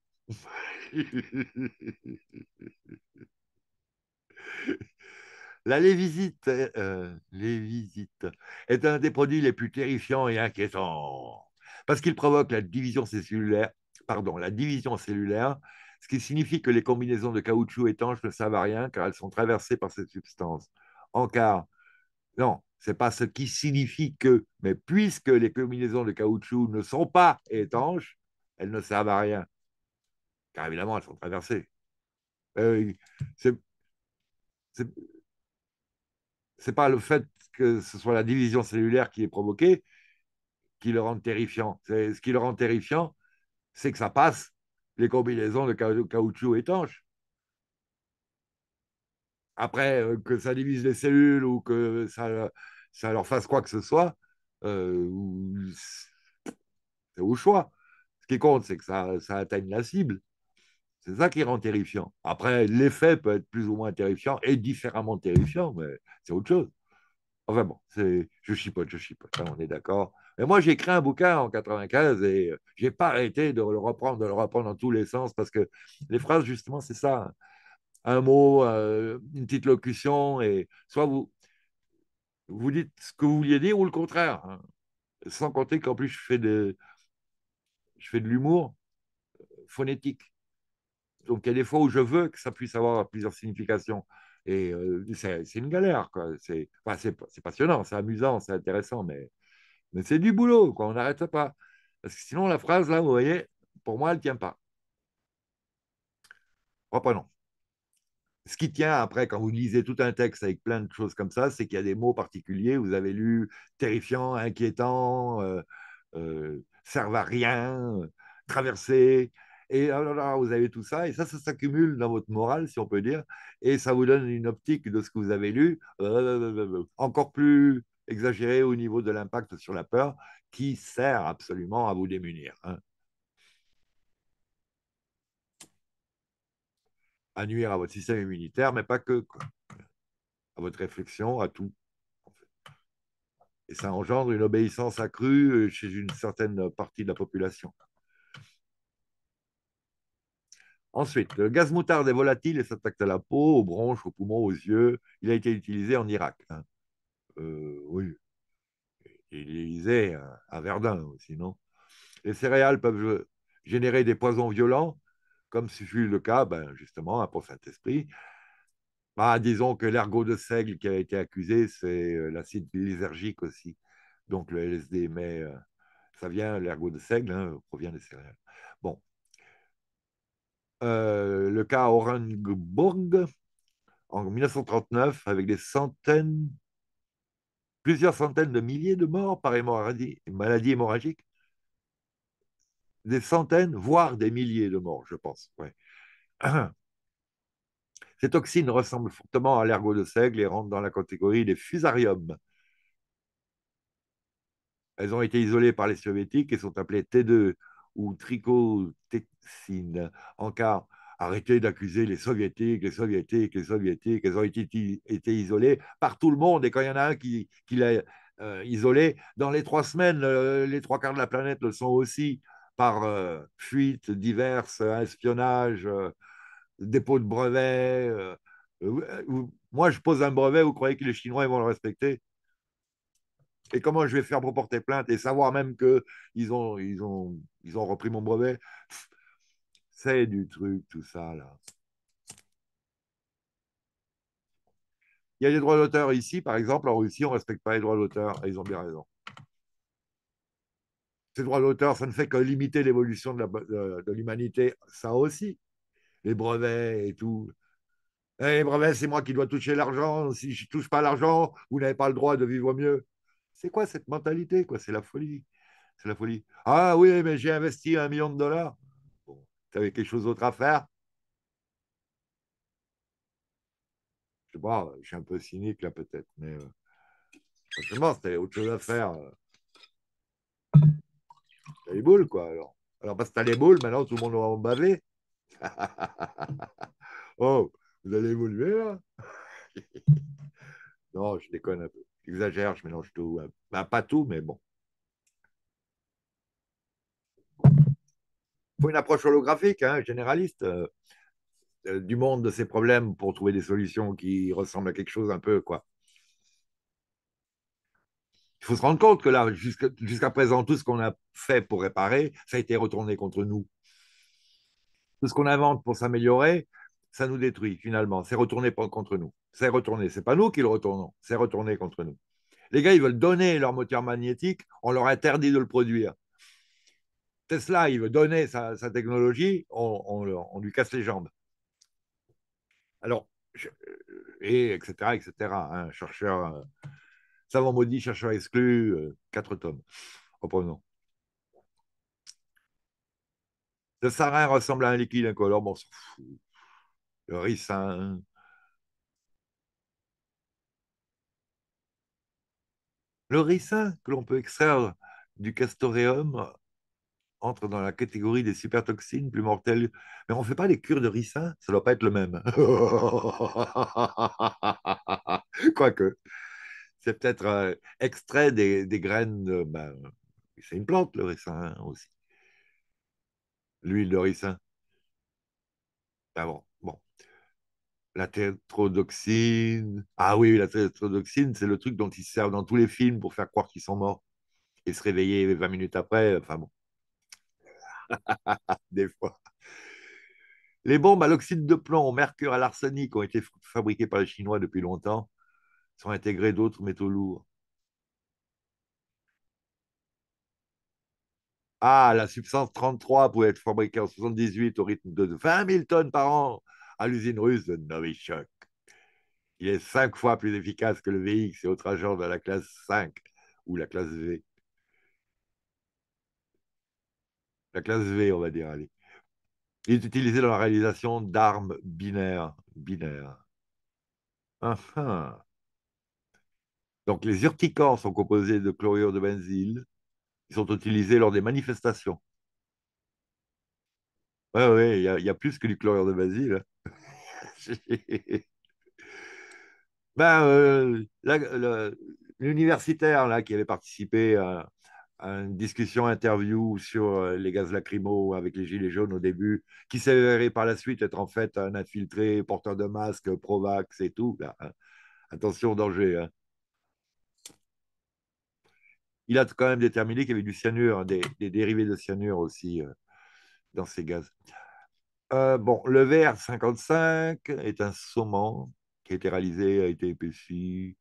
La lévisite, les euh, visites est un des produits les plus terrifiants et inquiétants parce qu'il provoque la division cellulaire, pardon, la division cellulaire, ce qui signifie que les combinaisons de caoutchouc étanche ne servent à rien car elles sont traversées par cette substance. En quart, non, ce n'est pas ce qui signifie que, mais puisque les combinaisons de caoutchouc ne sont pas étanches, elles ne servent à rien. Car évidemment, elles sont traversées. Euh, ce c'est, pas le fait que ce soit la division cellulaire qui est provoquée qui le rend terrifiant. ce qui le rend terrifiant, c'est que ça passe les combinaisons de caoutchouc étanches. Après, euh, que ça divise les cellules ou que ça, ça leur fasse quoi que ce soit, euh, c'est au choix. Ce qui compte, c'est que ça, ça atteigne la cible. C'est ça qui rend terrifiant. Après, l'effet peut être plus ou moins terrifiant et différemment terrifiant, mais c'est autre chose. Enfin bon, je chipote, je chipote, pas. Hein, on est d'accord. Mais moi, j'ai écrit un bouquin en 95 et j'ai pas arrêté de le reprendre, de le reprendre dans tous les sens parce que les phrases, justement, c'est ça. Hein un mot, euh, une petite locution, et soit vous, vous dites ce que vous vouliez dire ou le contraire. Hein. Sans compter qu'en plus, je fais de, je fais de l'humour euh, phonétique. Donc, il y a des fois où je veux que ça puisse avoir plusieurs significations. Et euh, c'est une galère. C'est enfin, passionnant, c'est amusant, c'est intéressant, mais, mais c'est du boulot. Quoi. On n'arrête pas. Parce que sinon, la phrase, là, vous voyez, pour moi, elle ne tient pas. pourquoi pas non ce qui tient après, quand vous lisez tout un texte avec plein de choses comme ça, c'est qu'il y a des mots particuliers. Vous avez lu terrifiant, inquiétant, euh, servent euh, à rien, traversé. Et alors oh là, vous avez tout ça, et ça, ça s'accumule dans votre morale, si on peut dire, et ça vous donne une optique de ce que vous avez lu, euh, encore plus exagérée au niveau de l'impact sur la peur, qui sert absolument à vous démunir. Hein. à nuire à votre système immunitaire, mais pas que, à votre réflexion, à tout. Et ça engendre une obéissance accrue euh, chez une certaine partie de la population. Ensuite, le gaz moutarde est volatile et s'attaque à la peau, aux bronches, aux poumons, aux yeux. Il a été utilisé en Irak. Hein. Euh, oui. Il est hein, à Verdun aussi, non Les céréales peuvent euh, générer des poisons violents comme ce fut le cas ben, justement pour Saint-Esprit. Bah, disons que l'ergot de seigle qui a été accusé, c'est euh, l'acide lysergique aussi. Donc le LSD, mais euh, ça vient, l'ergot de seigle hein, provient des céréales. Bon. Euh, le cas Orangburg en 1939, avec des centaines, plusieurs centaines de milliers de morts par maladie hémorragique, des centaines, voire des milliers de morts, je pense. Ces toxines ressemblent fortement à l'ergot de seigle et rentrent dans la catégorie des fusariums. Elles ont été isolées par les soviétiques et sont appelées T2 ou trichotexines. En cas, arrêtez d'accuser les soviétiques, les soviétiques, les soviétiques. Elles ont été, isolées par tout le monde. Et quand il y en a un qui, l'a euh, isolé, dans les trois semaines, les trois quarts de la planète le sont aussi par euh, fuite fuites diverses, euh, espionnage, euh, dépôt de brevets. moi, je pose un brevet, vous croyez que les Chinois vont le respecter Et comment je vais faire pour porter plainte et savoir même qu'ils ont, ils ont, ils ont repris mon brevet C'est du truc, tout ça, là. Il y a des droits d'auteur ici, par exemple, en Russie, on ne respecte pas les droits d'auteur, et ils ont bien raison. Ces droits d'auteur, ça ne fait que limiter l'évolution de l'humanité, ça aussi. Les brevets et tout. Eh, les brevets, c'est moi qui dois toucher l'argent. Si je ne touche pas l'argent, vous n'avez pas le droit de vivre mieux. C'est quoi cette mentalité C'est la folie. C'est la folie. Ah oui, mais j'ai investi un million de dollars. Bon, tu avais quelque chose d'autre à faire Je sais pas, je suis un peu cynique là peut-être, mais euh, franchement, c'était autre chose à faire. Euh les boules, quoi, alors. Alors, parce que t'as les boules, maintenant, tout le monde en baver oh, vous allez évoluer, là Non, je déconne un peu. J'exagère, je mélange tout. Hein. Bah, pas tout, mais bon. Il faut une approche holographique, hein, généraliste, euh, euh, du monde de ses problèmes pour trouver des solutions qui ressemblent à quelque chose un peu, quoi. Il faut se rendre compte que là, jusqu'à présent, tout ce qu'on a fait pour réparer, ça a été retourné contre nous. Tout ce qu'on invente pour s'améliorer, ça nous détruit finalement. C'est retourné contre nous. C'est retourné. Ce n'est pas nous qui le retournons. C'est retourné contre nous. Les gars, ils veulent donner leur moteur magnétique. On leur interdit de le produire. Tesla, il veut donner sa, technologie. On, lui casse les jambes. Alors, et etc. etc. Un chercheur euh, Savant maudit, chercheur exclu, 4 euh, quatre tomes. Reprenons. Le sarin ressemble à un liquide incolore, bon, on Le ricin. Le ricin que l'on peut extraire du castoréum entre dans la catégorie des supertoxines plus mortelles. Mais on ne fait pas les cures de ricin, ça ne doit pas être le même. Quoique peut-être euh, extrait des, graines ben, c'est une plante, le ricin hein, aussi. L'huile de ricin. Ah ben bon, bon. La tétrodoxine. Ah oui, la tétrodoxine, c'est le truc dont ils servent dans tous les films pour faire croire qu'ils sont morts et se réveiller 20 minutes après. Enfin bon. Des fois. Les bombes à l'oxyde de plomb, au mercure, à l'arsenic ont été fabriquées par les Chinois depuis longtemps. Sont intégrés d'autres métaux lourds. Ah, la substance 33 pouvait être fabriquée en 78 au rythme de 20 000 tonnes par an à l'usine russe de Novichok. Il est cinq fois plus efficace que le VX et autres agents de la classe 5 ou la classe V. La classe V, on va dire, allez. Il est utilisé dans la réalisation d'armes binaires. binaires. Enfin. Donc les urticants sont composés de chlorure de benzyle. Ils sont utilisés lors des manifestations. Oui, il y, a plus que du chlorure de benzyle. Hein. ben, euh, l'universitaire là qui avait participé à, une discussion interview sur euh, les gaz lacrymaux avec les gilets jaunes au début, qui s'avérait par la suite être en fait un infiltré porteur de masque, Provax et tout. Hein. Attention au danger. Hein il a quand même déterminé qu'il y avait du cyanure, hein, des, dérivés de cyanure aussi euh, dans ces gaz. Euh, bon, le verre 55 est un saumon qui a été réalisé, a été épaissi.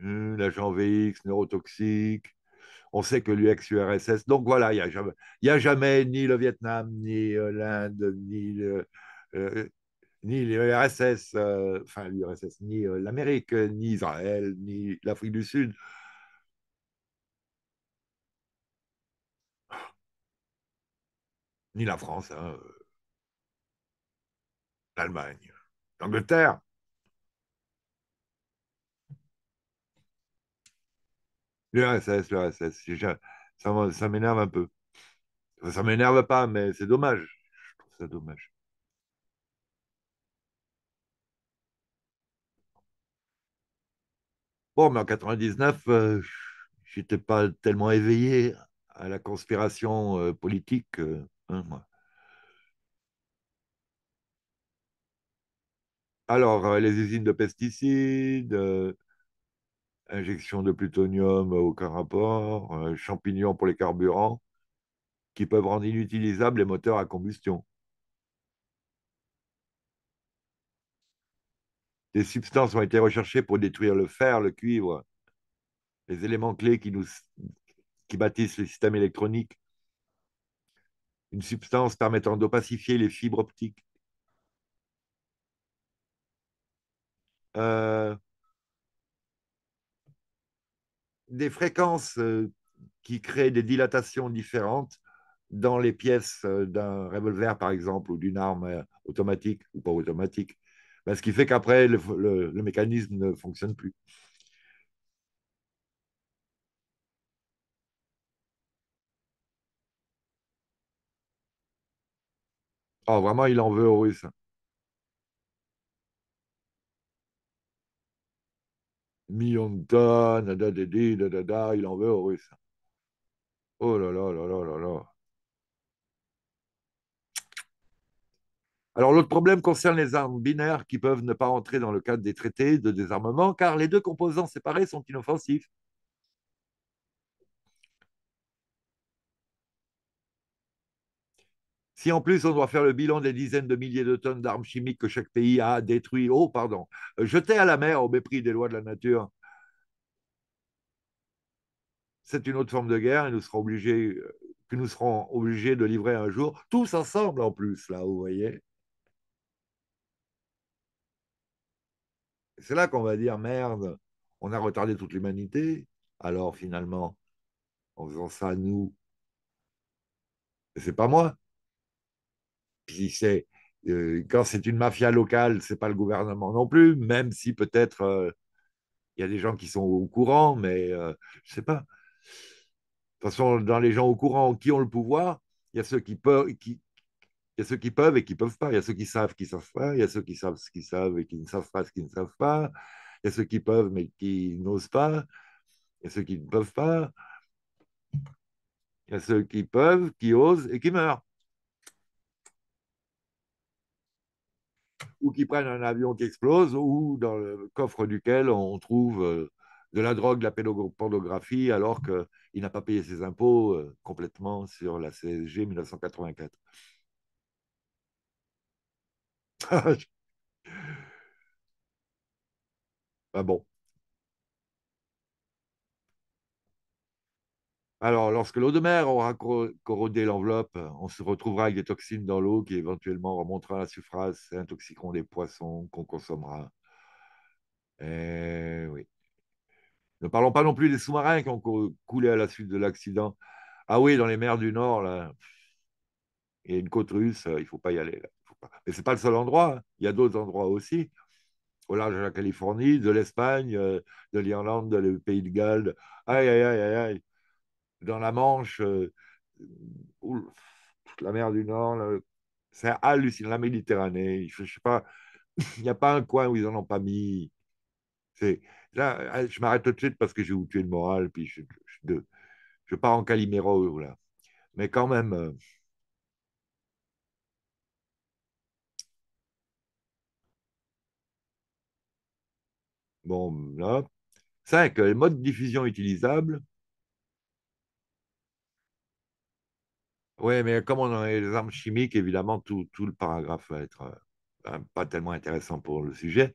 Hum, l'agent VX, neurotoxique. On sait que l'UX-URSS. Donc voilà, il n'y a, jamais, ni le Vietnam, ni euh, l'Inde, ni enfin l'URSS, ni l'Amérique, ni Israël, ni l'Afrique du Sud, ni la France, hein, euh. l'Allemagne, l'Angleterre. L'URSS, l'URSS, ça, ça m'énerve un peu. Ça m'énerve pas, mais c'est dommage. Je trouve ça dommage. Bon, mais en 99, je euh, j'étais pas tellement éveillé à la conspiration euh, politique. Alors, euh, les usines de pesticides, euh, injection de plutonium, euh, aucun rapport, champignons pour les carburants, qui peuvent rendre inutilisables les moteurs à combustion. Des substances ont été recherchées pour détruire le fer, le cuivre, les éléments clés qui, nous, qui bâtissent les systèmes électroniques, une substance permettant d'opacifier les fibres optiques. Euh, des fréquences euh, qui créent des dilatations différentes dans les pièces euh, d'un revolver, par exemple, ou d'une arme automatique ou pas automatique, ben, ce qui fait qu'après, le mécanisme ne fonctionne plus. Ah, vraiment, il en veut oh aux Russes. de tonnes, il en veut oh aux Russes. Oh là là là là là là. Alors l'autre problème concerne les armes binaires qui peuvent ne pas entrer dans le cadre des traités de désarmement car les deux composants séparés sont inoffensifs. Si en plus on doit faire le bilan des dizaines de milliers de tonnes d'armes chimiques que chaque pays a détruit, oh pardon, euh, jetées à la mer au mépris des lois de la nature, c'est une autre forme de guerre et nous serons obligés, euh, que nous serons obligés de livrer un jour, tous ensemble en plus, là, vous voyez. C'est là qu'on va dire, merde, on a retardé toute l'humanité, alors finalement, en faisant ça, nous, c'est pas moi, euh, quand c'est une mafia locale, c'est pas le gouvernement non plus, même si peut-être euh, il y a des gens qui sont au courant, mais je euh, je sais pas. De toute façon, dans les gens au courant qui ont le pouvoir, il y a ceux qui peuvent, qui, il y a ceux qui peuvent et qui peuvent pas. Il y a ceux qui savent qui savent pas. Il y a ceux qui savent ce qu'ils savent et qui ne savent pas ce qu'ils ne savent pas. Il y a ceux qui peuvent mais qui n'osent pas. Il y a ceux qui ne peuvent pas. Il y a ceux qui peuvent, qui osent et qui meurent. ou qui prennent un avion qui explose, ou dans le coffre duquel on trouve euh, de la drogue, de la pédopornographie, alors qu'il n'a pas payé ses impôts euh, complètement sur la CSG 1984. ah bon. Alors, lorsque l'eau de mer aura corrodé l'enveloppe, on se retrouvera avec des toxines dans l'eau qui éventuellement remonteront à la surface et intoxiqueront les poissons qu'on consommera. Et eh oui. Ne parlons pas non plus des sous-marins qui ont coulé à la suite de l'accident. Ah oui, dans les mers du Nord, là, il y a une côte russe, euh, il ne faut pas y aller. Mais ce n'est pas le seul endroit, hein. il y a d'autres endroits aussi, au large de la Californie, de l'Espagne, euh, de l'Irlande, le Pays de Galles. aïe, aïe, aïe, aïe dans la Manche, toute euh, la mer du Nord, c'est hallucinant, la Méditerranée, je, sais pas, il n'y a pas un coin où ils n'en ont pas mis. Là, euh, je m'arrête tout de suite parce que j'ai vous tuer le moral, puis je, pars en Calimero, là. Mais quand même... Euh, bon, là. Cinq, Les modes de diffusion utilisables. Oui, mais comme on a les armes chimiques, évidemment, tout, le paragraphe va être euh, pas tellement intéressant pour le sujet.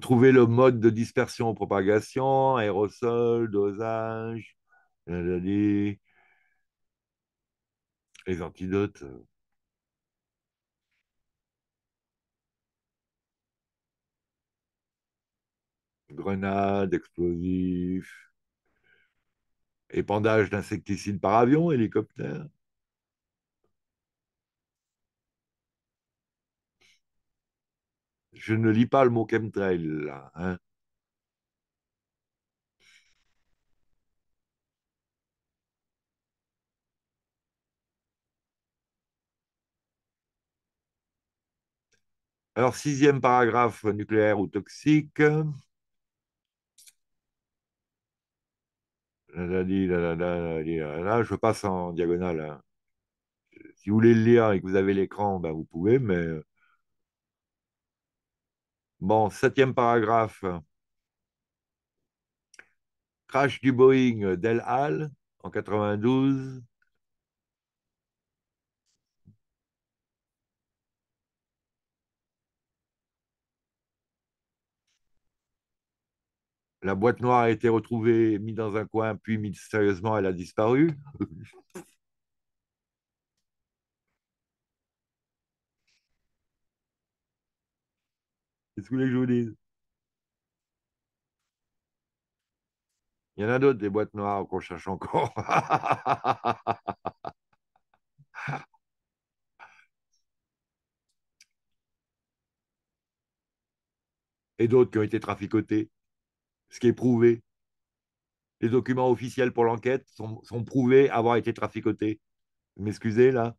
Trouver le mode de dispersion propagation, aérosol, dosage, les antidotes. Euh. Grenades, explosifs. Épandage d'insecticides par avion, hélicoptère. Je ne lis pas le mot chemtrail là. Hein. Alors, sixième paragraphe nucléaire ou toxique. je passe en diagonale. Hein. Si vous voulez le lire et que vous avez l'écran, ben, vous pouvez, mais. Euh, bon, septième paragraphe. Crash du Boeing Del Hall en 92. la boîte noire a été retrouvée, mise dans un coin, puis mystérieusement, elle a disparu. Qu'est-ce que je vous dise Il y en a d'autres, des boîtes noires qu'on cherche encore. Et d'autres qui ont été traficotées ce qui est prouvé. Les documents officiels pour l'enquête sont, prouvés avoir été traficotés. Vous m'excusez, là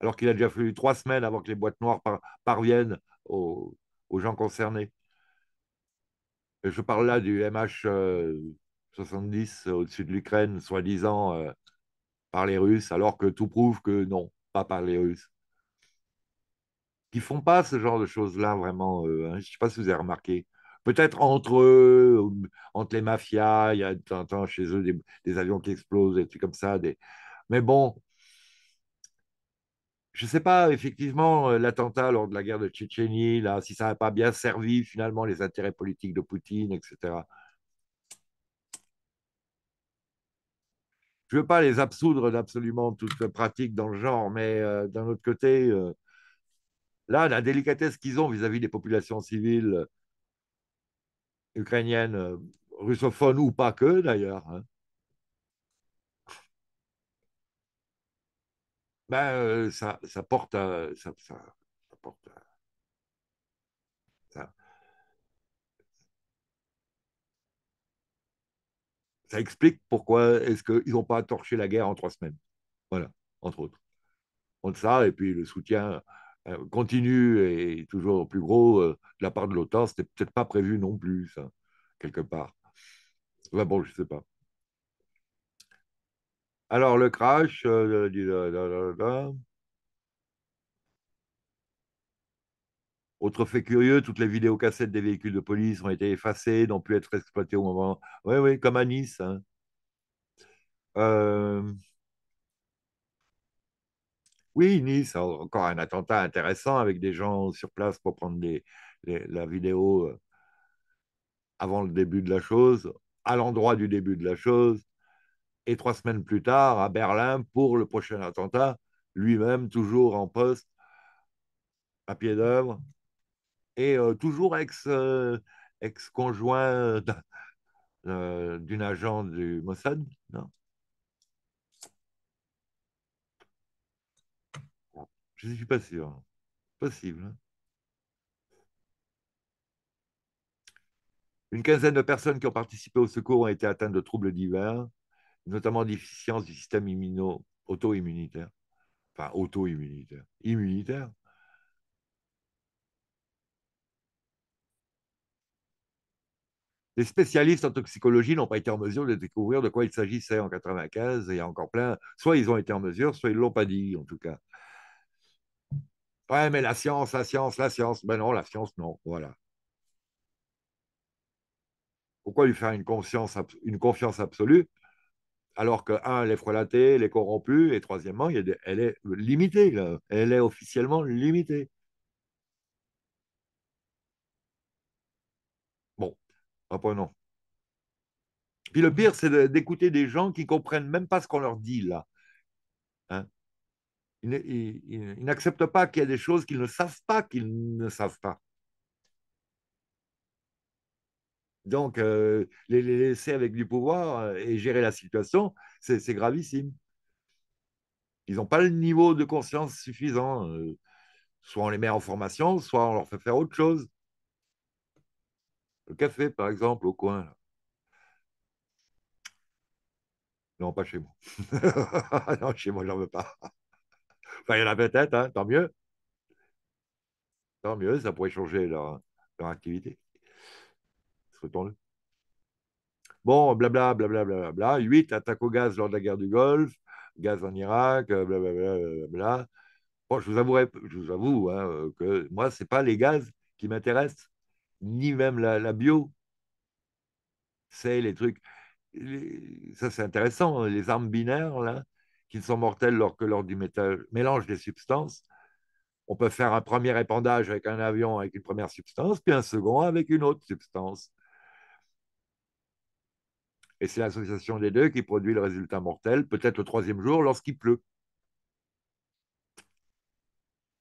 Alors qu'il a déjà fallu trois semaines avant que les boîtes noires parviennent aux, gens concernés. je parle là du MH70 euh, au-dessus de l'Ukraine, soi-disant euh, par les Russes, alors que tout prouve que non, pas par les Russes qui font pas ce genre de choses-là vraiment. Euh, hein. Je ne sais pas si vous avez remarqué. Peut-être entre eux, entre les mafias, il y a de temps en temps chez eux des, avions qui explosent, des trucs comme ça. Mais bon, je ne sais pas, effectivement, euh, l'attentat lors de la guerre de Tchétchénie, là, si ça n'a pas bien servi finalement les intérêts politiques de Poutine, etc. Je ne veux pas les absoudre d'absolument toute pratique dans le genre, mais euh, d'un autre côté, euh, là, la délicatesse qu'ils ont vis à -vis des populations civiles ukrainienne, euh, russophone ou pas que d'ailleurs. Hein. Ben, euh, ça, ça, porte ça, porte explique pourquoi est-ce qu'ils n'ont pas torché la guerre en trois semaines. Voilà, entre autres. Entre ça et puis le soutien euh, continue et toujours plus gros euh, de la part de l'OTAN, c'était peut-être pas prévu non plus, quelque part. bon, je sais pas. Alors, le crash, euh, Autre fait curieux, toutes les vidéos cassettes des véhicules de police ont été effacées, n'ont pu être exploitées au moment. Oui, oui, comme à Nice. Hein. Euh... Oui, Nice, encore un attentat intéressant avec des gens sur place pour prendre la vidéo euh, avant le début de la chose, à l'endroit du début de la chose, et trois semaines plus tard à Berlin pour le prochain attentat, lui-même toujours en poste, à pied d'œuvre, et euh, toujours ex, euh, conjoint d'une agent du Mossad, non Je ne suis pas sûr. Possible. Une quinzaine de personnes qui ont participé au secours ont été atteintes de troubles divers, notamment déficience du système immuno auto-immunitaire. Enfin, auto-immunitaire. Immunitaire. Les spécialistes en toxicologie n'ont pas été en mesure de découvrir de quoi il s'agissait en 1995. Il y a encore plein. Soit ils ont été en mesure, soit ils ne l'ont pas dit, en tout cas. Ouais, mais la science, la science, la science. Ben non, la science, non. Voilà. Pourquoi lui faire une, conscience, une confiance absolue alors que, un, elle est frelatée, elle est corrompue, et troisièmement, elle est limitée. Elle est officiellement limitée. Bon, après, non. Puis le pire, c'est d'écouter des gens qui ne comprennent même pas ce qu'on leur dit là. Ils, n'acceptent pas qu'il y a des choses qu'ils ne savent pas, qu'ils ne savent pas. Donc, euh, les, laisser avec du pouvoir euh, et gérer la situation, c'est gravissime. Ils n'ont pas le niveau de conscience suffisant. Euh, soit on les met en formation, soit on leur fait faire autre chose. Le café, par exemple, au coin. Non, pas chez moi. non, chez moi, j'en veux pas. Enfin, il y en a peut-être, hein, tant mieux. Tant mieux, ça pourrait changer leur, leur activité. Souhaitons-le. Bon, blabla, blabla, blabla, bla. 8 attaques au gaz lors de la guerre du Golfe, gaz en Irak, blablabla. Euh, bla, bon, je vous, avouerai, je vous avoue hein, que moi, ce n'est pas les gaz qui m'intéressent, ni même la, bio. C'est les trucs. ça, c'est intéressant, hein, les armes binaires, là qui ne sont mortels lors que lors du mélange des substances. On peut faire un premier épandage avec un avion avec une première substance, puis un second avec une autre substance. Et c'est l'association des deux qui produit le résultat mortel, peut-être le troisième jour lorsqu'il pleut.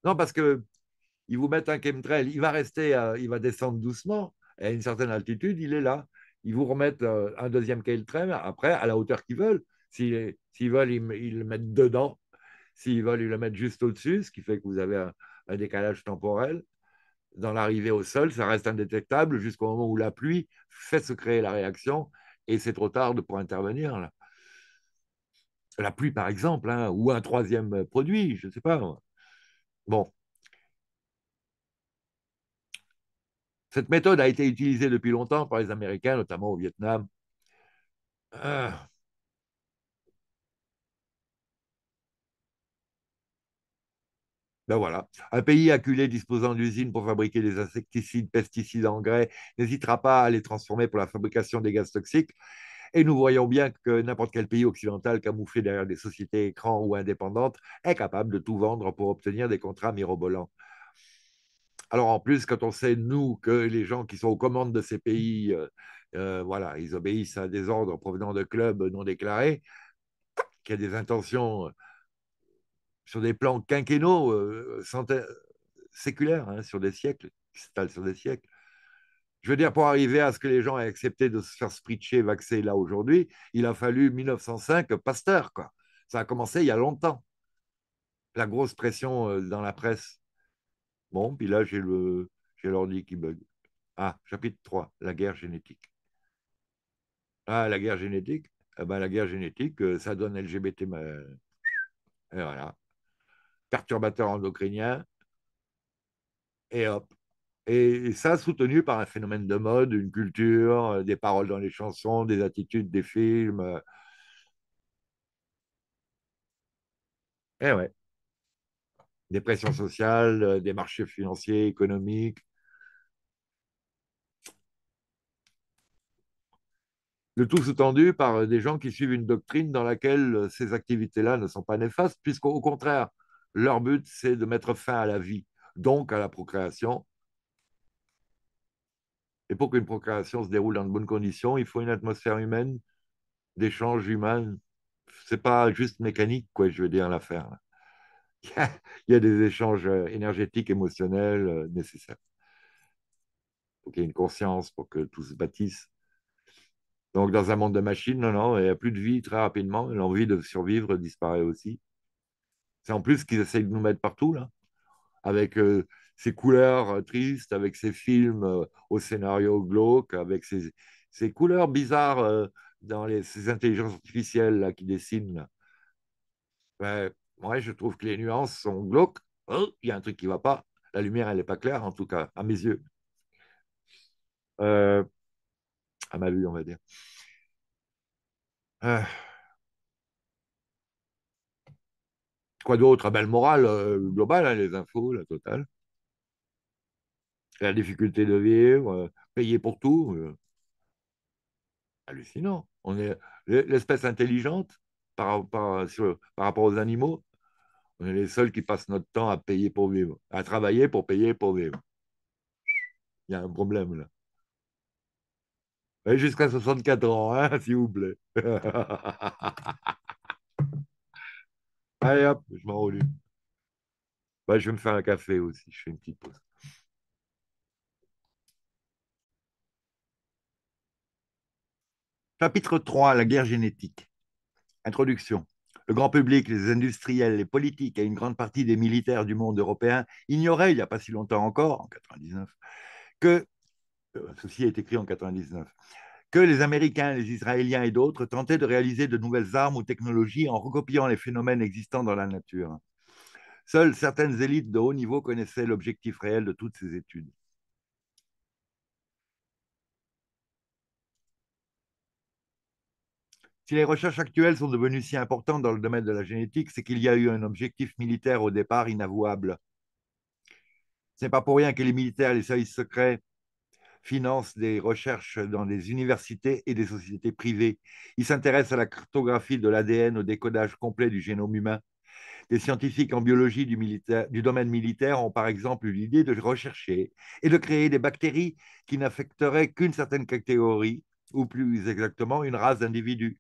Non, parce que ils vous mettent un chemtrail, il va rester, il va descendre doucement, et à une certaine altitude, il est là. Ils vous remettent euh, un deuxième chemtrail après à la hauteur qu'ils veulent. S'ils veulent, ils, le mettent dedans. S'ils veulent, ils le mettent juste au-dessus, ce qui fait que vous avez un, décalage temporel. Dans l'arrivée au sol, ça reste indétectable jusqu'au moment où la pluie fait se créer la réaction et c'est trop tard pour intervenir. La pluie, par exemple, hein, ou un troisième produit, je ne sais pas. Bon. Cette méthode a été utilisée depuis longtemps par les Américains, notamment au Vietnam. Ah. Ben voilà. Un pays acculé disposant d'usines pour fabriquer des insecticides, pesticides, engrais n'hésitera pas à les transformer pour la fabrication des gaz toxiques. Et nous voyons bien que n'importe quel pays occidental camouflé derrière des sociétés écrans ou indépendantes est capable de tout vendre pour obtenir des contrats mirobolants. Alors en plus, quand on sait, nous, que les gens qui sont aux commandes de ces pays, euh, euh, voilà, ils obéissent à des ordres provenant de clubs non déclarés, qui a des intentions euh, sur des plans quinquennaux, euh, euh, séculaires, hein, sur des siècles, qui s'étalent sur des siècles. Je veux dire, pour arriver à ce que les gens aient accepté de se faire spritcher, vacciner là aujourd'hui, il a fallu 1905 Pasteur, quoi. Ça a commencé il y a longtemps. La grosse pression euh, dans la presse. Bon, puis là, j'ai le j'ai l'ordi qui bug. Ah, chapitre 3, la guerre génétique. Ah, la guerre génétique eh ben, La guerre génétique, ça donne LGBT. Et voilà perturbateur endocrinien et hop. Et ça, soutenu par un phénomène de mode, une culture, euh, des paroles dans les chansons, des attitudes, des films. et euh. eh ouais. Des pressions sociales, euh, des marchés financiers, économiques. Le tout sous-tendu par des gens qui suivent une doctrine dans laquelle ces activités-là ne sont pas néfastes, puisqu'au contraire, leur but, c'est de mettre fin à la vie, donc à la procréation. Et pour qu'une procréation se déroule dans de bonnes conditions, il faut une atmosphère humaine, d'échange humain. C'est pas juste mécanique, quoi, je veux dire, l'affaire. Il, y a des échanges euh, énergétiques, émotionnels euh, nécessaires. Il faut qu'il y ait une conscience, pour que tout se bâtisse. Donc, dans un monde de machines, non, non, il n'y a plus de vie très rapidement. L'envie de survivre disparaît aussi. C'est en plus qu'ils essayent de nous mettre partout, là, avec euh, ces couleurs euh, tristes, avec ces films euh, au scénario glauque, avec ces, ces couleurs bizarres dans les, ces intelligences artificielles là, qui dessinent. Moi, ouais, je trouve que les nuances sont glauques. Oh, il y a un truc qui ne va pas. La lumière, elle n'est pas claire, en tout cas, à mes yeux. à ma vue, on va dire. Quoi d'autre ah belle morale moral euh, hein, les infos, la totale. La difficulté de vivre, euh, payer pour tout. Euh. hallucinant. On est l'espèce intelligente par, rapport aux animaux. On est les seuls qui passent notre temps à payer pour vivre, à travailler pour payer pour vivre. Il y a un problème là. Jusqu'à 64 ans, hein, s'il vous plaît. Allez hop, je m'enroule. Bah, je vais me faire un café aussi, je fais une petite pause. Chapitre 3, la guerre génétique. Introduction. Le grand public, les industriels, les politiques et une grande partie des militaires du monde européen ignoraient, il n'y a pas si longtemps encore, en 99, que, euh, ceci est écrit en 99, que les Américains, les Israéliens et d'autres tentaient de réaliser de nouvelles armes ou technologies en recopiant les phénomènes existants dans la nature. Seules certaines élites de haut niveau connaissaient l'objectif réel de toutes ces études. Si les recherches actuelles sont devenues si importantes dans le domaine de la génétique, c'est qu'il y a eu un objectif militaire au départ inavouable. Ce n'est pas pour rien que les militaires, les services secrets finance des recherches dans des universités et des sociétés privées. Il s'intéresse à la cartographie de l'ADN, au décodage complet du génome humain. Des scientifiques en biologie du, domaine militaire ont par exemple eu l'idée de rechercher et de créer des bactéries qui n'affecteraient qu'une certaine catégorie, ou plus exactement une race d'individus.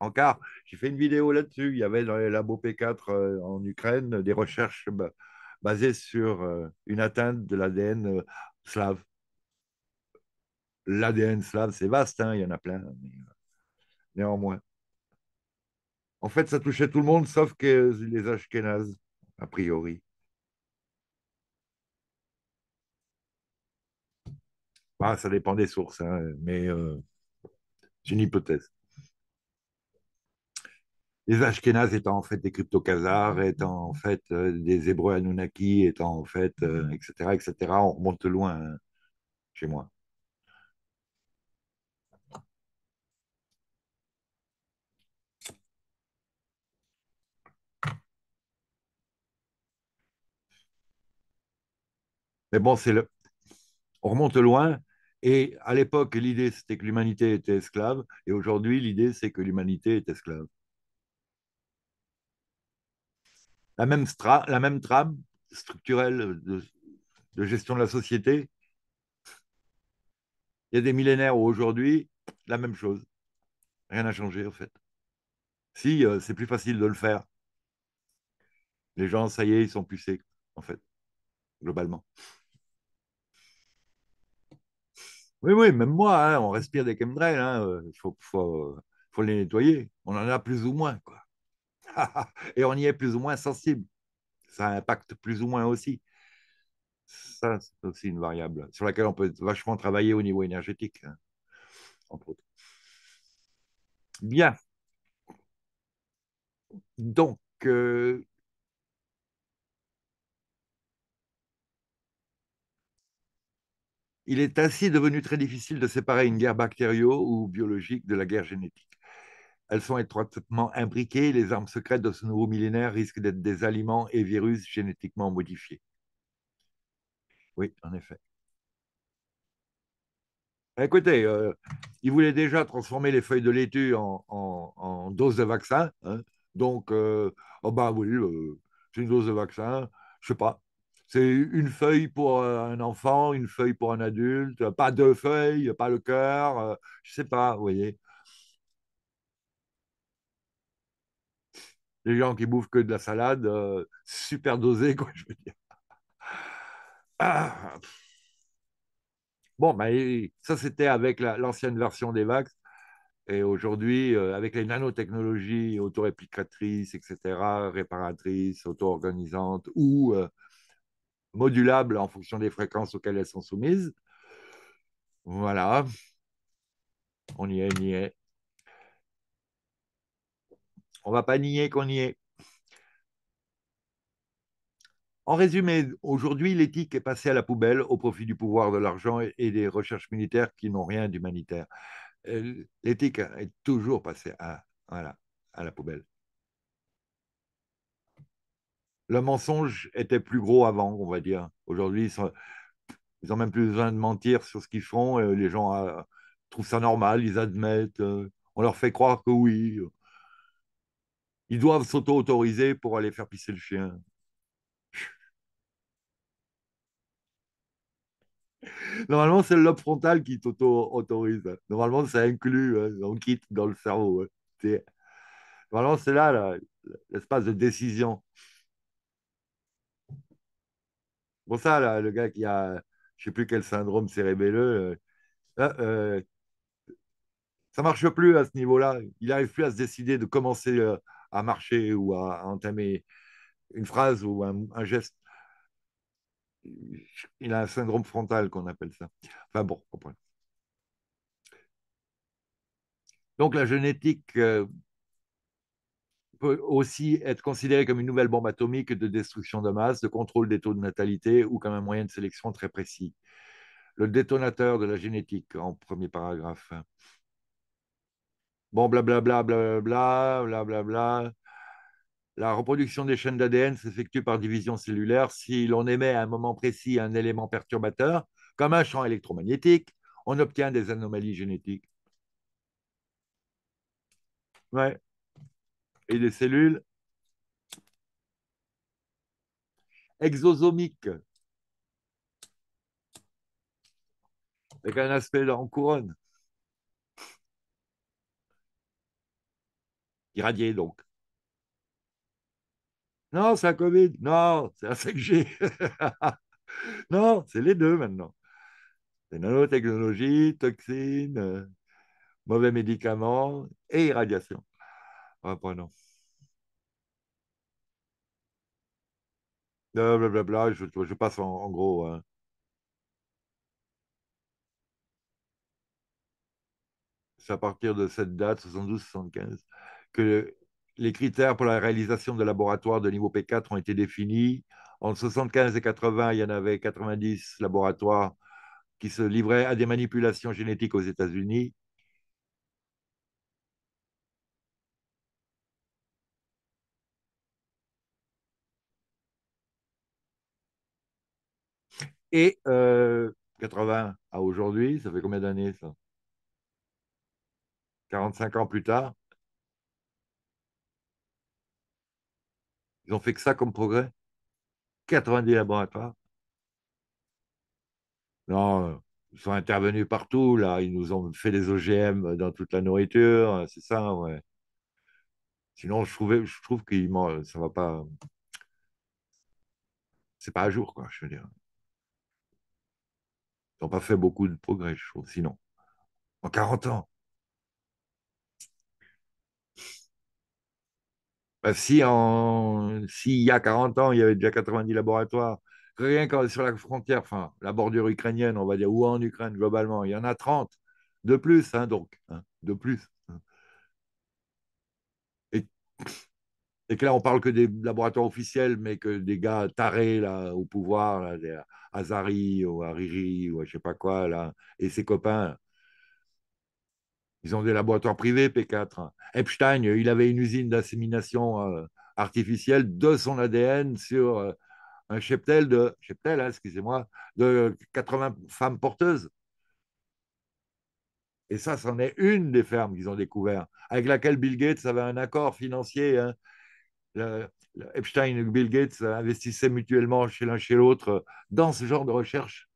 Encore, j'ai fait une vidéo là-dessus. Il y avait dans les labos P4 euh, en Ukraine des recherches basées sur euh, une atteinte de l'ADN euh, slave l'ADN slave, c'est vaste, hein, il y en a plein. Mais euh, néanmoins. En fait, ça touchait tout le monde sauf que les Ashkénazes, a priori. Bah, ça dépend des sources, hein, mais euh, c'est une hypothèse. Les Ashkénazes étant en fait des crypto étant en fait euh, des Hébreux Anunnaki, étant en fait, etc., etc., on remonte loin hein, chez moi. Mais bon, c'est le... on remonte loin. Et à l'époque, l'idée, c'était que l'humanité était esclave. Et aujourd'hui, l'idée, c'est que l'humanité est esclave. La même, la même trame structurelle de... gestion de la société, il y a des millénaires où aujourd'hui, la même chose. Rien n'a changé, en fait. Si, euh, c'est plus facile de le faire. Les gens, ça y est, ils sont pucés, en fait, globalement. Oui, oui, même moi, hein, on respire des chemtrails, il hein, euh, faut, les nettoyer. On en a plus ou moins, Et on y est plus ou moins sensible. Ça impacte plus ou moins aussi. Ça, c'est aussi une variable sur laquelle on peut vachement travailler au niveau énergétique, hein, entre autres. Bien. Donc, euh, Il est ainsi devenu très difficile de séparer une guerre bactériaux ou biologique de la guerre génétique. Elles sont étroitement imbriquées. Les armes secrètes de ce nouveau millénaire risquent d'être des aliments et virus génétiquement modifiés. Oui, en effet. Écoutez, euh, il voulait déjà transformer les feuilles de laitue en, dose doses de vaccin. Hein. Donc, oh bah oui, euh, c'est une dose de vaccin. Je sais pas, c'est une feuille pour euh, un enfant, une feuille pour un adulte, euh, pas deux feuilles, pas le cœur, euh, je sais pas, vous voyez. Les gens qui bouffent que de la salade, super dosé, quoi, je veux dire. Ah. Bon, ça c'était avec l'ancienne version des vax. Et aujourd'hui, avec les nanotechnologies auto-réplicatrices, etc., réparatrices, auto-organisantes, ou modulables en fonction des fréquences auxquelles elles sont soumises. Voilà. On y est, on y est. On ne va pas nier qu'on y est. En résumé, aujourd'hui, l'éthique est passée à la poubelle au profit du pouvoir, de l'argent et des recherches militaires qui n'ont rien d'humanitaire. Euh, l'éthique est toujours passée à, voilà, à la poubelle le mensonge était plus gros avant, on va dire. Aujourd'hui, ils n'ont même plus besoin de mentir sur ce qu'ils font. les gens euh, trouvent ça normal, ils admettent. Euh, on leur fait croire que oui. Ils doivent s'auto-autoriser pour aller faire pisser le chien. Normalement, c'est le lobe frontal qui t'auto-autorise. Normalement, ça inclut, hein, on quitte dans le cerveau. Hein, Normalement, c'est là l'espace de décision. Bon ça, le gars qui a, je sais plus quel syndrome cérébelleux, euh, là, euh, ça marche plus à ce niveau-là. Il n'arrive plus à se décider de commencer euh, à marcher ou à entamer une phrase ou un, geste. Il a un syndrome frontal qu'on appelle ça. Enfin bon, point Donc la génétique, peut aussi être considéré comme une nouvelle bombe atomique de destruction de masse, de contrôle des taux de natalité ou comme un moyen de sélection très précis. Le détonateur de la génétique, en premier paragraphe. Bon, blablabla, blablabla, blablabla. Bla, bla. La reproduction des chaînes d'ADN s'effectue par division cellulaire. Si l'on émet à un moment précis un élément perturbateur, comme un champ électromagnétique, on obtient des anomalies génétiques. Ouais et des cellules exosomiques. Avec un aspect en couronne. Irradié donc. Non, c'est un Covid. Non, c'est un 5G. non, c'est les deux maintenant. C'est nanotechnologie, toxines, mauvais médicaments et irradiation. Ah, bah, non. Blablabla, je, passe en, gros. Hein. C'est à partir de cette date, 72-75, que les critères pour la réalisation de laboratoires de niveau P4 ont été définis. Entre 75 et 80, il y en avait 90 laboratoires qui se livraient à des manipulations génétiques aux États-Unis. Et 80 euh, à aujourd'hui, ça fait combien d'années ça 45 ans plus tard Ils ont fait que ça comme progrès 90 laboratoires Non, ils sont intervenus partout, là. Ils nous ont fait des OGM dans toute la nourriture, hein, c'est ça, ouais. Sinon, je, trouvais, je trouve que ça ne va pas. C'est pas à jour, quoi, je veux dire. Ils n'ont pas fait beaucoup de progrès, je trouve, sinon. En 40 ans. Bah, si, en, y a 40 ans, il y avait déjà 90 laboratoires, rien qu'en sur la frontière, enfin, la bordure ukrainienne, on va dire, ou en Ukraine globalement, il y en a 30 de plus, hein, donc, hein, de plus. Hein. Et, et, que là, on parle que des laboratoires officiels, mais que des gars tarés là, au pouvoir, là, Azari ou Hariri ou je je sais pas quoi, là, et ses copains. Ils ont des laboratoires privés, P4. Epstein, il avait une usine d'assémination euh, artificielle de son ADN sur euh, un cheptel de, cheptel, hein, excusez-moi, de 80 femmes porteuses. Et ça, c'en est une des fermes qu'ils ont découvert, avec laquelle Bill Gates avait un accord financier. Hein. Epstein et Bill Gates investissaient mutuellement chez l'un chez l'autre dans ce genre de recherche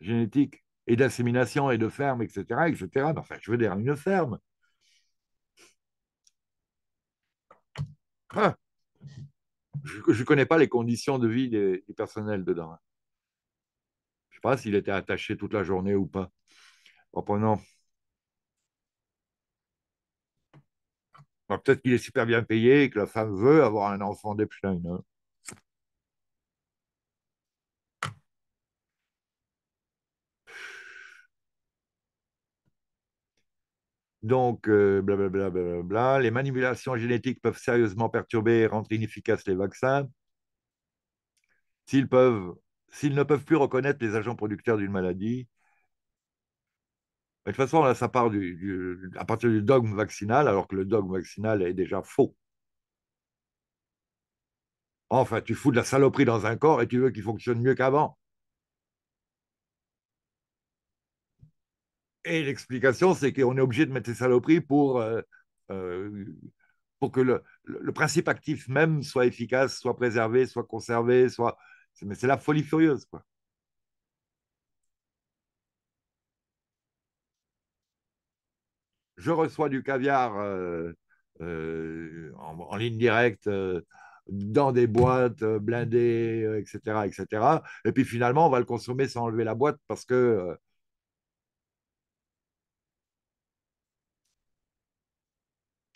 génétique et d'insémination et de ferme, etc., etc. Enfin, je veux dire, une ferme. Ah je ne connais pas les conditions de vie des, personnels dedans. Hein. Je ne sais pas s'il était attaché toute la journée ou pas. pendant... Oh, peut-être qu'il est super bien payé et que la femme veut avoir un enfant d'Epstein. Donc, euh, blablabla, les manipulations génétiques peuvent sérieusement perturber et rendre inefficaces les vaccins s'ils ne peuvent plus reconnaître les agents producteurs d'une maladie de toute façon, là, ça part du, à partir du dogme vaccinal, alors que le dogme vaccinal est déjà faux. Enfin, tu fous de la saloperie dans un corps et tu veux qu'il fonctionne mieux qu'avant. Et l'explication, c'est qu'on est obligé de mettre des saloperies pour, euh, euh, pour que le, le, principe actif même soit efficace, soit préservé, soit conservé, soit... Mais c'est la folie furieuse, quoi. je reçois du caviar euh, euh, en, ligne directe euh, dans des boîtes blindées, etc., etc. Et puis finalement, on va le consommer sans enlever la boîte parce que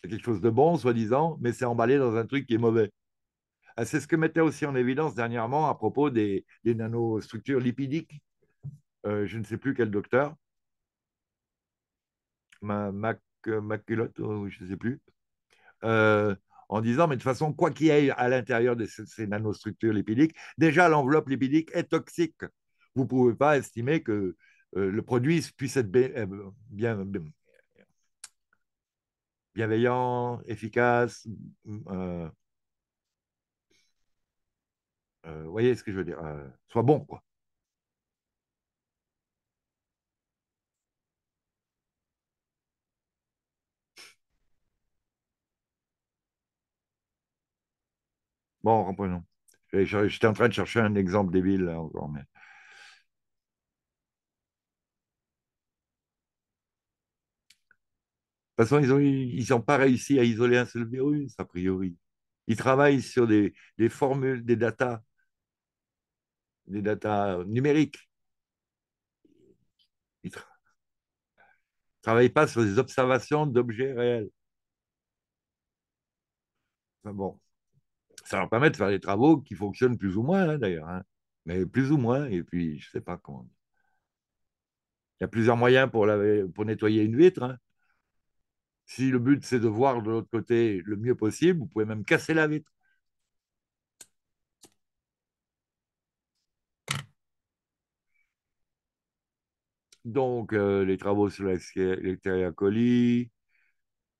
c'est quelque chose de bon, soi-disant, mais c'est emballé dans un truc qui est mauvais. Ah, c'est ce que mettait aussi en évidence dernièrement à propos des, des nanostructures lipidiques. je ne sais plus quel docteur Mac euh, culotte, euh, je ne sais plus, euh, en disant, mais de toute façon, quoi qu'il y ait à l'intérieur de ces, nanostructures lipidiques, déjà l'enveloppe lipidique est toxique. Vous ne pouvez pas estimer que le produit puisse être bien, bienveillant, efficace. vous voyez ce que je veux dire Soit bon, quoi. Bon, reprenons. J'étais en train de chercher un exemple débile là encore, De toute façon, ils n'ont pas réussi à isoler un seul virus, a priori. Ils travaillent sur des, formules, des data, des data numériques. Ils ne travaillent pas sur des observations d'objets réels. Enfin bon ça leur permet de faire des travaux qui fonctionnent plus ou moins, hein, d'ailleurs. Hein. Mais plus ou moins, et puis je ne sais pas comment. Il y a plusieurs moyens pour, nettoyer une vitre. Hein. Si le but c'est de voir de l'autre côté le mieux possible, vous pouvez même casser la vitre. Donc, euh, les travaux sur la colis,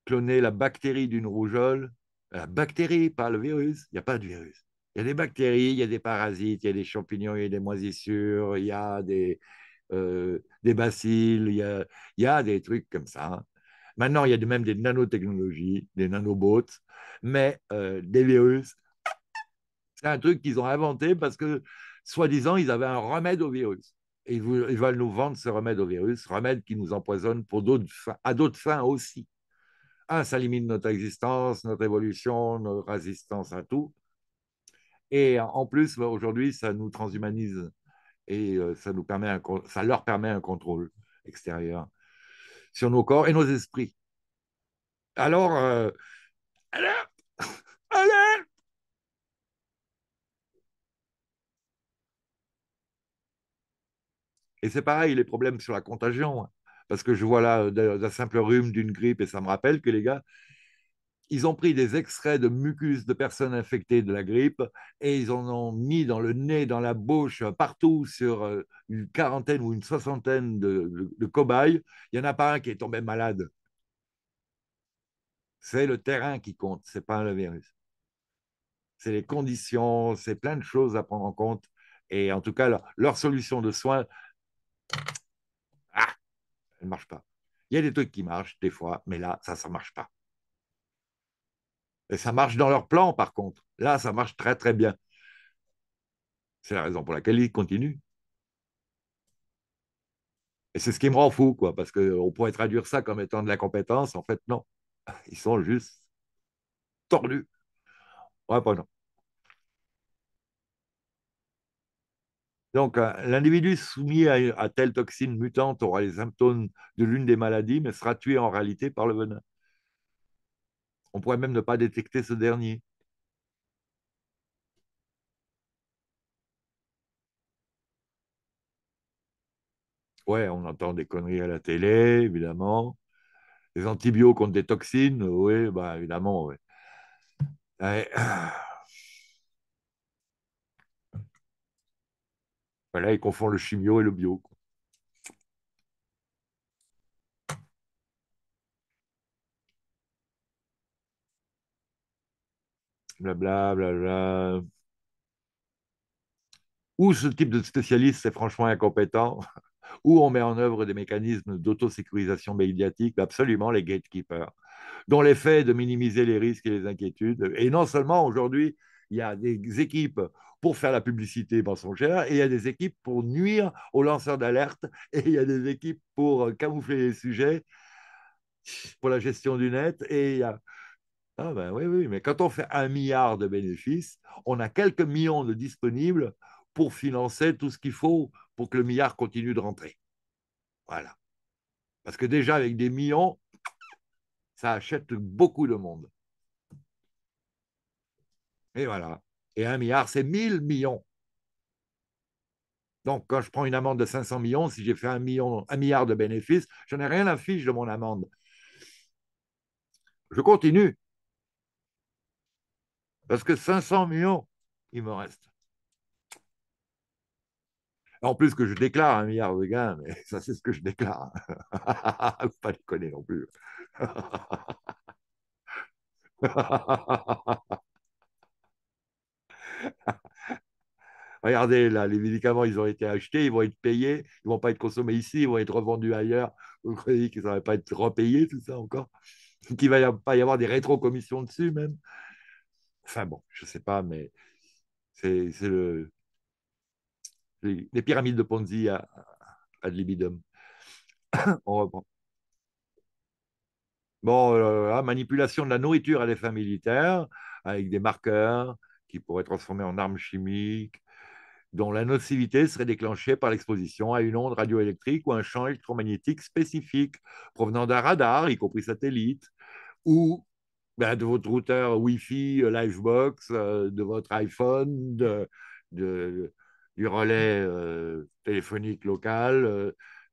cloner la bactérie d'une rougeole, la bactérie, pas le virus. Il n'y a pas de virus. Il y a des bactéries, il y a des parasites, il y a des champignons, il y a des moisissures, il y a des, euh, des bacilles, il y a, des trucs comme ça. Maintenant, il y a même des nanotechnologies, des nanobots, mais euh, des virus, c'est un truc qu'ils ont inventé parce que, soi-disant, ils avaient un remède au virus. ils, veulent nous vendre ce remède au virus, remède qui nous empoisonne pour à d'autres fins aussi. Ah, ça limite notre existence, notre évolution, notre résistance à tout. Et en plus, bah, aujourd'hui, ça nous transhumanise et euh, ça, nous permet ça leur permet un contrôle extérieur sur nos corps et nos esprits. Alors, euh, allez. Et c'est pareil, les problèmes sur la contagion. Hein parce que je vois là euh, d'un simple rhume, d'une grippe, et ça me rappelle que les gars, ils ont pris des extraits de mucus de personnes infectées de la grippe et ils en ont mis dans le nez, dans la bouche, euh, partout sur euh, une quarantaine ou une soixantaine de, cobayes. Il n'y en a pas un qui est tombé malade. C'est le terrain qui compte, c'est pas le virus. C'est les conditions, c'est plein de choses à prendre en compte. Et en tout cas, leur, leur solution de soins, marche pas. Il y a des trucs qui marchent des fois, mais là, ça, ça ne marche pas. Et ça marche dans leur plan, par contre. Là, ça marche très, très bien. C'est la raison pour laquelle ils continuent. Et c'est ce qui me rend fou, quoi, parce qu'on pourrait traduire ça comme étant de la compétence. En fait, non. Ils sont juste tordus. Ouais, pas non. Donc, euh, l'individu soumis à, telle toxine mutante aura les symptômes de l'une des maladies, mais sera tué en réalité par le venin. On pourrait même ne pas détecter ce dernier. Ouais, on entend des conneries à la télé, évidemment. Les antibiotiques contre des toxines, oui, bah, évidemment, ah, Voilà, ils confondent le chimio et le bio. Blablabla. Ou ce type de spécialiste est franchement incompétent, ou on met en œuvre des mécanismes d'autosécurisation médiatique, absolument les gatekeepers, dont l'effet est de minimiser les risques et les inquiétudes. Et non seulement aujourd'hui, il y a des équipes pour faire la publicité mensongère, et il y a des équipes pour nuire aux lanceurs d'alerte, et il y a des équipes pour euh, camoufler les sujets, pour la gestion du net, et il y a... Ah ben oui, oui, mais quand on fait un milliard de bénéfices, on a quelques millions de disponibles pour financer tout ce qu'il faut pour que le milliard continue de rentrer. Voilà. Parce que déjà, avec des millions, ça achète beaucoup de monde. Et voilà et un milliard, c'est 1000 millions. Donc, quand je prends une amende de 500 millions, si j'ai fait un, milliard de bénéfices, je n'ai rien à fiche de mon amende. Je continue. Parce que 500 millions, il me reste. En plus que je déclare un milliard de gains, mais ça c'est ce que je déclare. Pas déconner non plus. Regardez, là, les médicaments, ils ont été achetés, ils vont être payés, ils ne vont pas être consommés ici, ils vont être revendus ailleurs. Vous croyez que ça ne va pas être repayé, tout ça encore Qu'il ne va pas y avoir des commissions dessus, même Enfin bon, je ne sais pas, mais c'est le, les, pyramides de Ponzi à, libidum. On reprend. Bon, euh, ah, manipulation de la nourriture à des fins militaires avec des marqueurs, qui pourraient transformer en armes chimiques, dont la nocivité serait déclenchée par l'exposition à une onde radioélectrique ou un champ électromagnétique spécifique provenant d'un radar, y compris satellite, ou ben, de votre routeur Wi-Fi, euh, Livebox, euh, de votre iPhone, du relais euh, téléphonique local,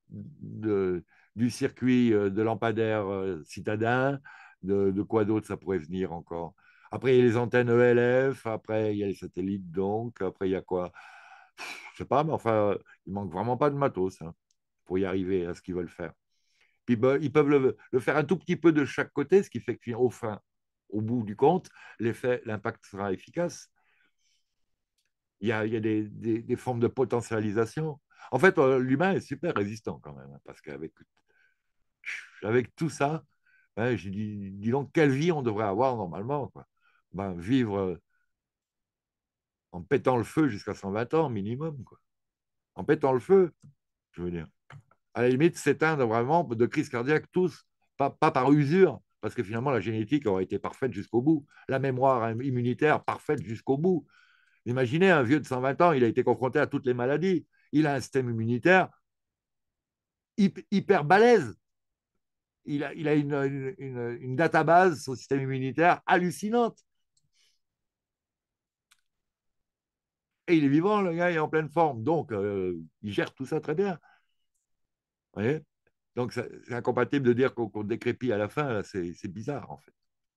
du circuit de lampadaire citadin, de, quoi d'autre ça pourrait venir encore après, il y a les antennes ELF, après, il y a les satellites, donc, après, il y a quoi Je sais pas, mais enfin, il manque vraiment pas de matos hein, pour y arriver à ce qu'ils veulent faire. Puis, ben, ils peuvent le, faire un tout petit peu de chaque côté, ce qui fait qu'au fin, au bout du compte, l'impact sera efficace. Il y a, des, formes de potentialisation. En fait, euh, l'humain est super résistant quand même, hein, parce qu'avec avec tout ça, ben, dis, dis, donc quelle vie on devrait avoir normalement. Quoi. Ben, vivre euh, en pétant le feu jusqu'à 120 ans minimum. Quoi. En pétant le feu, je veux dire. À la limite, s'éteindre vraiment de crise cardiaque tous, pas, par usure, parce que finalement la génétique aurait été parfaite jusqu'au bout, la mémoire immunitaire parfaite jusqu'au bout. Imaginez un vieux de 120 ans, il a été confronté à toutes les maladies, il a un système immunitaire hyper balèze. Il a, une, une, une, une database, son système immunitaire hallucinante. il est vivant, le gars est en pleine forme. Donc, euh, il gère tout ça très bien. Vous voyez Donc, c'est incompatible de dire qu'on décrépit à la fin. C'est bizarre, en fait.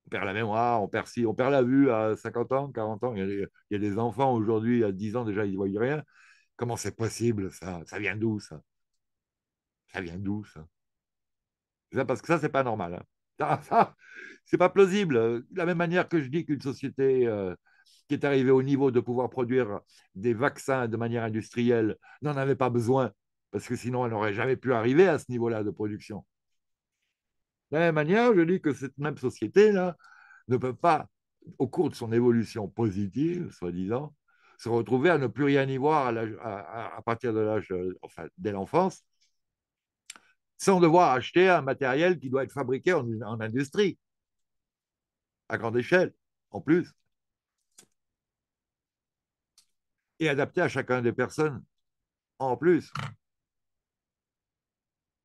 On perd la mémoire, on perd, on perd la vue à 50 ans, 40 ans. Il y a des, enfants aujourd'hui, à 10 ans déjà, ils ne voient rien. Comment c'est possible, ça Ça vient d'où, ça Ça vient d'où, ça parce que ça, c'est pas normal. Hein. Ça, c'est pas plausible. De la même manière que je dis qu'une société euh, qui est arrivé au niveau de pouvoir produire des vaccins de manière industrielle n'en avait pas besoin, parce que sinon elle n'aurait jamais pu arriver à ce niveau-là de production. De la même manière, je dis que cette même société-là ne peut pas, au cours de son évolution positive, soi-disant, se retrouver à ne plus rien y voir à, partir de l'âge, enfin, dès l'enfance, sans devoir acheter un matériel qui doit être fabriqué en industrie, à grande échelle, en plus. et adapté à chacun des personnes en plus.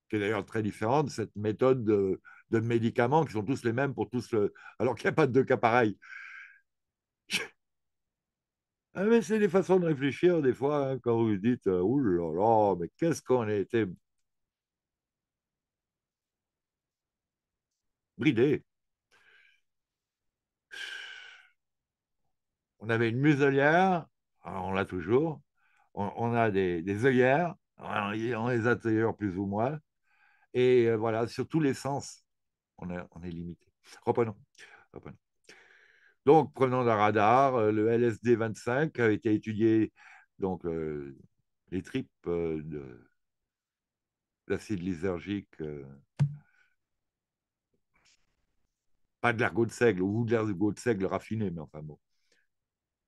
Qui est d'ailleurs très différente cette méthode de, médicaments qui sont tous les mêmes pour tous Alors qu'il n'y a pas de deux cas pareils. Ah, mais c'est des façons de réfléchir des fois hein, quand vous dites euh, oulala mais qu'est-ce qu'on a été bridé. On avait une muselière on l'a toujours. On, a des, œillères, on les a d'ailleurs plus ou moins. Et euh, voilà, sur tous les sens, on, est limité. Reprenons. Donc, prenons euh, le radar, le LSD-25 a été étudié, donc euh, les tripes de l'acide lysergique, pas de l'argot de seigle, ou de l'argot de seigle raffiné, mais enfin bon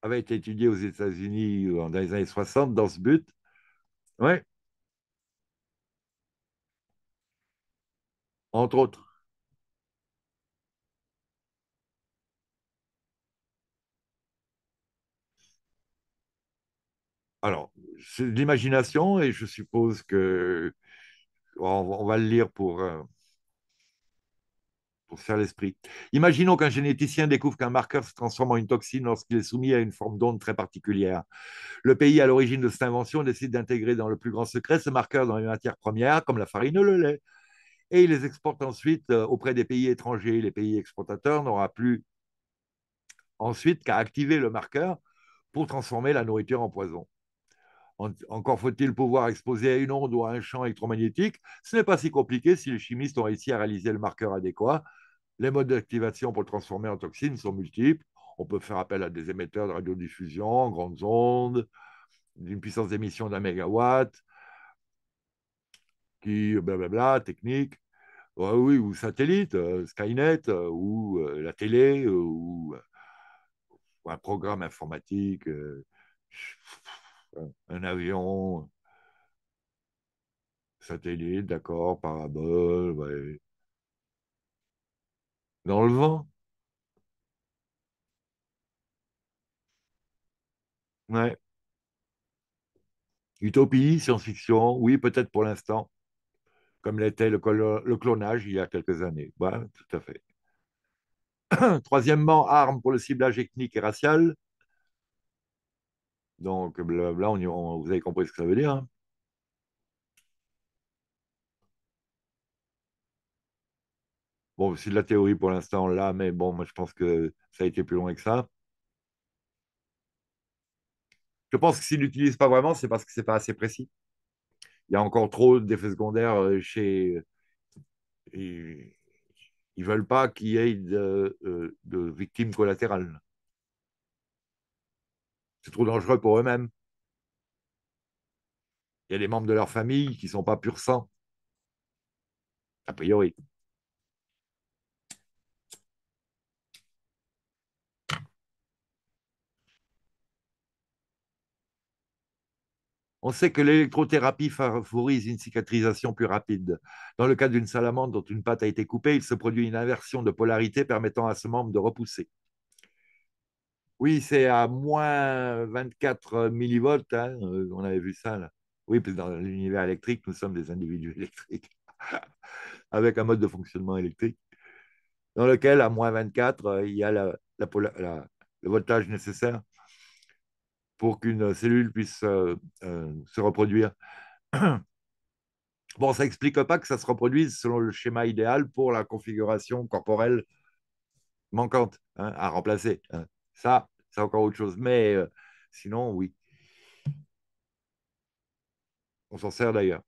avait été étudié aux États-Unis euh, dans les années 60 dans ce but. Oui. Entre autres. Alors, c'est de l'imagination et je suppose que on, va le lire pour euh, pour faire l'esprit. Imaginons qu'un généticien découvre qu'un marqueur se transforme en une toxine lorsqu'il est soumis à une forme d'onde très particulière. Le pays à l'origine de cette invention décide d'intégrer dans le plus grand secret ce marqueur dans les matières premières, comme la farine ou le lait. Et il les exporte ensuite euh, auprès des pays étrangers. Les pays exportateurs n'auront plus ensuite qu'à activer le marqueur pour transformer la nourriture en poison. Encore faut-il pouvoir exposer à une onde ou à un champ électromagnétique. Ce n'est pas si compliqué si les chimistes ont réussi à réaliser le marqueur adéquat les modes d'activation pour le transformer en toxine sont multiples. On peut faire appel à des émetteurs de radiodiffusion, grandes ondes, d'une puissance d'émission d'un mégawatt, qui, blablabla, technique, ah oui, ou satellite, euh, Skynet, euh, ou euh, la télé, ou, un programme informatique, un avion, satellite, d'accord, parabole, dans le vent. Ouais. Utopie, science-fiction, oui, peut-être pour l'instant, comme l'était le, clonage il y a quelques années. Voilà, tout à fait. Troisièmement, armes pour le ciblage ethnique et racial. Donc là, vous avez compris ce que ça veut dire. Hein. Bon, c'est de la théorie pour l'instant là, mais bon, moi je pense que ça a été plus loin que ça. Je pense que s'ils n'utilisent pas vraiment, c'est parce que ce n'est pas assez précis. Il y a encore trop d'effets secondaires euh, chez. Ils ne veulent pas qu'il y ait euh, de, victimes collatérales. C'est trop dangereux pour eux-mêmes. Il y a des membres de leur famille qui ne sont pas purs sang, a priori. On sait que l'électrothérapie favorise une cicatrisation plus rapide. Dans le cas d'une salamande dont une patte a été coupée, il se produit une inversion de polarité permettant à ce membre de repousser. Oui, c'est à moins 24 millivolts. Hein, euh, on avait vu ça. Là. Oui, puis dans l'univers électrique, nous sommes des individus électriques avec un mode de fonctionnement électrique dans lequel, à moins 24, euh, il y a le voltage nécessaire pour qu'une cellule puisse euh, euh, se reproduire. Bon, ça explique pas que ça se reproduise selon le schéma idéal pour la configuration corporelle manquante hein, à remplacer. Hein. Ça, c'est encore autre chose. Mais euh, sinon, oui. On s'en sert d'ailleurs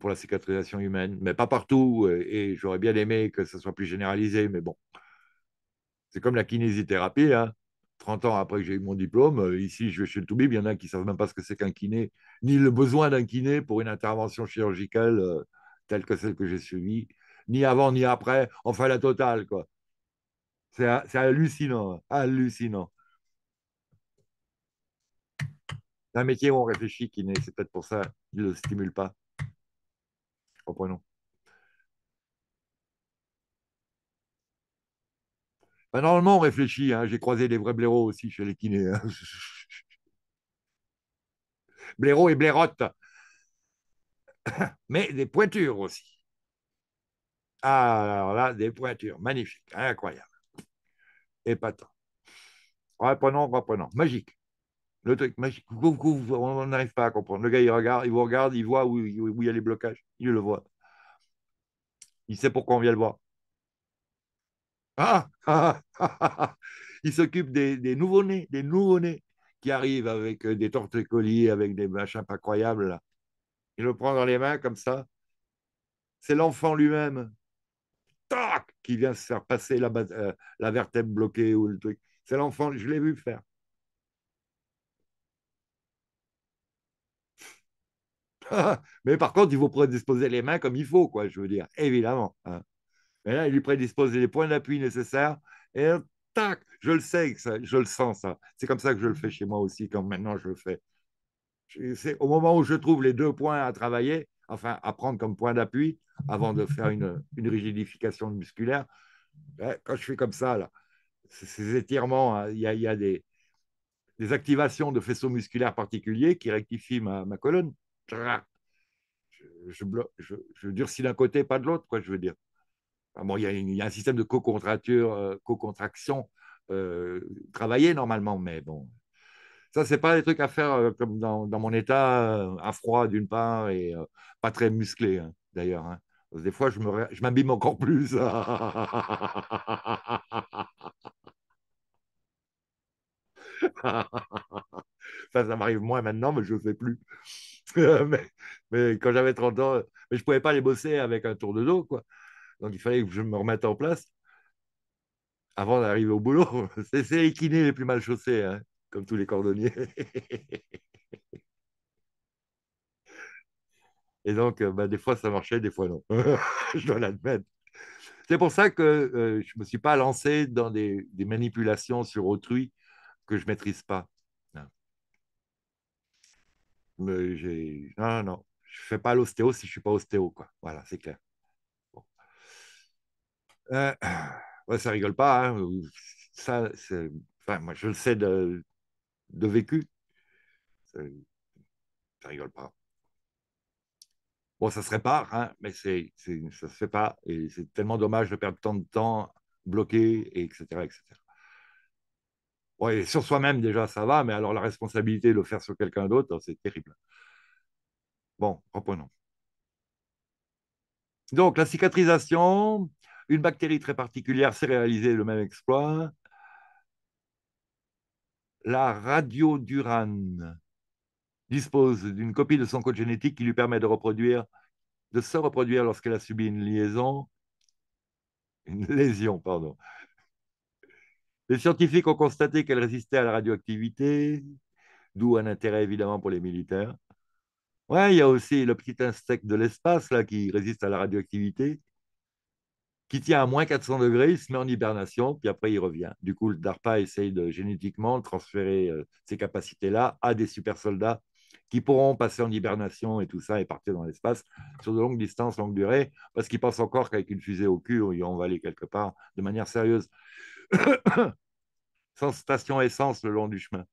pour la cicatrisation humaine, mais pas partout. Et, et j'aurais bien aimé que ça soit plus généralisé, mais bon. C'est comme la kinésithérapie. Hein. 30 ans après que j'ai eu mon diplôme, euh, ici, je vais chez le Toubib, il y en a qui ne savent même pas ce que c'est qu'un kiné, ni le besoin d'un kiné pour une intervention chirurgicale euh, telle que celle que j'ai suivie, ni avant, ni après, enfin la totale, quoi. C'est hallucinant, hallucinant. C'est un métier où on réfléchit, kiné, c'est peut-être pour ça qu'il ne le stimule pas. non Bah, normalement, on réfléchit. Hein. J'ai croisé des vrais blaireaux aussi chez les kinés. Hein. blaireaux et blairottes. Mais des pointures aussi. Ah, alors là, des pointures. Magnifique. Incroyable. Épatant. Reprenons, reprenons. Magique. Le truc magique. On n'arrive pas à comprendre. Le gars, il regarde, il vous regarde, il voit où il y a les blocages. Il le voit. Il sait pourquoi on vient le voir. il s'occupe des, nouveaux-nés, des nouveaux-nés qui arrivent avec euh, des torticolis, avec des machins pas croyables. Il le prend dans les mains comme ça. C'est l'enfant lui-même. Tac Qui vient se faire passer la, euh, vertèbre bloquée ou le truc. C'est l'enfant, je l'ai vu faire. Mais par contre, il faut disposer les mains comme il faut, quoi, je veux dire, évidemment. Hein. Et hein, il lui prédispose les points d'appui nécessaires. Et tac, je le sais, je le sens ça. C'est comme ça que je le fais mhm. chez moi aussi, comme maintenant je le fais. C'est au moment où je trouve les deux points à travailler, enfin à prendre comme point d'appui, avant de faire une, rigidification musculaire, hein, quand je fais comme ça, là, ces étirements, hein, il y, a, des, activations de faisceaux musculaires particuliers qui rectifient ma, colonne. Je, je, je durcis d'un côté, pas de l'autre, quoi, je veux dire. Ah, il, y a, un système de co euh, cocontraction, contraction euh, travaillé normalement, mais bon. Ça, ce n'est pas des trucs à faire euh, comme dans, mon état, à froid d'une part et pas très musclé hein, d'ailleurs. Hein. Des fois, je m'abîme encore plus. ça, ça m'arrive moins maintenant, mais je ne fais plus. mais, quand j'avais 30 ans, je ne pouvais pas les bosser avec un tour de dos. Quoi. Donc il fallait que je me remette en place avant d'arriver au boulot. C'est les les plus mal chaussés, hein, comme tous les cordonniers. Et donc, euh, bah, des fois, ça marchait, des fois, non. je dois l'admettre. C'est pour ça que euh, je ne me suis pas lancé dans des, manipulations sur autrui que je ne maîtrise pas. Mais non, non, Je ne fais pas l'ostéo si je ne suis pas ostéo. Quoi. Voilà, c'est clair. Euh, ouais, ça rigole pas. Hein. Ça, enfin, moi, je le sais de, de vécu. Ça, rigole pas. Bon, ça se répare, hein, mais c'est, ça se fait pas. Et c'est tellement dommage de perdre tant de temps bloqué, et etc. etc. Bon, sur soi-même, déjà, ça va, mais alors la responsabilité de le faire sur quelqu'un d'autre, oh, c'est terrible. Bon, reprenons. Donc, la cicatrisation, une bactérie très particulière s'est réalisée le même exploit. La radiodurane dispose d'une copie de son code génétique qui lui permet de reproduire, de se reproduire lorsqu'elle a subi une liaison, une lésion, pardon. Les scientifiques ont constaté qu'elle résistait à la radioactivité, d'où un intérêt évidemment pour les militaires. Ouais, il y a aussi le petit insecte de l'espace là qui résiste à la radioactivité qui tient à moins 400 degrés, il se met en hibernation, puis après il revient. Du coup, le DARPA essaye de génétiquement transférer euh, ces capacités-là à des super soldats qui pourront passer en hibernation et tout ça et partir dans l'espace sur de longues distances, longue durée, parce qu'ils pensent encore qu'avec une fusée au cul, on va aller quelque part de manière sérieuse. Sans station essence le long du chemin.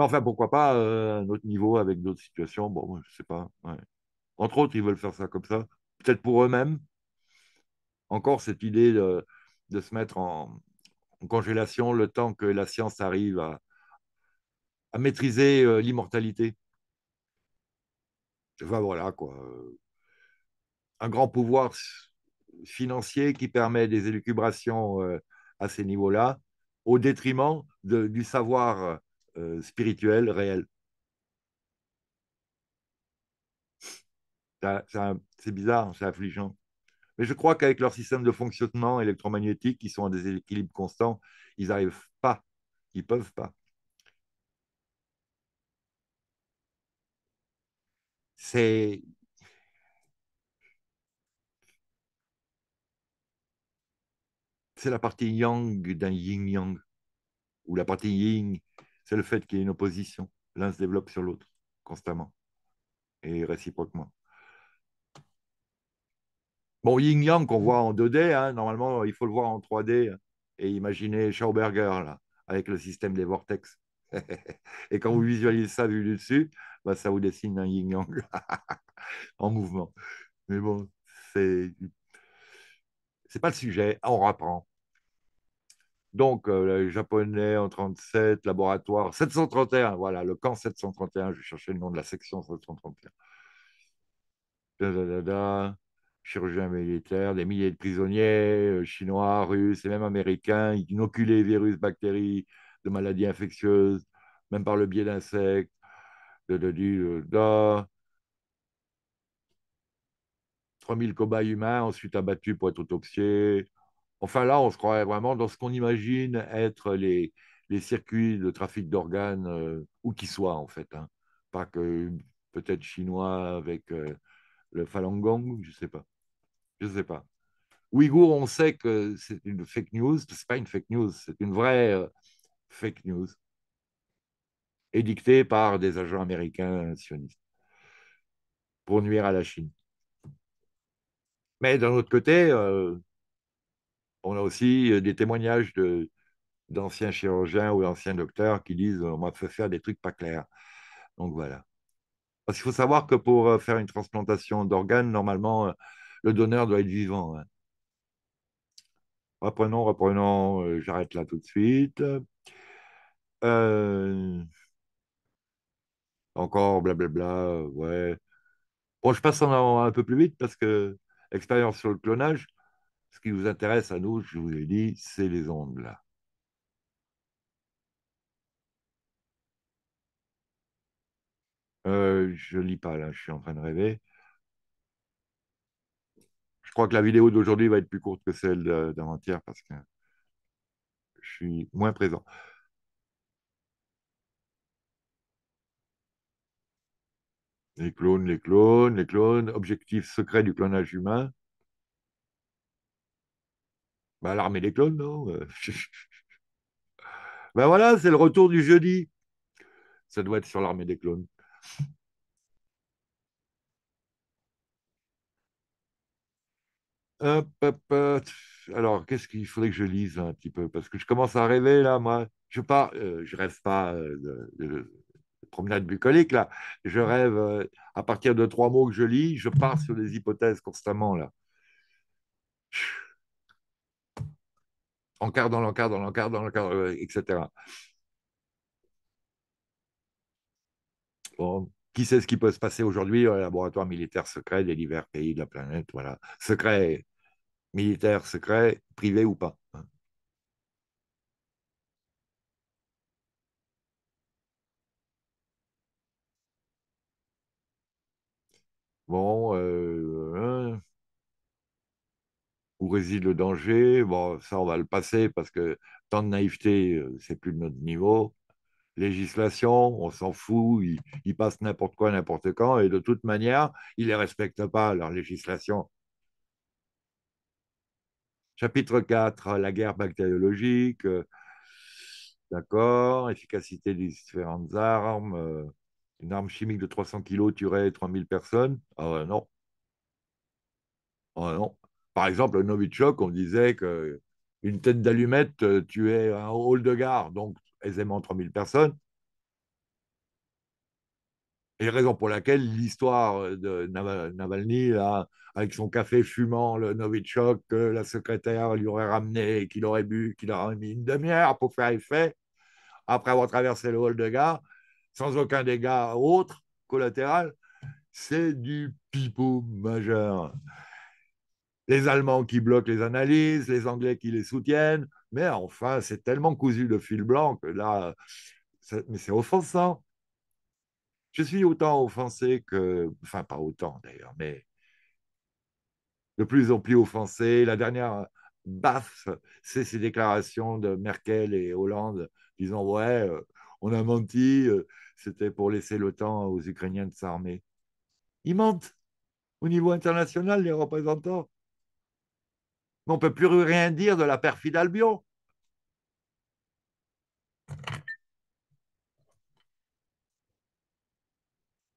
Mais enfin, pourquoi pas à euh, un autre niveau, avec d'autres situations Bon, je ne sais pas. Entre autres, ils veulent faire ça comme ça, peut-être pour eux-mêmes. Encore cette idée de, se mettre en, congélation le temps que la science arrive à, maîtriser euh, l'immortalité l'immortalité. Enfin, voilà, quoi. Un grand pouvoir financier qui permet des élucubrations euh, à ces niveaux-là, au détriment du savoir euh, spirituel réel. C'est bizarre, c'est affligeant. Mais je crois qu'avec leur système de fonctionnement électromagnétique, ils sont en déséquilibre constant, ils n'arrivent pas, ils peuvent pas. C'est c'est la partie yang d'un yin yang, ou la partie yin c'est le fait qu'il y ait une opposition. L'un se développe sur l'autre, constamment, et réciproquement. Bon, yin-yang qu'on voit en 2D, hein, normalement, il faut le voir en 3D et imaginer Schauberger, là, avec le système des vortex. et quand vous visualisez ça vu du dessus, bah, ça vous dessine un yin-yang en mouvement. Mais bon, c'est c'est pas le sujet, on reprend. Donc, euh, les Japonais en 37, laboratoire 731, voilà, le camp 731, je cherchais le nom de la section 731. Da, da, Chirurgiens militaires, des milliers de prisonniers euh, chinois, russes et même américains, inoculés virus, bactéries, de maladies infectieuses, même par le biais d'insectes. Da, 3000 cobayes humains ensuite abattus pour être autopsiés. Enfin là, on se croirait vraiment dans ce qu'on imagine être les, les circuits de trafic d'organes, euh, où qu'ils soient en fait. Hein. Pas que peut-être chinois avec euh, le Falun Gong, je ne sais pas. Je sais pas. Ouïghour, on sait que c'est une fake news. Ce n'est pas une fake news, c'est une vraie euh, fake news édictée par des agents américains sionistes pour nuire à la Chine. Mais d'un autre côté, on a aussi euh, des témoignages de, d'anciens chirurgiens ou d'anciens docteurs qui disent on m'a fait faire des trucs pas clairs. Donc voilà. Parce qu'il faut savoir que pour euh, faire une transplantation d'organes, normalement, euh, le donneur doit être vivant. Hein. Reprenons, reprenons, j'arrête là tout de suite. Encore blablabla, ouais. Bon, je passe en un peu plus vite parce que expérience sur le clonage. Ce qui vous intéresse à nous, je vous ai dit, c'est les ondes là. Euh, je lis pas là, je suis en train de rêver. Je crois que la vidéo d'aujourd'hui va être plus courte que celle d'avant-hier parce que je suis moins présent. Les clones, les clones, les clones, objectif secret du clonage humain. Bah, l'armée des clones, non Ben voilà, c'est le retour du jeudi. Ça doit être sur l'armée des clones. Alors, qu'est-ce qu'il faudrait que je lise un petit peu Parce que je commence à rêver là, moi. Je pars, euh, je rêve pas euh, de, promenade bucolique là. Je mmh. rêve à partir de trois mots que je lis, je pars sur des hypothèses constamment là encart dans l'encart, dans l'encart, dans l'encart, etc. Bon, qui sait ce qui peut se passer aujourd'hui dans les laboratoire militaire secret des divers pays de la planète, voilà. Secret militaire, secret, privé ou pas. Hein. Bon, euh, où réside le danger. Bon, ça, on va le passer parce que tant de naïveté, euh, c'est plus de notre niveau. Législation, on s'en fout, ils, il passent n'importe quoi, n'importe quand, et de toute manière, ils ne les respectent pas, leur législation. Chapitre 4, euh, la guerre bactériologique, euh, d'accord, efficacité des différentes armes, une arme chimique de 300 kg tuerait 3000 personnes, ah ouais, non, ah non, par exemple, le Novichok, on disait qu'une tête d'allumette euh, tuait un hall de gare, donc aisément 3000 personnes. Et raison pour laquelle l'histoire euh, de Navalny, avec son café fumant, le Novichok, que la secrétaire lui aurait ramené, qu'il aurait bu, qu'il aurait mis une demi-heure pour faire effet, après avoir traversé le hall de gare, sans aucun dégât autre collatéral, c'est du pipeau majeur les Allemands qui bloquent les analyses, les Anglais qui les soutiennent. Mais enfin, c'est tellement cousu de fil blanc que là, mais c'est offensant. Je suis autant offensé que, enfin pas autant d'ailleurs, mais de plus en plus offensé. La dernière baffe, c'est ces déclarations de Merkel et Hollande disant ouais, euh, on a menti, euh, c'était pour laisser le temps aux Ukrainiens de s'armer. Ils mentent au niveau international, les représentants on ne peut plus rien dire de la perfide Albion.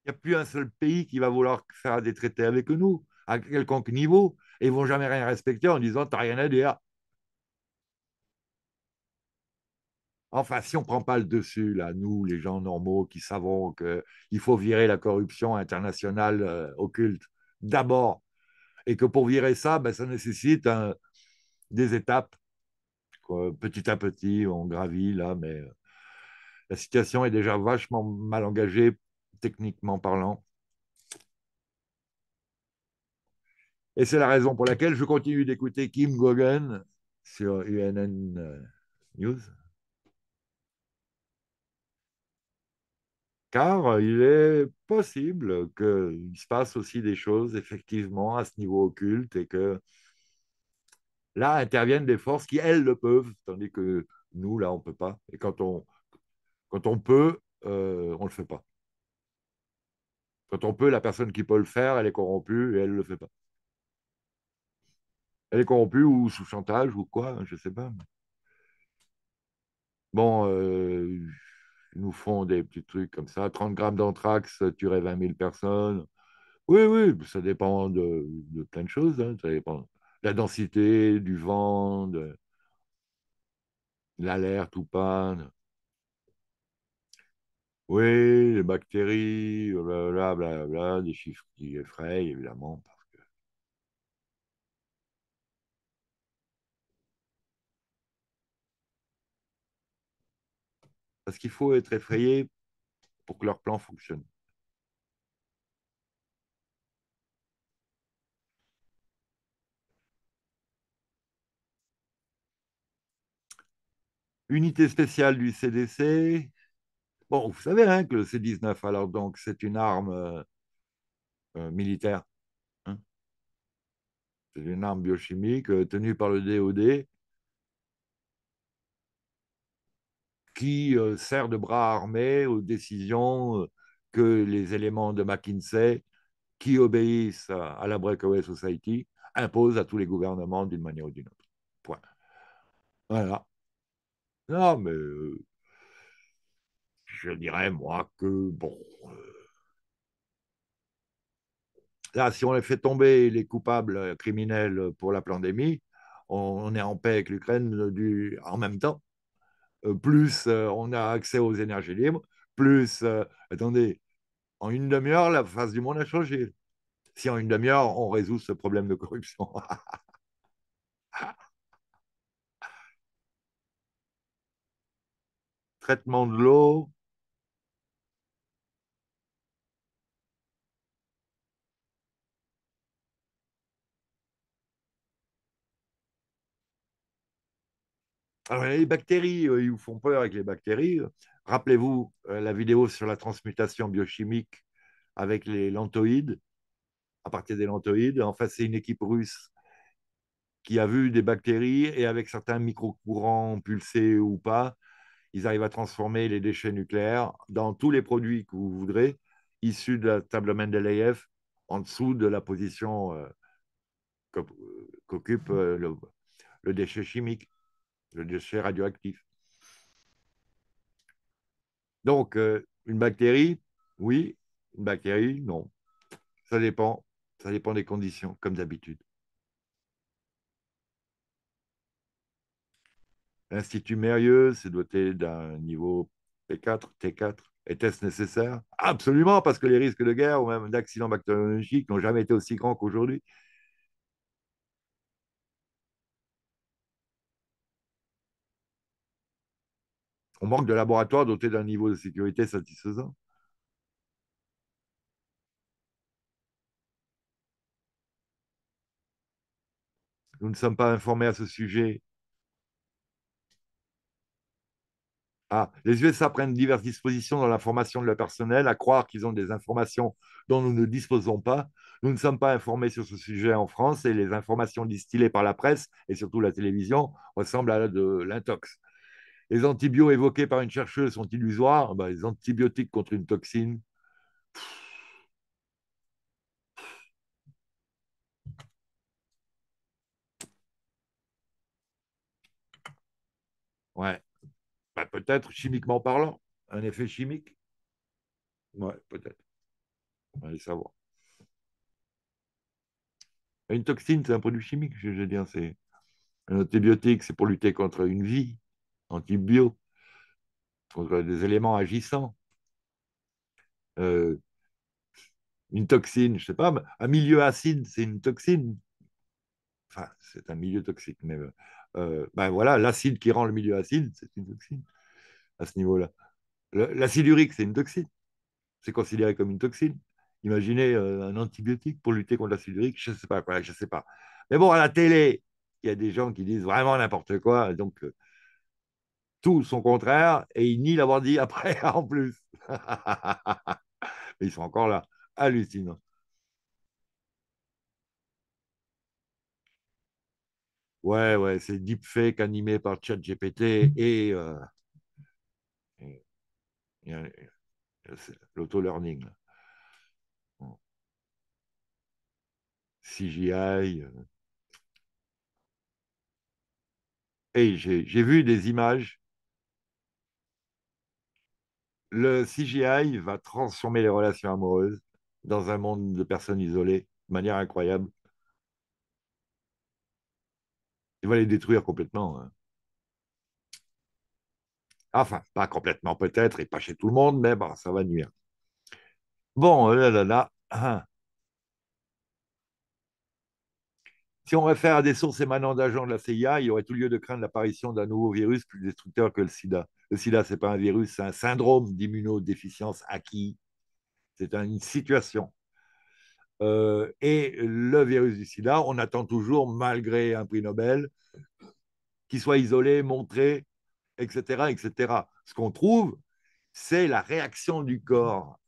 Il n'y a plus un seul pays qui va vouloir faire des traités avec nous, à quelconque niveau, et ils ne vont jamais rien respecter en disant T'as rien à dire. Enfin, si on ne prend pas le dessus, là, nous, les gens normaux qui savons qu'il faut virer la corruption internationale euh, occulte, d'abord et que pour virer ça, ben, ça nécessite des étapes. Petit à petit, on gravit là, mais euh, la situation est déjà vachement mal engagée techniquement parlant. Et c'est la raison pour laquelle je continue d'écouter Kim Gogan sur UNN euh, News. car euh, il est possible qu'il se passe aussi des choses effectivement à ce niveau occulte et que là interviennent des forces qui, elles, le peuvent, tandis que nous, là, on ne peut pas. Et quand on, quand on peut, euh, on ne le fait pas. Quand on peut, la personne qui peut le faire, elle est corrompue et elle ne le fait pas. Elle est corrompue ou sous chantage ou quoi, je ne sais pas. Bon, euh, nous font des petits trucs comme ça. 30 grammes d'anthrax tuerait 20 000 personnes. Oui, oui, ça dépend de, plein de choses. Hein. ça dépend la densité, du vent, de l'alerte ou pas. Oui, les bactéries, blablabla, des chiffres qui effrayent, évidemment. Parce qu'il faut être effrayé pour que leur plan fonctionne. Unité spéciale du CDC. Bon, vous savez hein, que le C-19, alors donc, c'est une arme euh, euh, militaire. Hein. c'est une arme biochimique euh, tenue par le DOD qui euh, sert de bras armé aux décisions euh, que les éléments de McKinsey, qui obéissent à la Breakaway Society, imposent à tous les gouvernements d'une manière ou d'une autre. Voilà. Non, mais euh, je dirais, moi, que bon. là, si on les fait tomber, les coupables criminels pour la pandémie, on est en paix avec l'Ukraine en même temps. Euh, plus euh, on a accès aux énergies libres, plus, euh, attendez, en une demi-heure, la face du monde a changé. Si en une demi-heure, on résout ce problème de corruption. Traitement de l'eau, Ah les bactéries, euh, ils vous font peur avec les bactéries. Rappelez-vous euh, la vidéo sur la transmutation biochimique avec les lentoïdes, à partir des lentoïdes. En fait, c'est une équipe russe qui a vu des bactéries et avec certains micro-courants pulsés ou pas, ils arrivent à transformer les déchets nucléaires dans tous les produits que vous voudrez, issus de la table Mendeleïev, en dessous de la position euh, qu'occupe le, déchet chimique le déchet radioactif. Donc, euh, une bactérie, oui, une bactérie, non. Ça dépend, ça dépend des conditions, comme d'habitude. L'Institut Mérieux s'est doté d'un niveau P4, T4. Était-ce nécessaire Absolument, parce que les risques de guerre ou même d'accidents bactériologiques n'ont jamais été aussi grands qu'aujourd'hui. On manque de laboratoires dotés d'un niveau de sécurité satisfaisant. Nous ne sommes pas informés à ce sujet. Ah, les USA prennent diverses dispositions dans l'information de leur personnel à croire qu'ils ont des informations dont nous ne disposons pas. Nous ne sommes pas informés sur ce sujet en France et les informations distillées par la presse et surtout la télévision ressemblent à de l'intox. Les antibiotiques évoqués par une chercheuse sont illusoires. Bah, les antibiotiques contre une toxine. Ouais. Bah, peut-être chimiquement parlant, un effet chimique. Ouais, peut-être. On va savoir. Une toxine, c'est un produit chimique, je veux dire. C'est un antibiotique, c'est pour lutter contre une vie antibio, contre des éléments agissants, euh, une toxine, je ne sais pas, un milieu acide, c'est une toxine. Enfin, c'est un milieu toxique, mais euh, ben voilà, l'acide qui rend le milieu acide, c'est une toxine à ce niveau-là. L'acide urique, c'est une toxine. C'est considéré comme une toxine. Imaginez euh, un antibiotique pour lutter contre l'acide urique, je ne sais pas, quoi je sais pas. Mais bon, à la télé, il y a des gens qui disent vraiment n'importe quoi, donc tout son contraire et il nie l'avoir dit après en plus. Ils sont encore là, hallucinant. Ouais, ouais, c'est deepfake animé par ChatGPT mm. euh, et, et, l'auto-learning. CGI. Euh. Et j'ai vu des images le CGI va transformer les relations amoureuses dans un monde de personnes isolées de manière incroyable. Il va les détruire complètement. Hein. Enfin, pas complètement peut-être, et pas chez tout le monde, mais ça va nuire. Bon, euh, là, là, là. Hein. Si on réfère à des sources émanant d'agents de la CIA, il y aurait tout lieu de craindre l'apparition d'un nouveau virus plus destructeur que le sida. Le sida, ce n'est pas un virus, c'est un syndrome d'immunodéficience acquis. C'est une situation. Euh, et le virus du sida, on attend toujours, malgré un prix Nobel, qu'il soit isolé, montré, etc. etc. Ce qu'on trouve, c'est la réaction du corps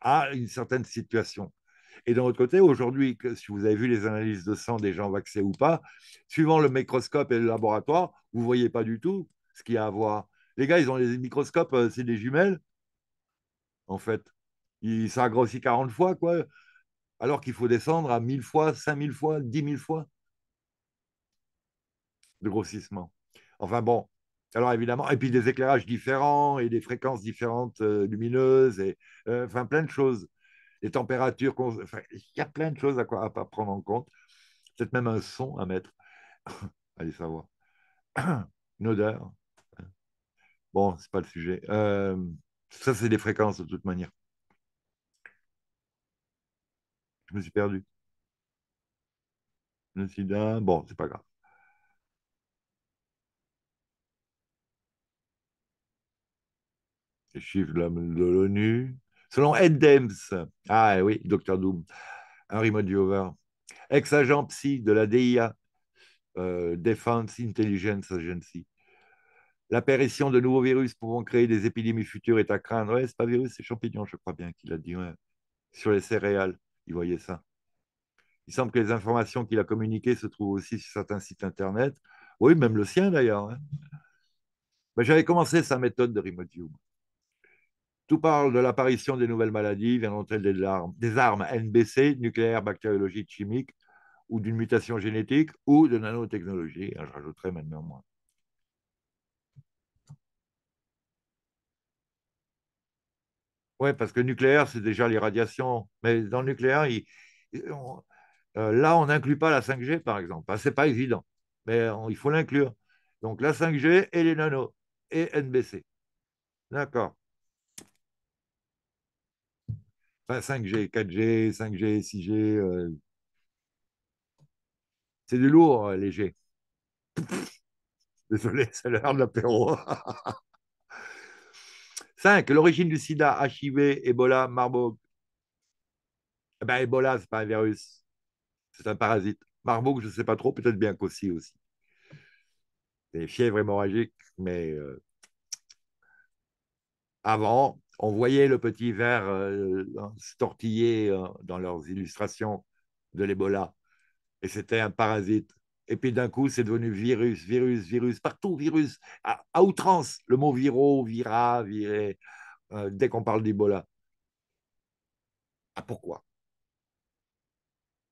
à une certaine situation. Et d'un autre côté, aujourd'hui, si vous avez vu les analyses de sang des gens vaccinés ou pas, suivant le microscope et le laboratoire, vous ne voyez pas du tout ce qu'il y a à voir. Les gars, ils ont les microscopes, euh, c'est des jumelles, en fait. ça 40 fois, quoi. Alors qu'il faut descendre à 1000 fois, 5000 fois, 10 000 fois de grossissement. Enfin bon, alors évidemment, et puis des éclairages différents et des fréquences différentes euh, lumineuses, et euh, enfin plein de choses les températures. il y a plein de choses à, quoi, à prendre en compte. Peut-être même un son à mettre. Allez savoir. Une odeur. Bon, c'est pas le sujet. Euh, ça, c'est des fréquences de toute manière. Je me suis perdu. Le sida, ah, bon, c'est pas grave. Les chiffres de l'ONU, Selon Ed Dems, ah eh oui, Dr Doom, Henry Modiover, ex-agent psy de la DIA, euh, Defense Intelligence Agency, l'apparition de nouveaux virus pouvant créer des épidémies futures est à craindre. Ouais, n'est pas virus, c'est champignon, je crois bien qu'il a dit. Sur les céréales, il voyait ça. Il semble que les informations qu'il a communiquées se trouvent aussi sur certains sites internet. Oui, même le sien d'ailleurs. Hein. Ben, j'avais commencé sa méthode de remote tout parle de l'apparition des nouvelles maladies, viendront-elles des, des armes NBC, nucléaire, bactériologique, chimique, ou d'une mutation génétique, ou de nanotechnologie ah, Je rajouterai maintenant moins. Oui, parce que nucléaire, c'est déjà l'irradiation. Mais dans le nucléaire, euh, là, on n'inclut pas la 5G, par exemple. Ce n'est pas évident, mais il faut l'inclure. Donc la 5G et les nanos et NBC. D'accord. 5G, 4G, 5G, 6G. C'est du lourd, euh, léger. Désolé, c'est l'heure de l'apéro. 5. L'origine du sida, HIV, Ebola, Marburg. Eh ben, Ebola, ce n'est pas un virus. C'est un parasite. Marburg, je ne sais pas trop, peut-être bien qu'aussi aussi. Des fièvres hémorragiques, mais euh, avant, on voyait le petit verre euh, se tortiller euh, dans leurs illustrations de l'Ebola. Et c'était un parasite. Et puis d'un coup, c'est devenu virus, virus, virus, partout, virus, à, outrance. Le mot viro, vira, viré, euh, dès qu'on parle d'Ebola. Ah, pourquoi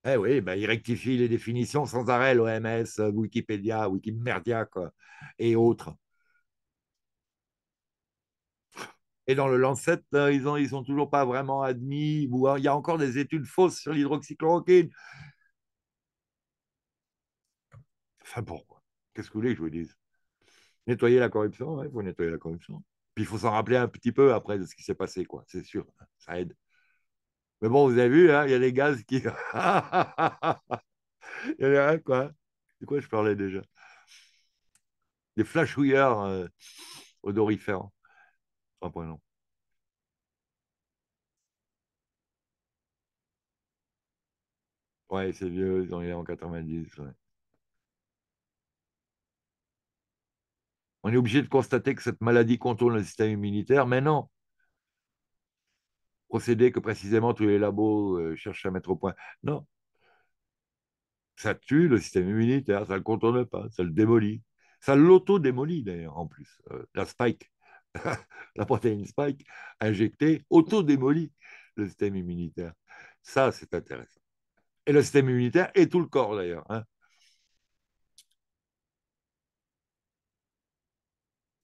Eh oui, ben, il rectifie les définitions sans arrêt, l'OMS, Wikipédia, Wikimedia et autres. Et dans le Lancet, ils ont, ils sont toujours pas vraiment admis, il y a encore des études fausses sur l'hydroxychloroquine. Enfin, bon. Qu'est-ce que vous voulez que je vous dise Nettoyer la corruption, il faut nettoyer la corruption. Puis il faut s'en rappeler un petit peu après de ce qui s'est passé, quoi. C'est sûr, hein, ça aide. Mais bon, vous avez vu, hein, il y a les gaz qui. il y a un, quoi. De quoi je parlais déjà Des flashouilleurs euh, odoriférants. Ah, non. Ouais, c'est vieux, ils ont eu en 90. On est obligé de constater que cette maladie contourne le système immunitaire, mais non. Procédé que précisément tous les labos euh, cherchent à mettre au point. Non, ça tue le système immunitaire, ça ne le contourne pas, ça le démolit. Ça l'auto-démolit d'ailleurs en plus, euh, la spike. la protéine spike injectée auto-démolit le système immunitaire. Ça, c'est intéressant. Et le système immunitaire et tout le corps d'ailleurs. Hein.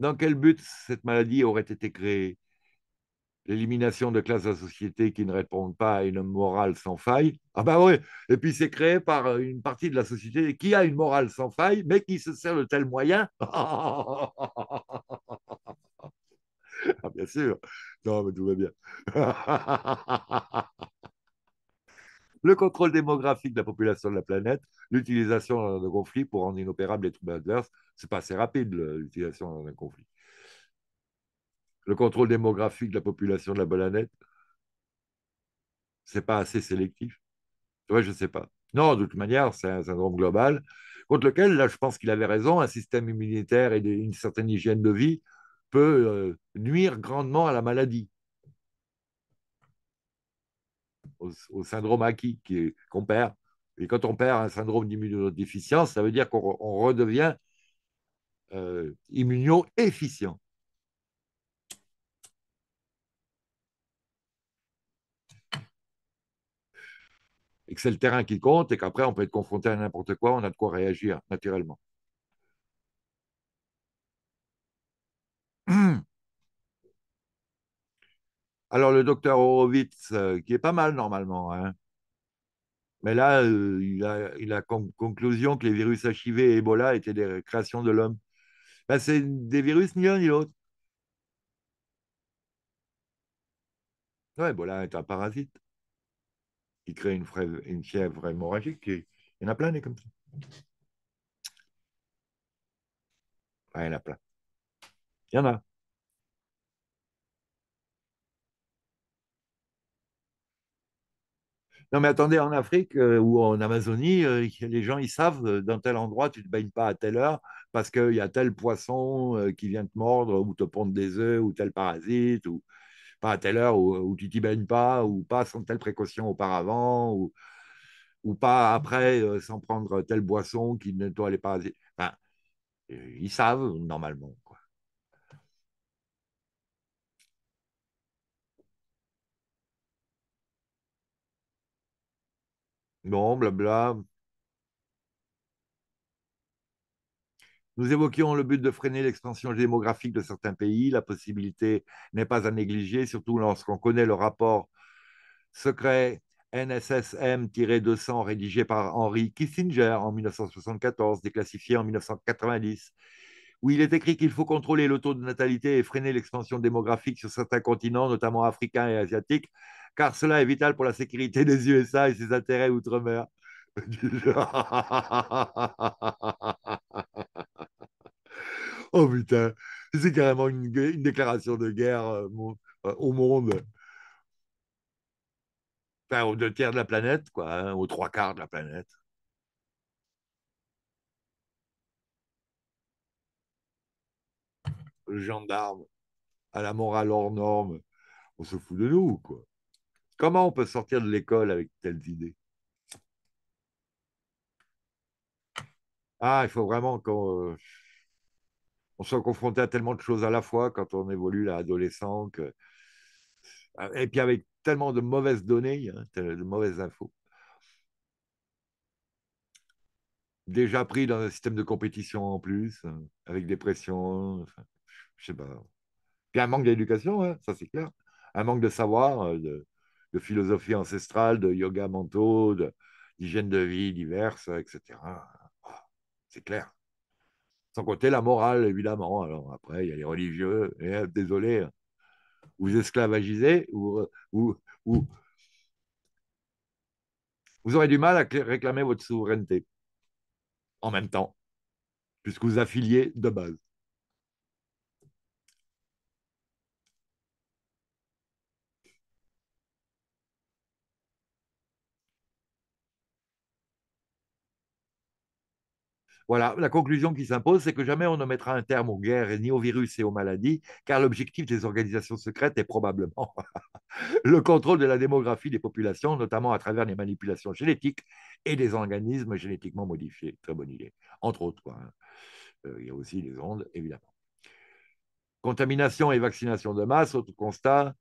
Dans quel but cette maladie aurait été créée L'élimination de classes de société qui ne répondent pas à une morale sans faille. Ah ben oui, et puis c'est créé par une partie de la société qui a une morale sans faille, mais qui se sert de tels moyens Ah, bien sûr. Non, mais tout va bien. le contrôle démographique de la population de la planète, l'utilisation de conflit pour rendre inopérables les troubles adverses. C'est pas assez rapide, l'utilisation d'un conflit. Le contrôle démographique de la population de la planète, c'est pas assez sélectif. Tu vois, je sais pas. Non, de toute manière, c'est un syndrome global contre lequel, là, je pense qu'il avait raison, un système immunitaire et une certaine hygiène de vie peut euh, nuire grandement à la maladie, au, syndrome acquis qu'on perd. Et quand on perd un syndrome d'immunodéficience, ça veut dire qu'on redevient euh, efficient Et que c'est le terrain qui compte et qu'après, on peut être confronté à n'importe quoi, on a de quoi réagir naturellement. Alors, le docteur Horowitz, euh, qui est pas mal normalement, hein. mais là, euh, il a, conclusion que les virus HIV et Ebola étaient des créations de l'homme. Ben, c'est des virus ni l'un ni l'autre. Ebola est un parasite qui crée une, fièvre hémorragique. il y en a plein des comme ça. il y en a plein. Il y en a. Non, mais attendez, en Afrique euh, ou en Amazonie, euh, les gens, ils savent, euh, dans tel endroit, tu ne te baignes pas à telle heure parce qu'il y a tel poisson qui vient te mordre ou te pondre des œufs ou tel parasite, ou pas à telle heure, où tu t'y baignes pas, ou pas sans telle précaution auparavant, ou, pas après sans prendre telle boisson qui nettoie les parasites. Enfin, ils savent normalement. Bon, blabla. Nous évoquions le but de freiner l'expansion démographique de certains pays. La possibilité n'est pas à négliger, surtout lorsqu'on connaît le rapport secret NSSM-200 rédigé par Henry Kissinger en 1974, déclassifié en 1990, où il est écrit qu'il faut contrôler le taux de natalité et freiner l'expansion démographique sur certains continents, notamment africains et asiatiques, car cela est vital pour la sécurité des USA et ses intérêts outre-mer. oh putain, c'est carrément une, déclaration de guerre euh, euh, au monde. Enfin, aux deux tiers de la planète, quoi, hein, aux trois quarts de la planète. Le gendarme à la morale hors norme, on se fout de nous, quoi. Comment on peut sortir de l'école avec telles idées Ah, il faut vraiment qu'on euh, on soit confronté à tellement de choses à la fois quand on évolue à euh, Et puis avec tellement de mauvaises données, hein, de mauvaises infos. Déjà pris dans un système de compétition en plus, hein, avec des pressions, enfin, je sais pas. Puis un manque d'éducation, hein, ça c'est clair. Un manque de savoir, euh, de, de philosophie ancestrale, de yoga mentaux, d'hygiène de, vie diverse, etc. Ah, c'est clair. Sans compter la morale, évidemment. Alors après, il y a les religieux. Et, euh, désolé, hein. vous esclavagisez euh, ou, vous aurez du mal à réclamer votre souveraineté en même temps, puisque vous affiliez de base. Voilà, la conclusion qui s'impose, c'est que jamais on ne mettra un terme aux guerres ni aux virus et aux maladies, car l'objectif des organisations secrètes est probablement le contrôle de la démographie des populations, notamment à travers les manipulations génétiques et des organismes génétiquement modifiés. Très bonne idée, entre autres. Hein. Euh, il y a aussi les ondes, évidemment. Contamination et vaccination de masse, autre constat.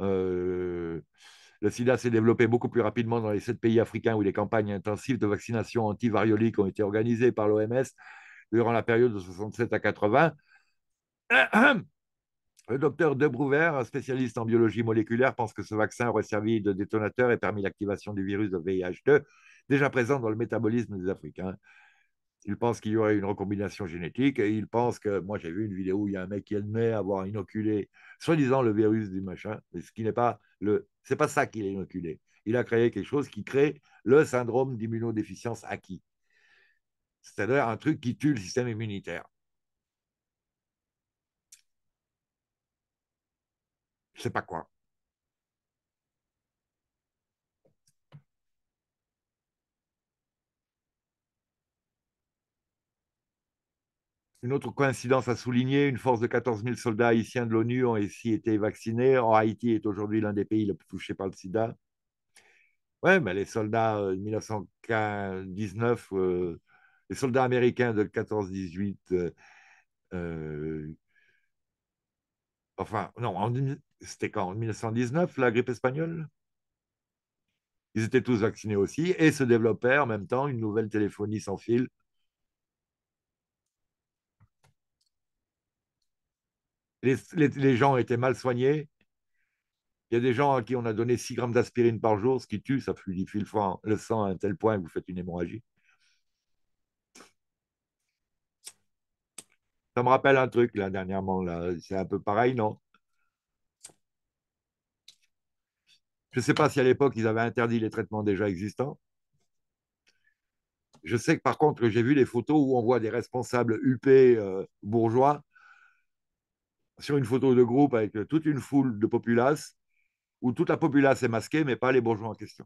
Euh, le sida s'est développé beaucoup plus rapidement dans les sept pays africains où les campagnes intensives de vaccination antivariolique ont été organisées par l'OMS durant la période de 67 à 80. Le docteur De Brouwer, spécialiste en biologie moléculaire, pense que ce vaccin aurait servi de détonateur et permis l'activation du virus de VIH2 déjà présent dans le métabolisme des Africains. Il pense qu'il y aurait une recombination génétique et il pense que. Moi, j'ai vu une vidéo où il y a un mec qui admet avoir inoculé, soi-disant, le virus du machin, mais ce qui n'est pas le. C'est pas ça qu'il a inoculé. Il a créé quelque chose qui crée le syndrome d'immunodéficience acquis. C'est-à-dire un truc qui tue le système immunitaire. Je sais pas quoi. Une autre coïncidence à souligner, une force de 14 000 soldats haïtiens de l'ONU ont ici été vaccinés. Haïti est aujourd'hui l'un des pays les plus touchés par le sida. Ouais, mais les soldats 1919, euh, euh, les soldats américains de 14-18, euh, enfin, non, c'était quand En 1919, la grippe espagnole Ils étaient tous vaccinés aussi et se développèrent en même temps une nouvelle téléphonie sans fil les, gens étaient mal soignés. Il y a des gens à qui on a donné 6 grammes d'aspirine par jour, ce qui tue, ça fluidifie le, sang, à un tel point que vous faites une hémorragie. Ça me rappelle un truc, là, dernièrement. Là. C'est un peu pareil, non Je ne sais pas si à l'époque, ils avaient interdit les traitements déjà existants. Je sais que par contre, j'ai vu des photos où on voit des responsables huppés euh, bourgeois sur une photo de groupe avec euh, toute une foule de populace, où toute la populace est masquée, mais pas les bourgeois en question.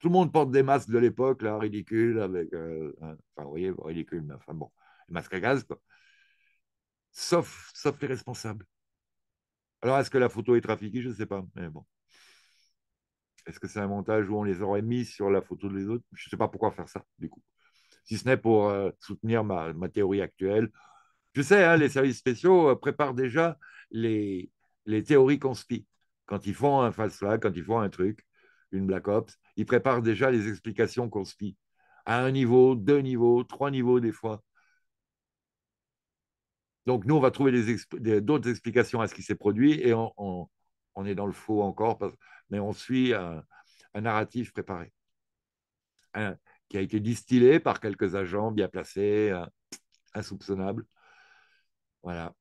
Tout le monde porte des masques de l'époque, là, ridicule, avec. Euh, enfin, vous voyez, ridicule, mais enfin bon, masque masques à gaz, Sauf, sauf les responsables. Alors, est-ce que la photo est trafiquée Je ne sais pas, mais bon. Est-ce que c'est un montage où on les aurait mis sur la photo des autres Je ne sais pas pourquoi faire ça, du coup. Si ce n'est pour euh, soutenir ma théorie actuelle, tu sais, hein, les services spéciaux euh, préparent déjà les, les théories conspi. Quand ils font un false flag, quand ils font un truc, une black ops, ils préparent déjà les explications conspi. À un niveau, deux niveaux, trois niveaux des fois. Donc nous, on va trouver d'autres explications à ce qui s'est produit et on, est dans le faux encore, mais on suit un, narratif préparé, qui a été distillé par quelques agents bien placés, insoupçonnables. Voilà.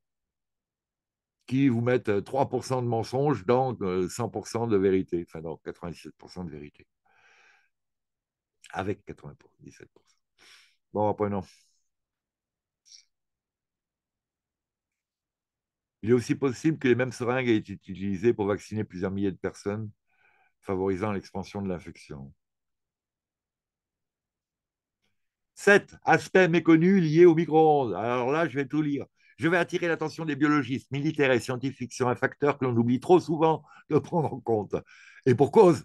Qui vous mettent 3% euh, de mensonges dans 100% euh, de vérité, enfin dans 97% de vérité. Avec 97%. Bon, après, non. Il est aussi possible que les mêmes seringues aient été utilisées pour vacciner plusieurs milliers de personnes, favorisant l'expansion de l'infection. 7. Aspects méconnus liés au micro-ondes. Alors là, je vais tout lire. Je vais attirer l'attention des biologistes, militaires et scientifiques sur un facteur que l'on oublie trop souvent de prendre en compte. Et pour cause.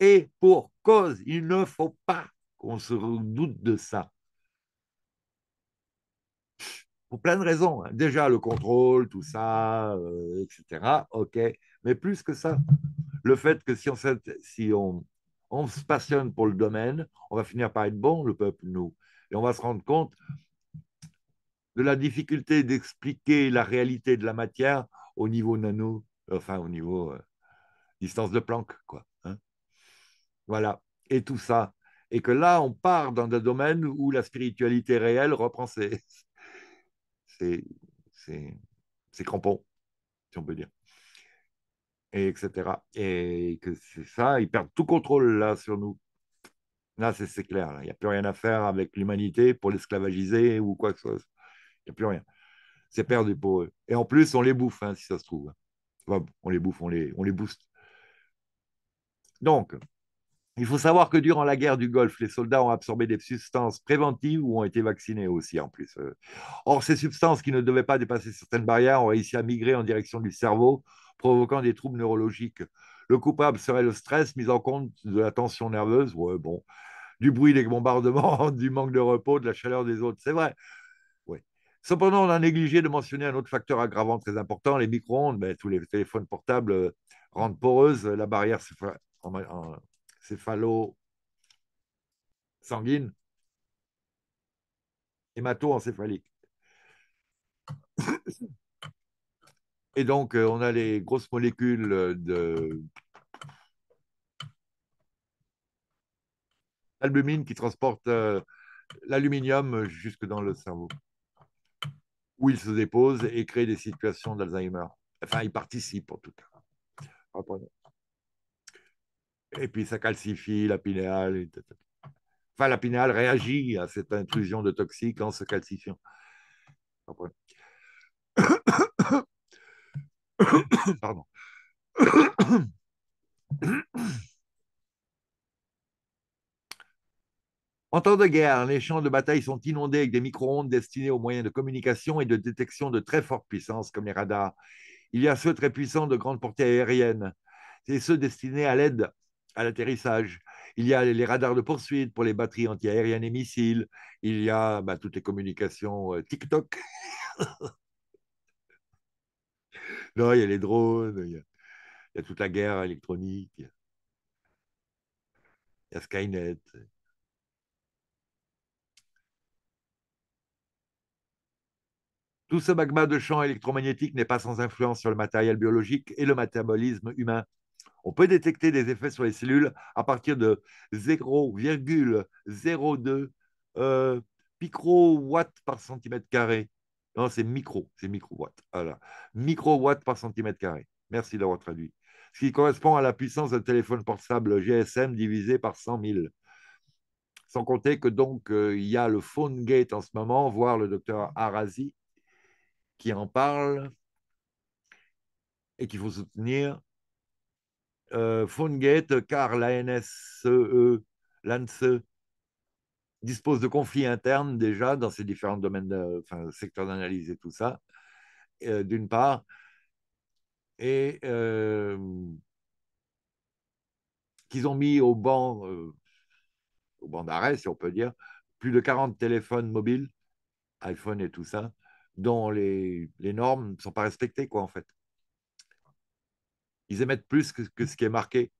Et pour cause, il ne faut pas qu'on se doute de ça. Pour plein de raisons. Hein. Déjà, le contrôle, tout ça, euh, etc. OK. Mais plus que ça, le fait que si on, si on, on se passionne pour le domaine, on va finir par être bon, le peuple, nous. Et on va se rendre compte de la difficulté d'expliquer la réalité de la matière au niveau nano, enfin au niveau euh, distance de Planck, quoi. Hein. voilà. Et tout ça. Et que là, on part dans un domaine où la spiritualité réelle reprend ses, crampons, si on peut dire. Et etc. Et que c'est ça, ils perdent tout contrôle là sur nous. Là, c'est clair. Il n'y a plus rien à faire avec l'humanité pour l'esclavagiser ou quoi que ce soit. Il n'y a plus rien. C'est perdu pour eux. Et en plus, on les bouffe, hein, si ça se trouve. on les bouffe, on les, on les booste. Donc, il faut savoir que durant la guerre du Golfe, les soldats ont absorbé des substances préventives ou ont été vaccinés aussi en plus. Euh, or, ces substances qui ne devaient pas dépasser certaines barrières ont réussi à migrer en direction du cerveau, provoquant des troubles neurologiques. Le coupable serait le stress mis en compte de la tension nerveuse, bon, du bruit des bombardements, du manque de repos, de la chaleur des autres. C'est vrai, Cependant, on a négligé de mentionner un autre facteur aggravant très important, les micro-ondes. Ben, tous les téléphones portables euh, rendent poreuse euh, la barrière céphalo-sanguine, hémato-encéphalique. Et donc, euh, on a les grosses molécules de albumine qui transportent l'aluminium jusque dans le cerveau où il se dépose et crée des situations d'Alzheimer. Enfin, il participe en tout cas. Et puis ça calcifie la pinéale. Enfin, la pinéale réagit à cette intrusion de toxiques en se calcifiant. Pardon. En temps de guerre, les champs de bataille sont inondés avec des micro-ondes destinées aux moyens de communication et de détection de très forte puissance, comme les radars. Il y a ceux très puissants de grande portée aérienne et ceux destinés à l'aide à l'atterrissage. Il y a les radars de poursuite pour les batteries antiaériennes et missiles. Il y a bah, toutes les communications euh, TikTok. non, il y a les drones, il a, il y a toute la guerre électronique, il y a Skynet. Tout ce magma de champ électromagnétique n'est pas sans influence sur le matériel biologique et le métabolisme humain. On peut détecter des effets sur les cellules à partir de 0,02 euh, microwatts par centimètre carré. Non, c'est micro, c'est microwatts. Voilà. Microwatts par centimètre carré. Merci d'avoir traduit. Ce qui correspond à la puissance d'un téléphone portable GSM divisé par 100 000. Sans compter que donc, euh, il y a le phone gate en ce moment, voire le docteur Arasi qui en parlent et qu'il faut soutenir. PhoneGate euh, car la e e, l'ANSE, dispose de conflits internes déjà dans ces différents domaines, de, enfin, secteurs d'analyse et tout ça, euh, d'une part, et euh, qu'ils ont mis au banc, au banc d'arrêt, si on peut dire, plus de 40 téléphones mobiles, iPhone et tout ça, dont les, normes ne sont pas respectées, quoi, en fait. Ils émettent plus que, que ce qui est marqué.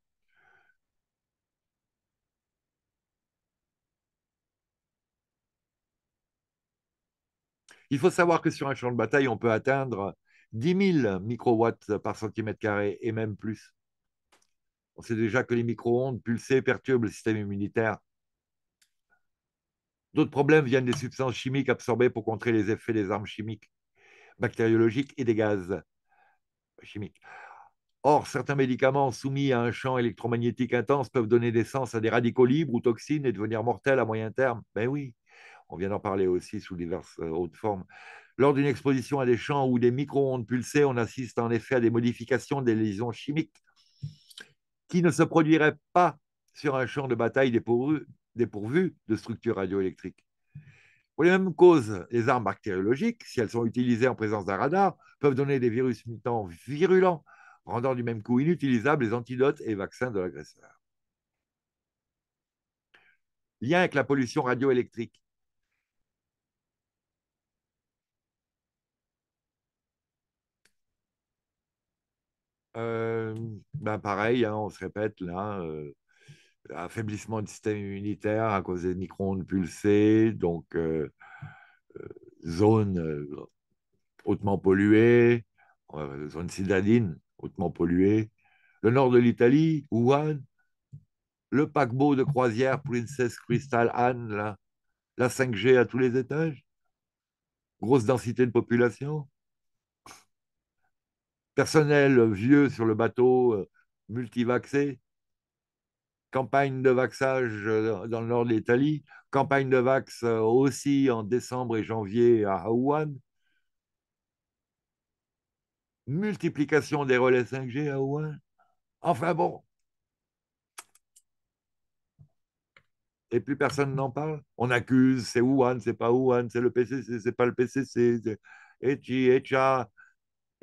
Il faut savoir que sur un champ de bataille, on peut atteindre 10 000 microwatts par centimètre carré et même plus. On sait déjà que les micro-ondes pulsées perturbent le système immunitaire D'autres problèmes viennent des substances chimiques absorbées pour contrer les effets des armes chimiques, bactériologiques et des gaz chimiques. Or, certains médicaments soumis à un champ électromagnétique intense peuvent donner naissance à des radicaux libres ou toxines et devenir mortels à moyen terme. Ben oui, on vient d'en parler aussi sous diverses euh, autres formes. Lors d'une exposition à des champs ou des micro-ondes pulsées, on assiste en effet à des modifications des lésions chimiques qui ne se produiraient pas sur un champ de bataille dépourvu dépourvues de structures radioélectriques. Pour les mêmes causes, les armes bactériologiques, si elles sont utilisées en présence d'un radar, peuvent donner des virus mutants virulents, rendant du même coup inutilisables les antidotes et vaccins de l'agresseur. Lien avec la pollution radioélectrique. Euh, ben pareil, hein, on se répète là. Euh, affaiblissement du système immunitaire à cause des micro-ondes pulsées, donc euh, euh, zone euh, hautement polluée, zone citadine hautement polluée. Le nord de l'Italie, Wuhan, le paquebot de croisière Princess Crystal Anne, la 5G à tous les étages, grosse densité de population, personnel vieux sur le bateau, multivaxé, campagne de vaxage euh, dans le nord de l'Italie, campagne de vax euh, aussi en décembre et janvier à Wuhan, multiplication des relais 5G à Wuhan. Enfin bon. Et plus personne n'en parle. On accuse, c'est Wuhan, c'est pas Wuhan, c'est le PCC, c'est pas le PCC, c'est Echi, Echa,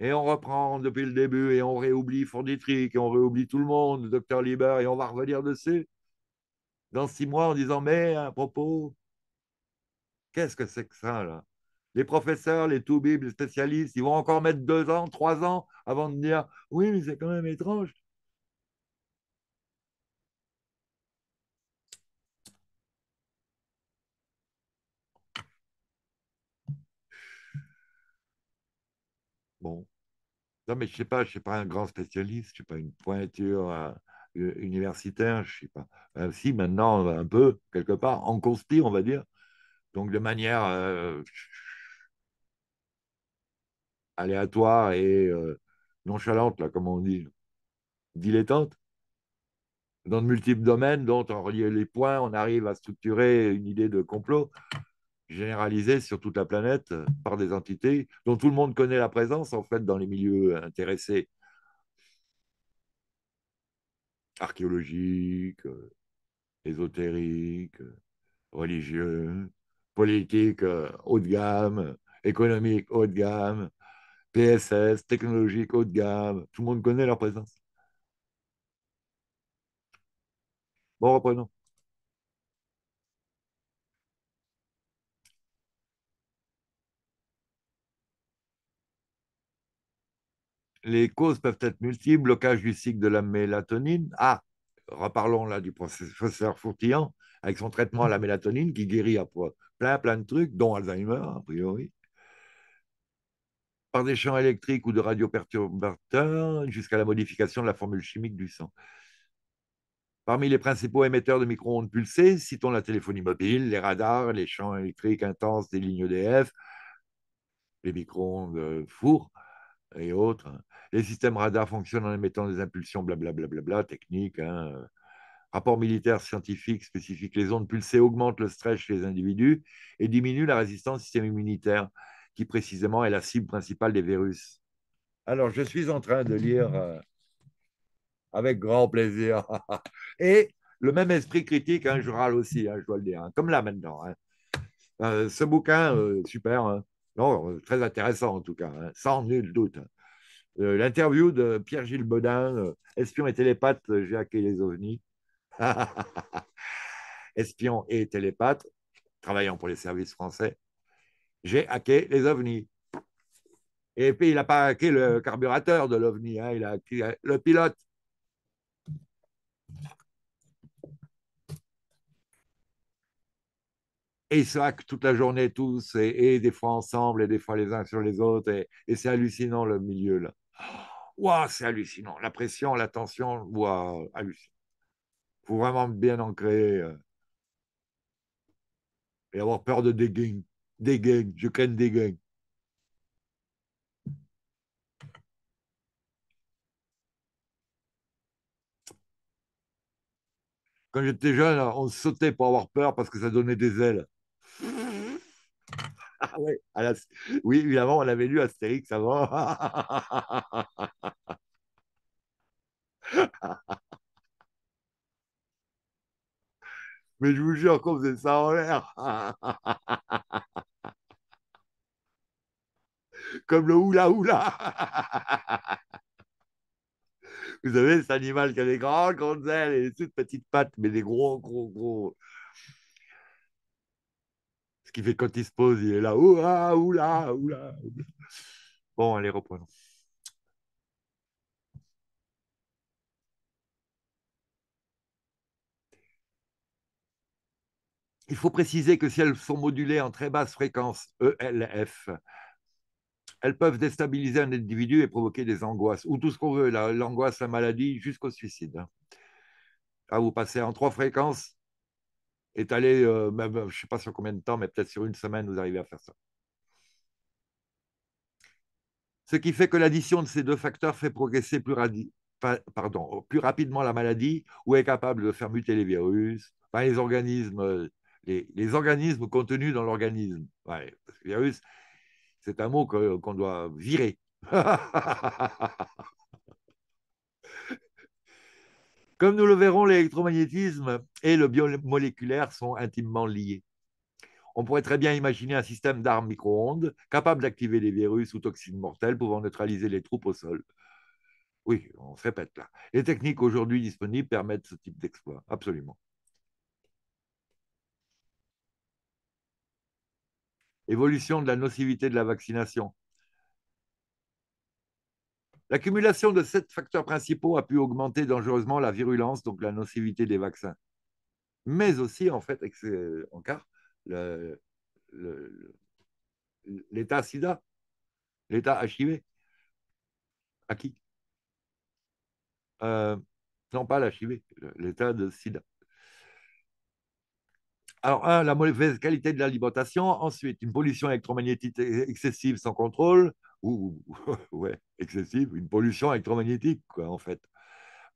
et on reprend depuis le début, et on réoublie Fonditric, et on réoublie tout le monde, docteur Lieber, et on va revenir dessus dans six mois en disant Mais à propos, qu'est-ce que c'est que ça là Les professeurs, les tout-bibles, les spécialistes, ils vont encore mettre deux ans, trois ans avant de dire Oui, mais c'est quand même étrange. Bon. Non, mais je sais pas, je suis pas un grand spécialiste, je ne suis pas une pointure euh, euh, universitaire, je ne sais pas. Euh, si maintenant un peu quelque part en conspire, on va dire. Donc de manière aléatoire et nonchalante là, comme on dit, dilettante. Dans de multiples domaines dont en reliant les points, on arrive à structurer une idée de complot généralisée sur toute la planète euh, par des entités dont tout le monde connaît la présence, en fait, dans les milieux euh, intéressés. Archéologiques, euh, ésotériques, religieux, politiques haut de gamme, économiques haut de gamme, PSS, technologiques haut de gamme. Tout le monde connaît leur présence. Bon, reprenons. Les causes peuvent être multiples, blocage du cycle de la mélatonine. Ah, reparlons là du professeur Fourtillant, avec son traitement à la mélatonine qui guérit à plein, plein de trucs, dont Alzheimer, a priori. Par des champs électriques ou de radioperturbateurs, jusqu'à la modification de la formule chimique du sang. Parmi les principaux émetteurs de micro-ondes pulsées, citons la téléphonie mobile, les radars, les champs électriques intenses des lignes EDF, les micro-ondes euh, four et autres. Les systèmes radars fonctionnent en émettant des impulsions, blablabla, bla, bla, bla, technique. Hein, euh. Rapport militaire scientifique spécifique les ondes pulsées augmentent le stress chez les individus et diminuent la résistance du système immunitaire, qui précisément est la cible principale des virus. Alors, je suis en train de lire euh, avec grand plaisir. et le même esprit critique, hein, je râle aussi, hein, je dois le dire, hein, comme là maintenant. Euh, ce bouquin, super, non, très intéressant en tout cas, sans nul doute. Euh, l'interview de Pierre-Gilles Baudin, euh, espion et télépathe, j'ai hacké les ovnis. espion et télépathe, travaillant pour les services français. J'ai hacké les ovnis. Et puis, il n'a pas hacké le carburateur de l'OVNI, hein, il a hacké euh, le pilote. Et ils se toute la journée tous, et, des fois ensemble, et des fois les uns sur les autres, et, et c'est hallucinant le milieu là. Waouh, oh, c'est hallucinant. La pression, la tension, waouh, hallucinant. Il faut vraiment bien ancrer euh, et avoir peur de dégain. Dégain, je crains dégain. Quand j'étais jeune, on sautait pour avoir peur parce que ça donnait des ailes. Ah oui, évidemment, on avait lu Astérix avant. Mais je vous jure qu'on faisait ça en l'air. Comme le oula oula. Vous avez cet animal qui a des grandes, grandes ailes et des toutes petites pattes, mais des gros, gros, gros, ce qui fait quand il se pose, il est là, oula, oula. Bon, allez, reprenons. Il faut préciser que si elles sont modulées en très basse fréquence ELF, elles peuvent déstabiliser un individu et provoquer des angoisses, ou tout ce qu'on veut, l'angoisse, la, maladie, jusqu'au suicide. Hein. Là, vous passez en trois fréquences, est allé, même, euh, bah, bah, je ne sais pas sur combien de temps, mais peut-être sur une semaine, vous arrivez à faire ça. Ce qui fait que l'addition de ces deux facteurs fait progresser plus, radi... Pardon, oh, plus rapidement la maladie ou est capable de faire muter les virus, les organismes, les, les, organismes contenus dans l'organisme. virus, c'est un mot qu'on doit virer. Comme nous le verrons, l'électromagnétisme et le biomoléculaire sont intimement liés. On pourrait très bien imaginer un système d'armes micro-ondes capable d'activer des virus ou toxines mortelles pouvant neutraliser les troupes au sol. Oui, on se répète là. Les techniques aujourd'hui disponibles permettent ce type d'exploit, absolument. Évolution de la nocivité de la vaccination. L'accumulation de sept facteurs principaux a pu augmenter dangereusement la virulence, donc la nocivité des vaccins, mais aussi, en fait, euh, en cas l'état sida, l'état HIV. À qui euh, Non, pas l'HIV, l'état de sida. Alors, un, la mauvaise qualité de l'alimentation. Ensuite, une pollution électromagnétique excessive sans contrôle ou, ouais, excessive, une pollution électromagnétique, quoi, en fait.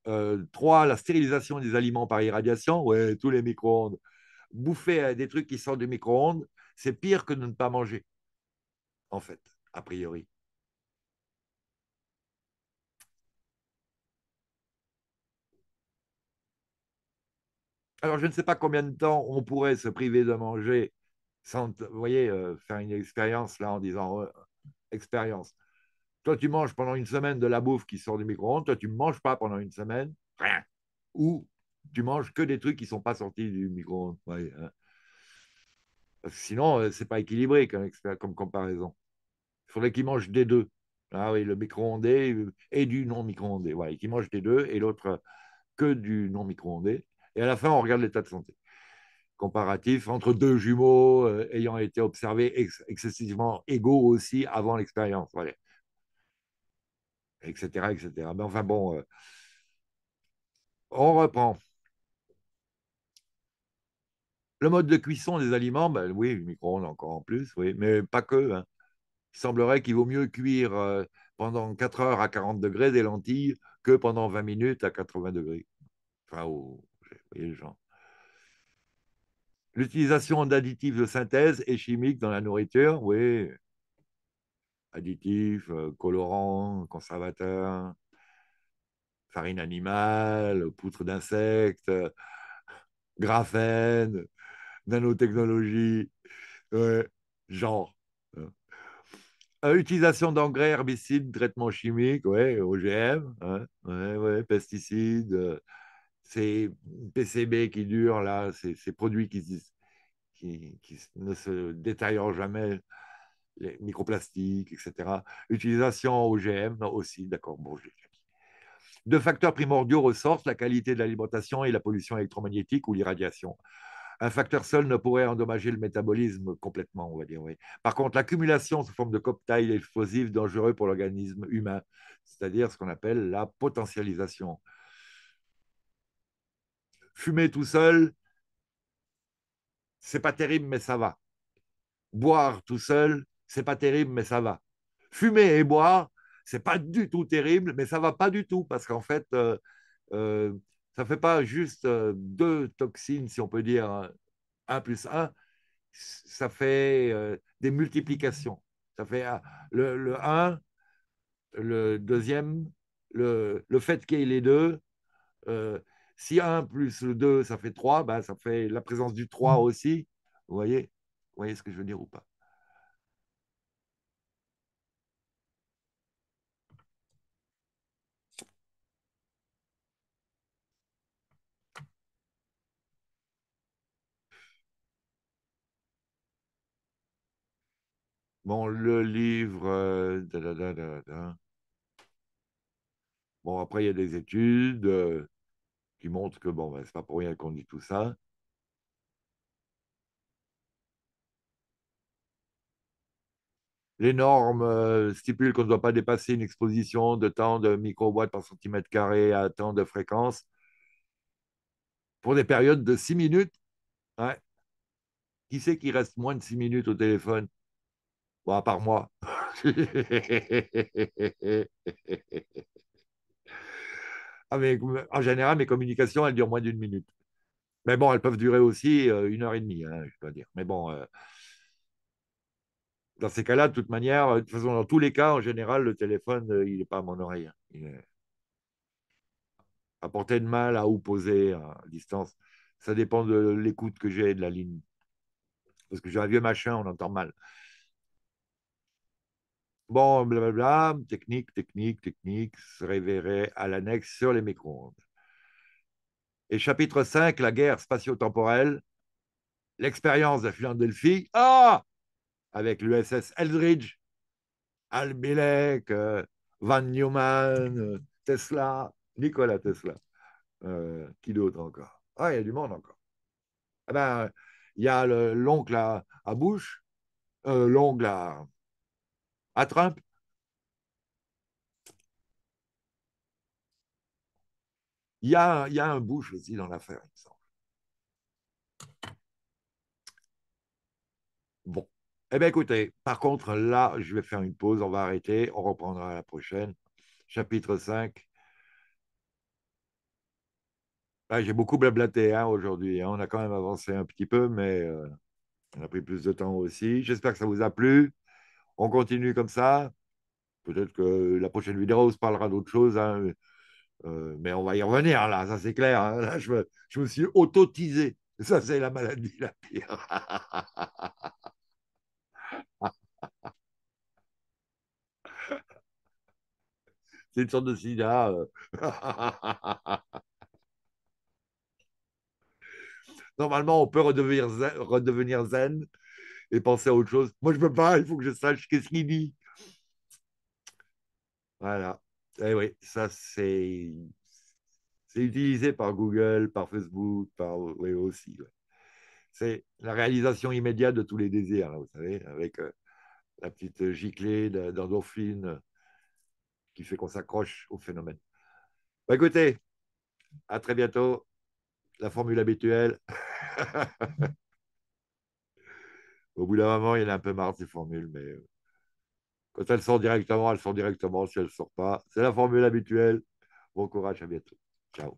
Euh, trois, la stérilisation des aliments par irradiation, ouais, tous les micro-ondes. Bouffer euh, des trucs qui sortent du micro-ondes, c'est pire que de ne pas manger, en fait, a priori. Alors, je ne sais pas combien de temps on pourrait se priver de manger sans, vous voyez, euh, faire une expérience là en disant expérience. Toi, tu manges pendant une semaine de la bouffe qui sort du micro-ondes, toi, tu ne manges pas pendant une semaine, rien. Ou tu manges que des trucs qui ne sont pas sortis du micro-ondes. Hein. Sinon, euh, ce n'est pas équilibré comme, comme comparaison. Il faudrait qu'ils mangent des deux. Ah oui, le micro-ondé et du non-micro-ondé. ouais qui mange des deux et l'autre euh, que du non-micro-ondé. Et à la fin, on regarde l'état de santé comparatif entre deux jumeaux euh, ayant été observés excessivement égaux aussi avant l'expérience, etc., etc. Mais enfin bon, euh, on reprend. Le mode de cuisson des aliments, ben oui, le micro-ondes encore en plus, oui, mais pas que. Hein. Il semblerait qu'il vaut mieux cuire euh, pendant 4 heures à 40 degrés des lentilles que pendant 20 minutes à 80 degrés. Enfin, oh, vous voyez les gens. L'utilisation d'additifs de synthèse et chimiques dans la nourriture, oui. Additifs, euh, colorants, conservateurs, farine animale, poutres d'insectes, graphène, nanotechnologie, genre. Hein. Euh, utilisation d'engrais, herbicides, traitements chimiques, ouais, OGM, hein, pesticides. Euh, ces PCB qui durent, là, ces, produits qui, ne se détériorent jamais, les microplastiques, etc. Utilisation OGM aussi, d'accord, bon, Deux facteurs primordiaux ressortent, la qualité de l'alimentation et la pollution électromagnétique ou l'irradiation. Un facteur seul ne pourrait endommager le métabolisme complètement, on va dire. Oui. Par contre, l'accumulation sous forme de cocktail explosif dangereux pour l'organisme humain, c'est-à-dire ce qu'on appelle la potentialisation. Fumer tout seul, c'est pas terrible, mais ça va. Boire tout seul, c'est pas terrible, mais ça va. Fumer et boire, c'est pas du tout terrible, mais ça va pas du tout parce qu'en fait, ça euh, ne euh, ça fait pas juste euh, deux toxines, si on peut dire un plus un. ça fait des multiplications. Ça fait le, un, le deuxième, le, le fait qu'il y ait les deux, si 1 plus 2, ça fait 3, bah, ça fait la présence du 3 mmh. aussi. Vous voyez voyez ce que je veux dire ou pas Bon, le livre. Euh, bon, après, il y a des études. Euh, qui montre que bon, ben, c'est pas pour rien qu'on dit tout ça. Les normes euh, stipulent qu'on ne doit pas dépasser une exposition de temps de microwatts par centimètre carré à temps de fréquence pour des périodes de 6 minutes. Qui sait qui reste moins de six minutes au téléphone par à part Ah, en général, mes communications, elles durent moins d'une minute. Mais bon, elles peuvent durer aussi euh, une heure et demie, hein, je dois dire. Mais bon, euh, dans ces cas-là, de toute manière, euh, de toute façon, dans tous les cas, en général, le téléphone, il n'est pas à mon oreille. Hein. Il est à portée de main, à ou hein, à distance. Ça dépend de l'écoute que j'ai de la ligne. Parce que j'ai un vieux machin, on entend mal. Bon, blablabla, technique, technique, technique, se révérait à l'annexe sur les micro-ondes. Et chapitre 5, la guerre spatio-temporelle, l'expérience de Philadelphie, ah Avec l'USS Eldridge, Albilek, euh, Van Newman, euh, Tesla, Nikola Tesla. Euh, qui d'autre encore Ah, il y a du monde encore. Ah ben, il y a l'oncle à, bouche, l'oncle à, à Trump. Il y a, un bouche aussi dans l'affaire, il me semble. Bon. Eh bien, écoutez, par contre, là, je vais faire une pause, on va arrêter, on reprendra la prochaine. Chapitre 5. Ah, j'ai beaucoup blablaté hein, aujourd'hui. Hein. On a quand même avancé un petit peu, mais euh, on a pris plus de temps aussi. J'espère que ça vous a plu. On continue comme ça. Peut-être que la prochaine vidéo, on se parlera d'autre chose. Hein, euh, mais on va y revenir, là, ça c'est clair. Hein. je me, suis autotisé. Ça, c'est la maladie la pire. c'est une sorte de sida. Euh. Normalement, on peut redevenir zen penser à autre chose. Moi, je ne peux pas, il faut que je sache qu'est-ce qu'il dit. Voilà. Et eh oui, ça, c'est utilisé par Google, par Facebook, par oui, aussi. C'est la réalisation immédiate de tous les désirs, vous savez, avec euh, la petite giclée d'endorphine qui fait qu'on s'accroche au phénomène. Bah, écoutez, à très bientôt. La formule habituelle. Au bout d'un moment, il y en a un peu marre de ces formules, mais euh, quand elles sortent directement, elles sortent directement. Si elles ne sortent pas, c'est la formule habituelle. Bon courage, à bientôt. Ciao.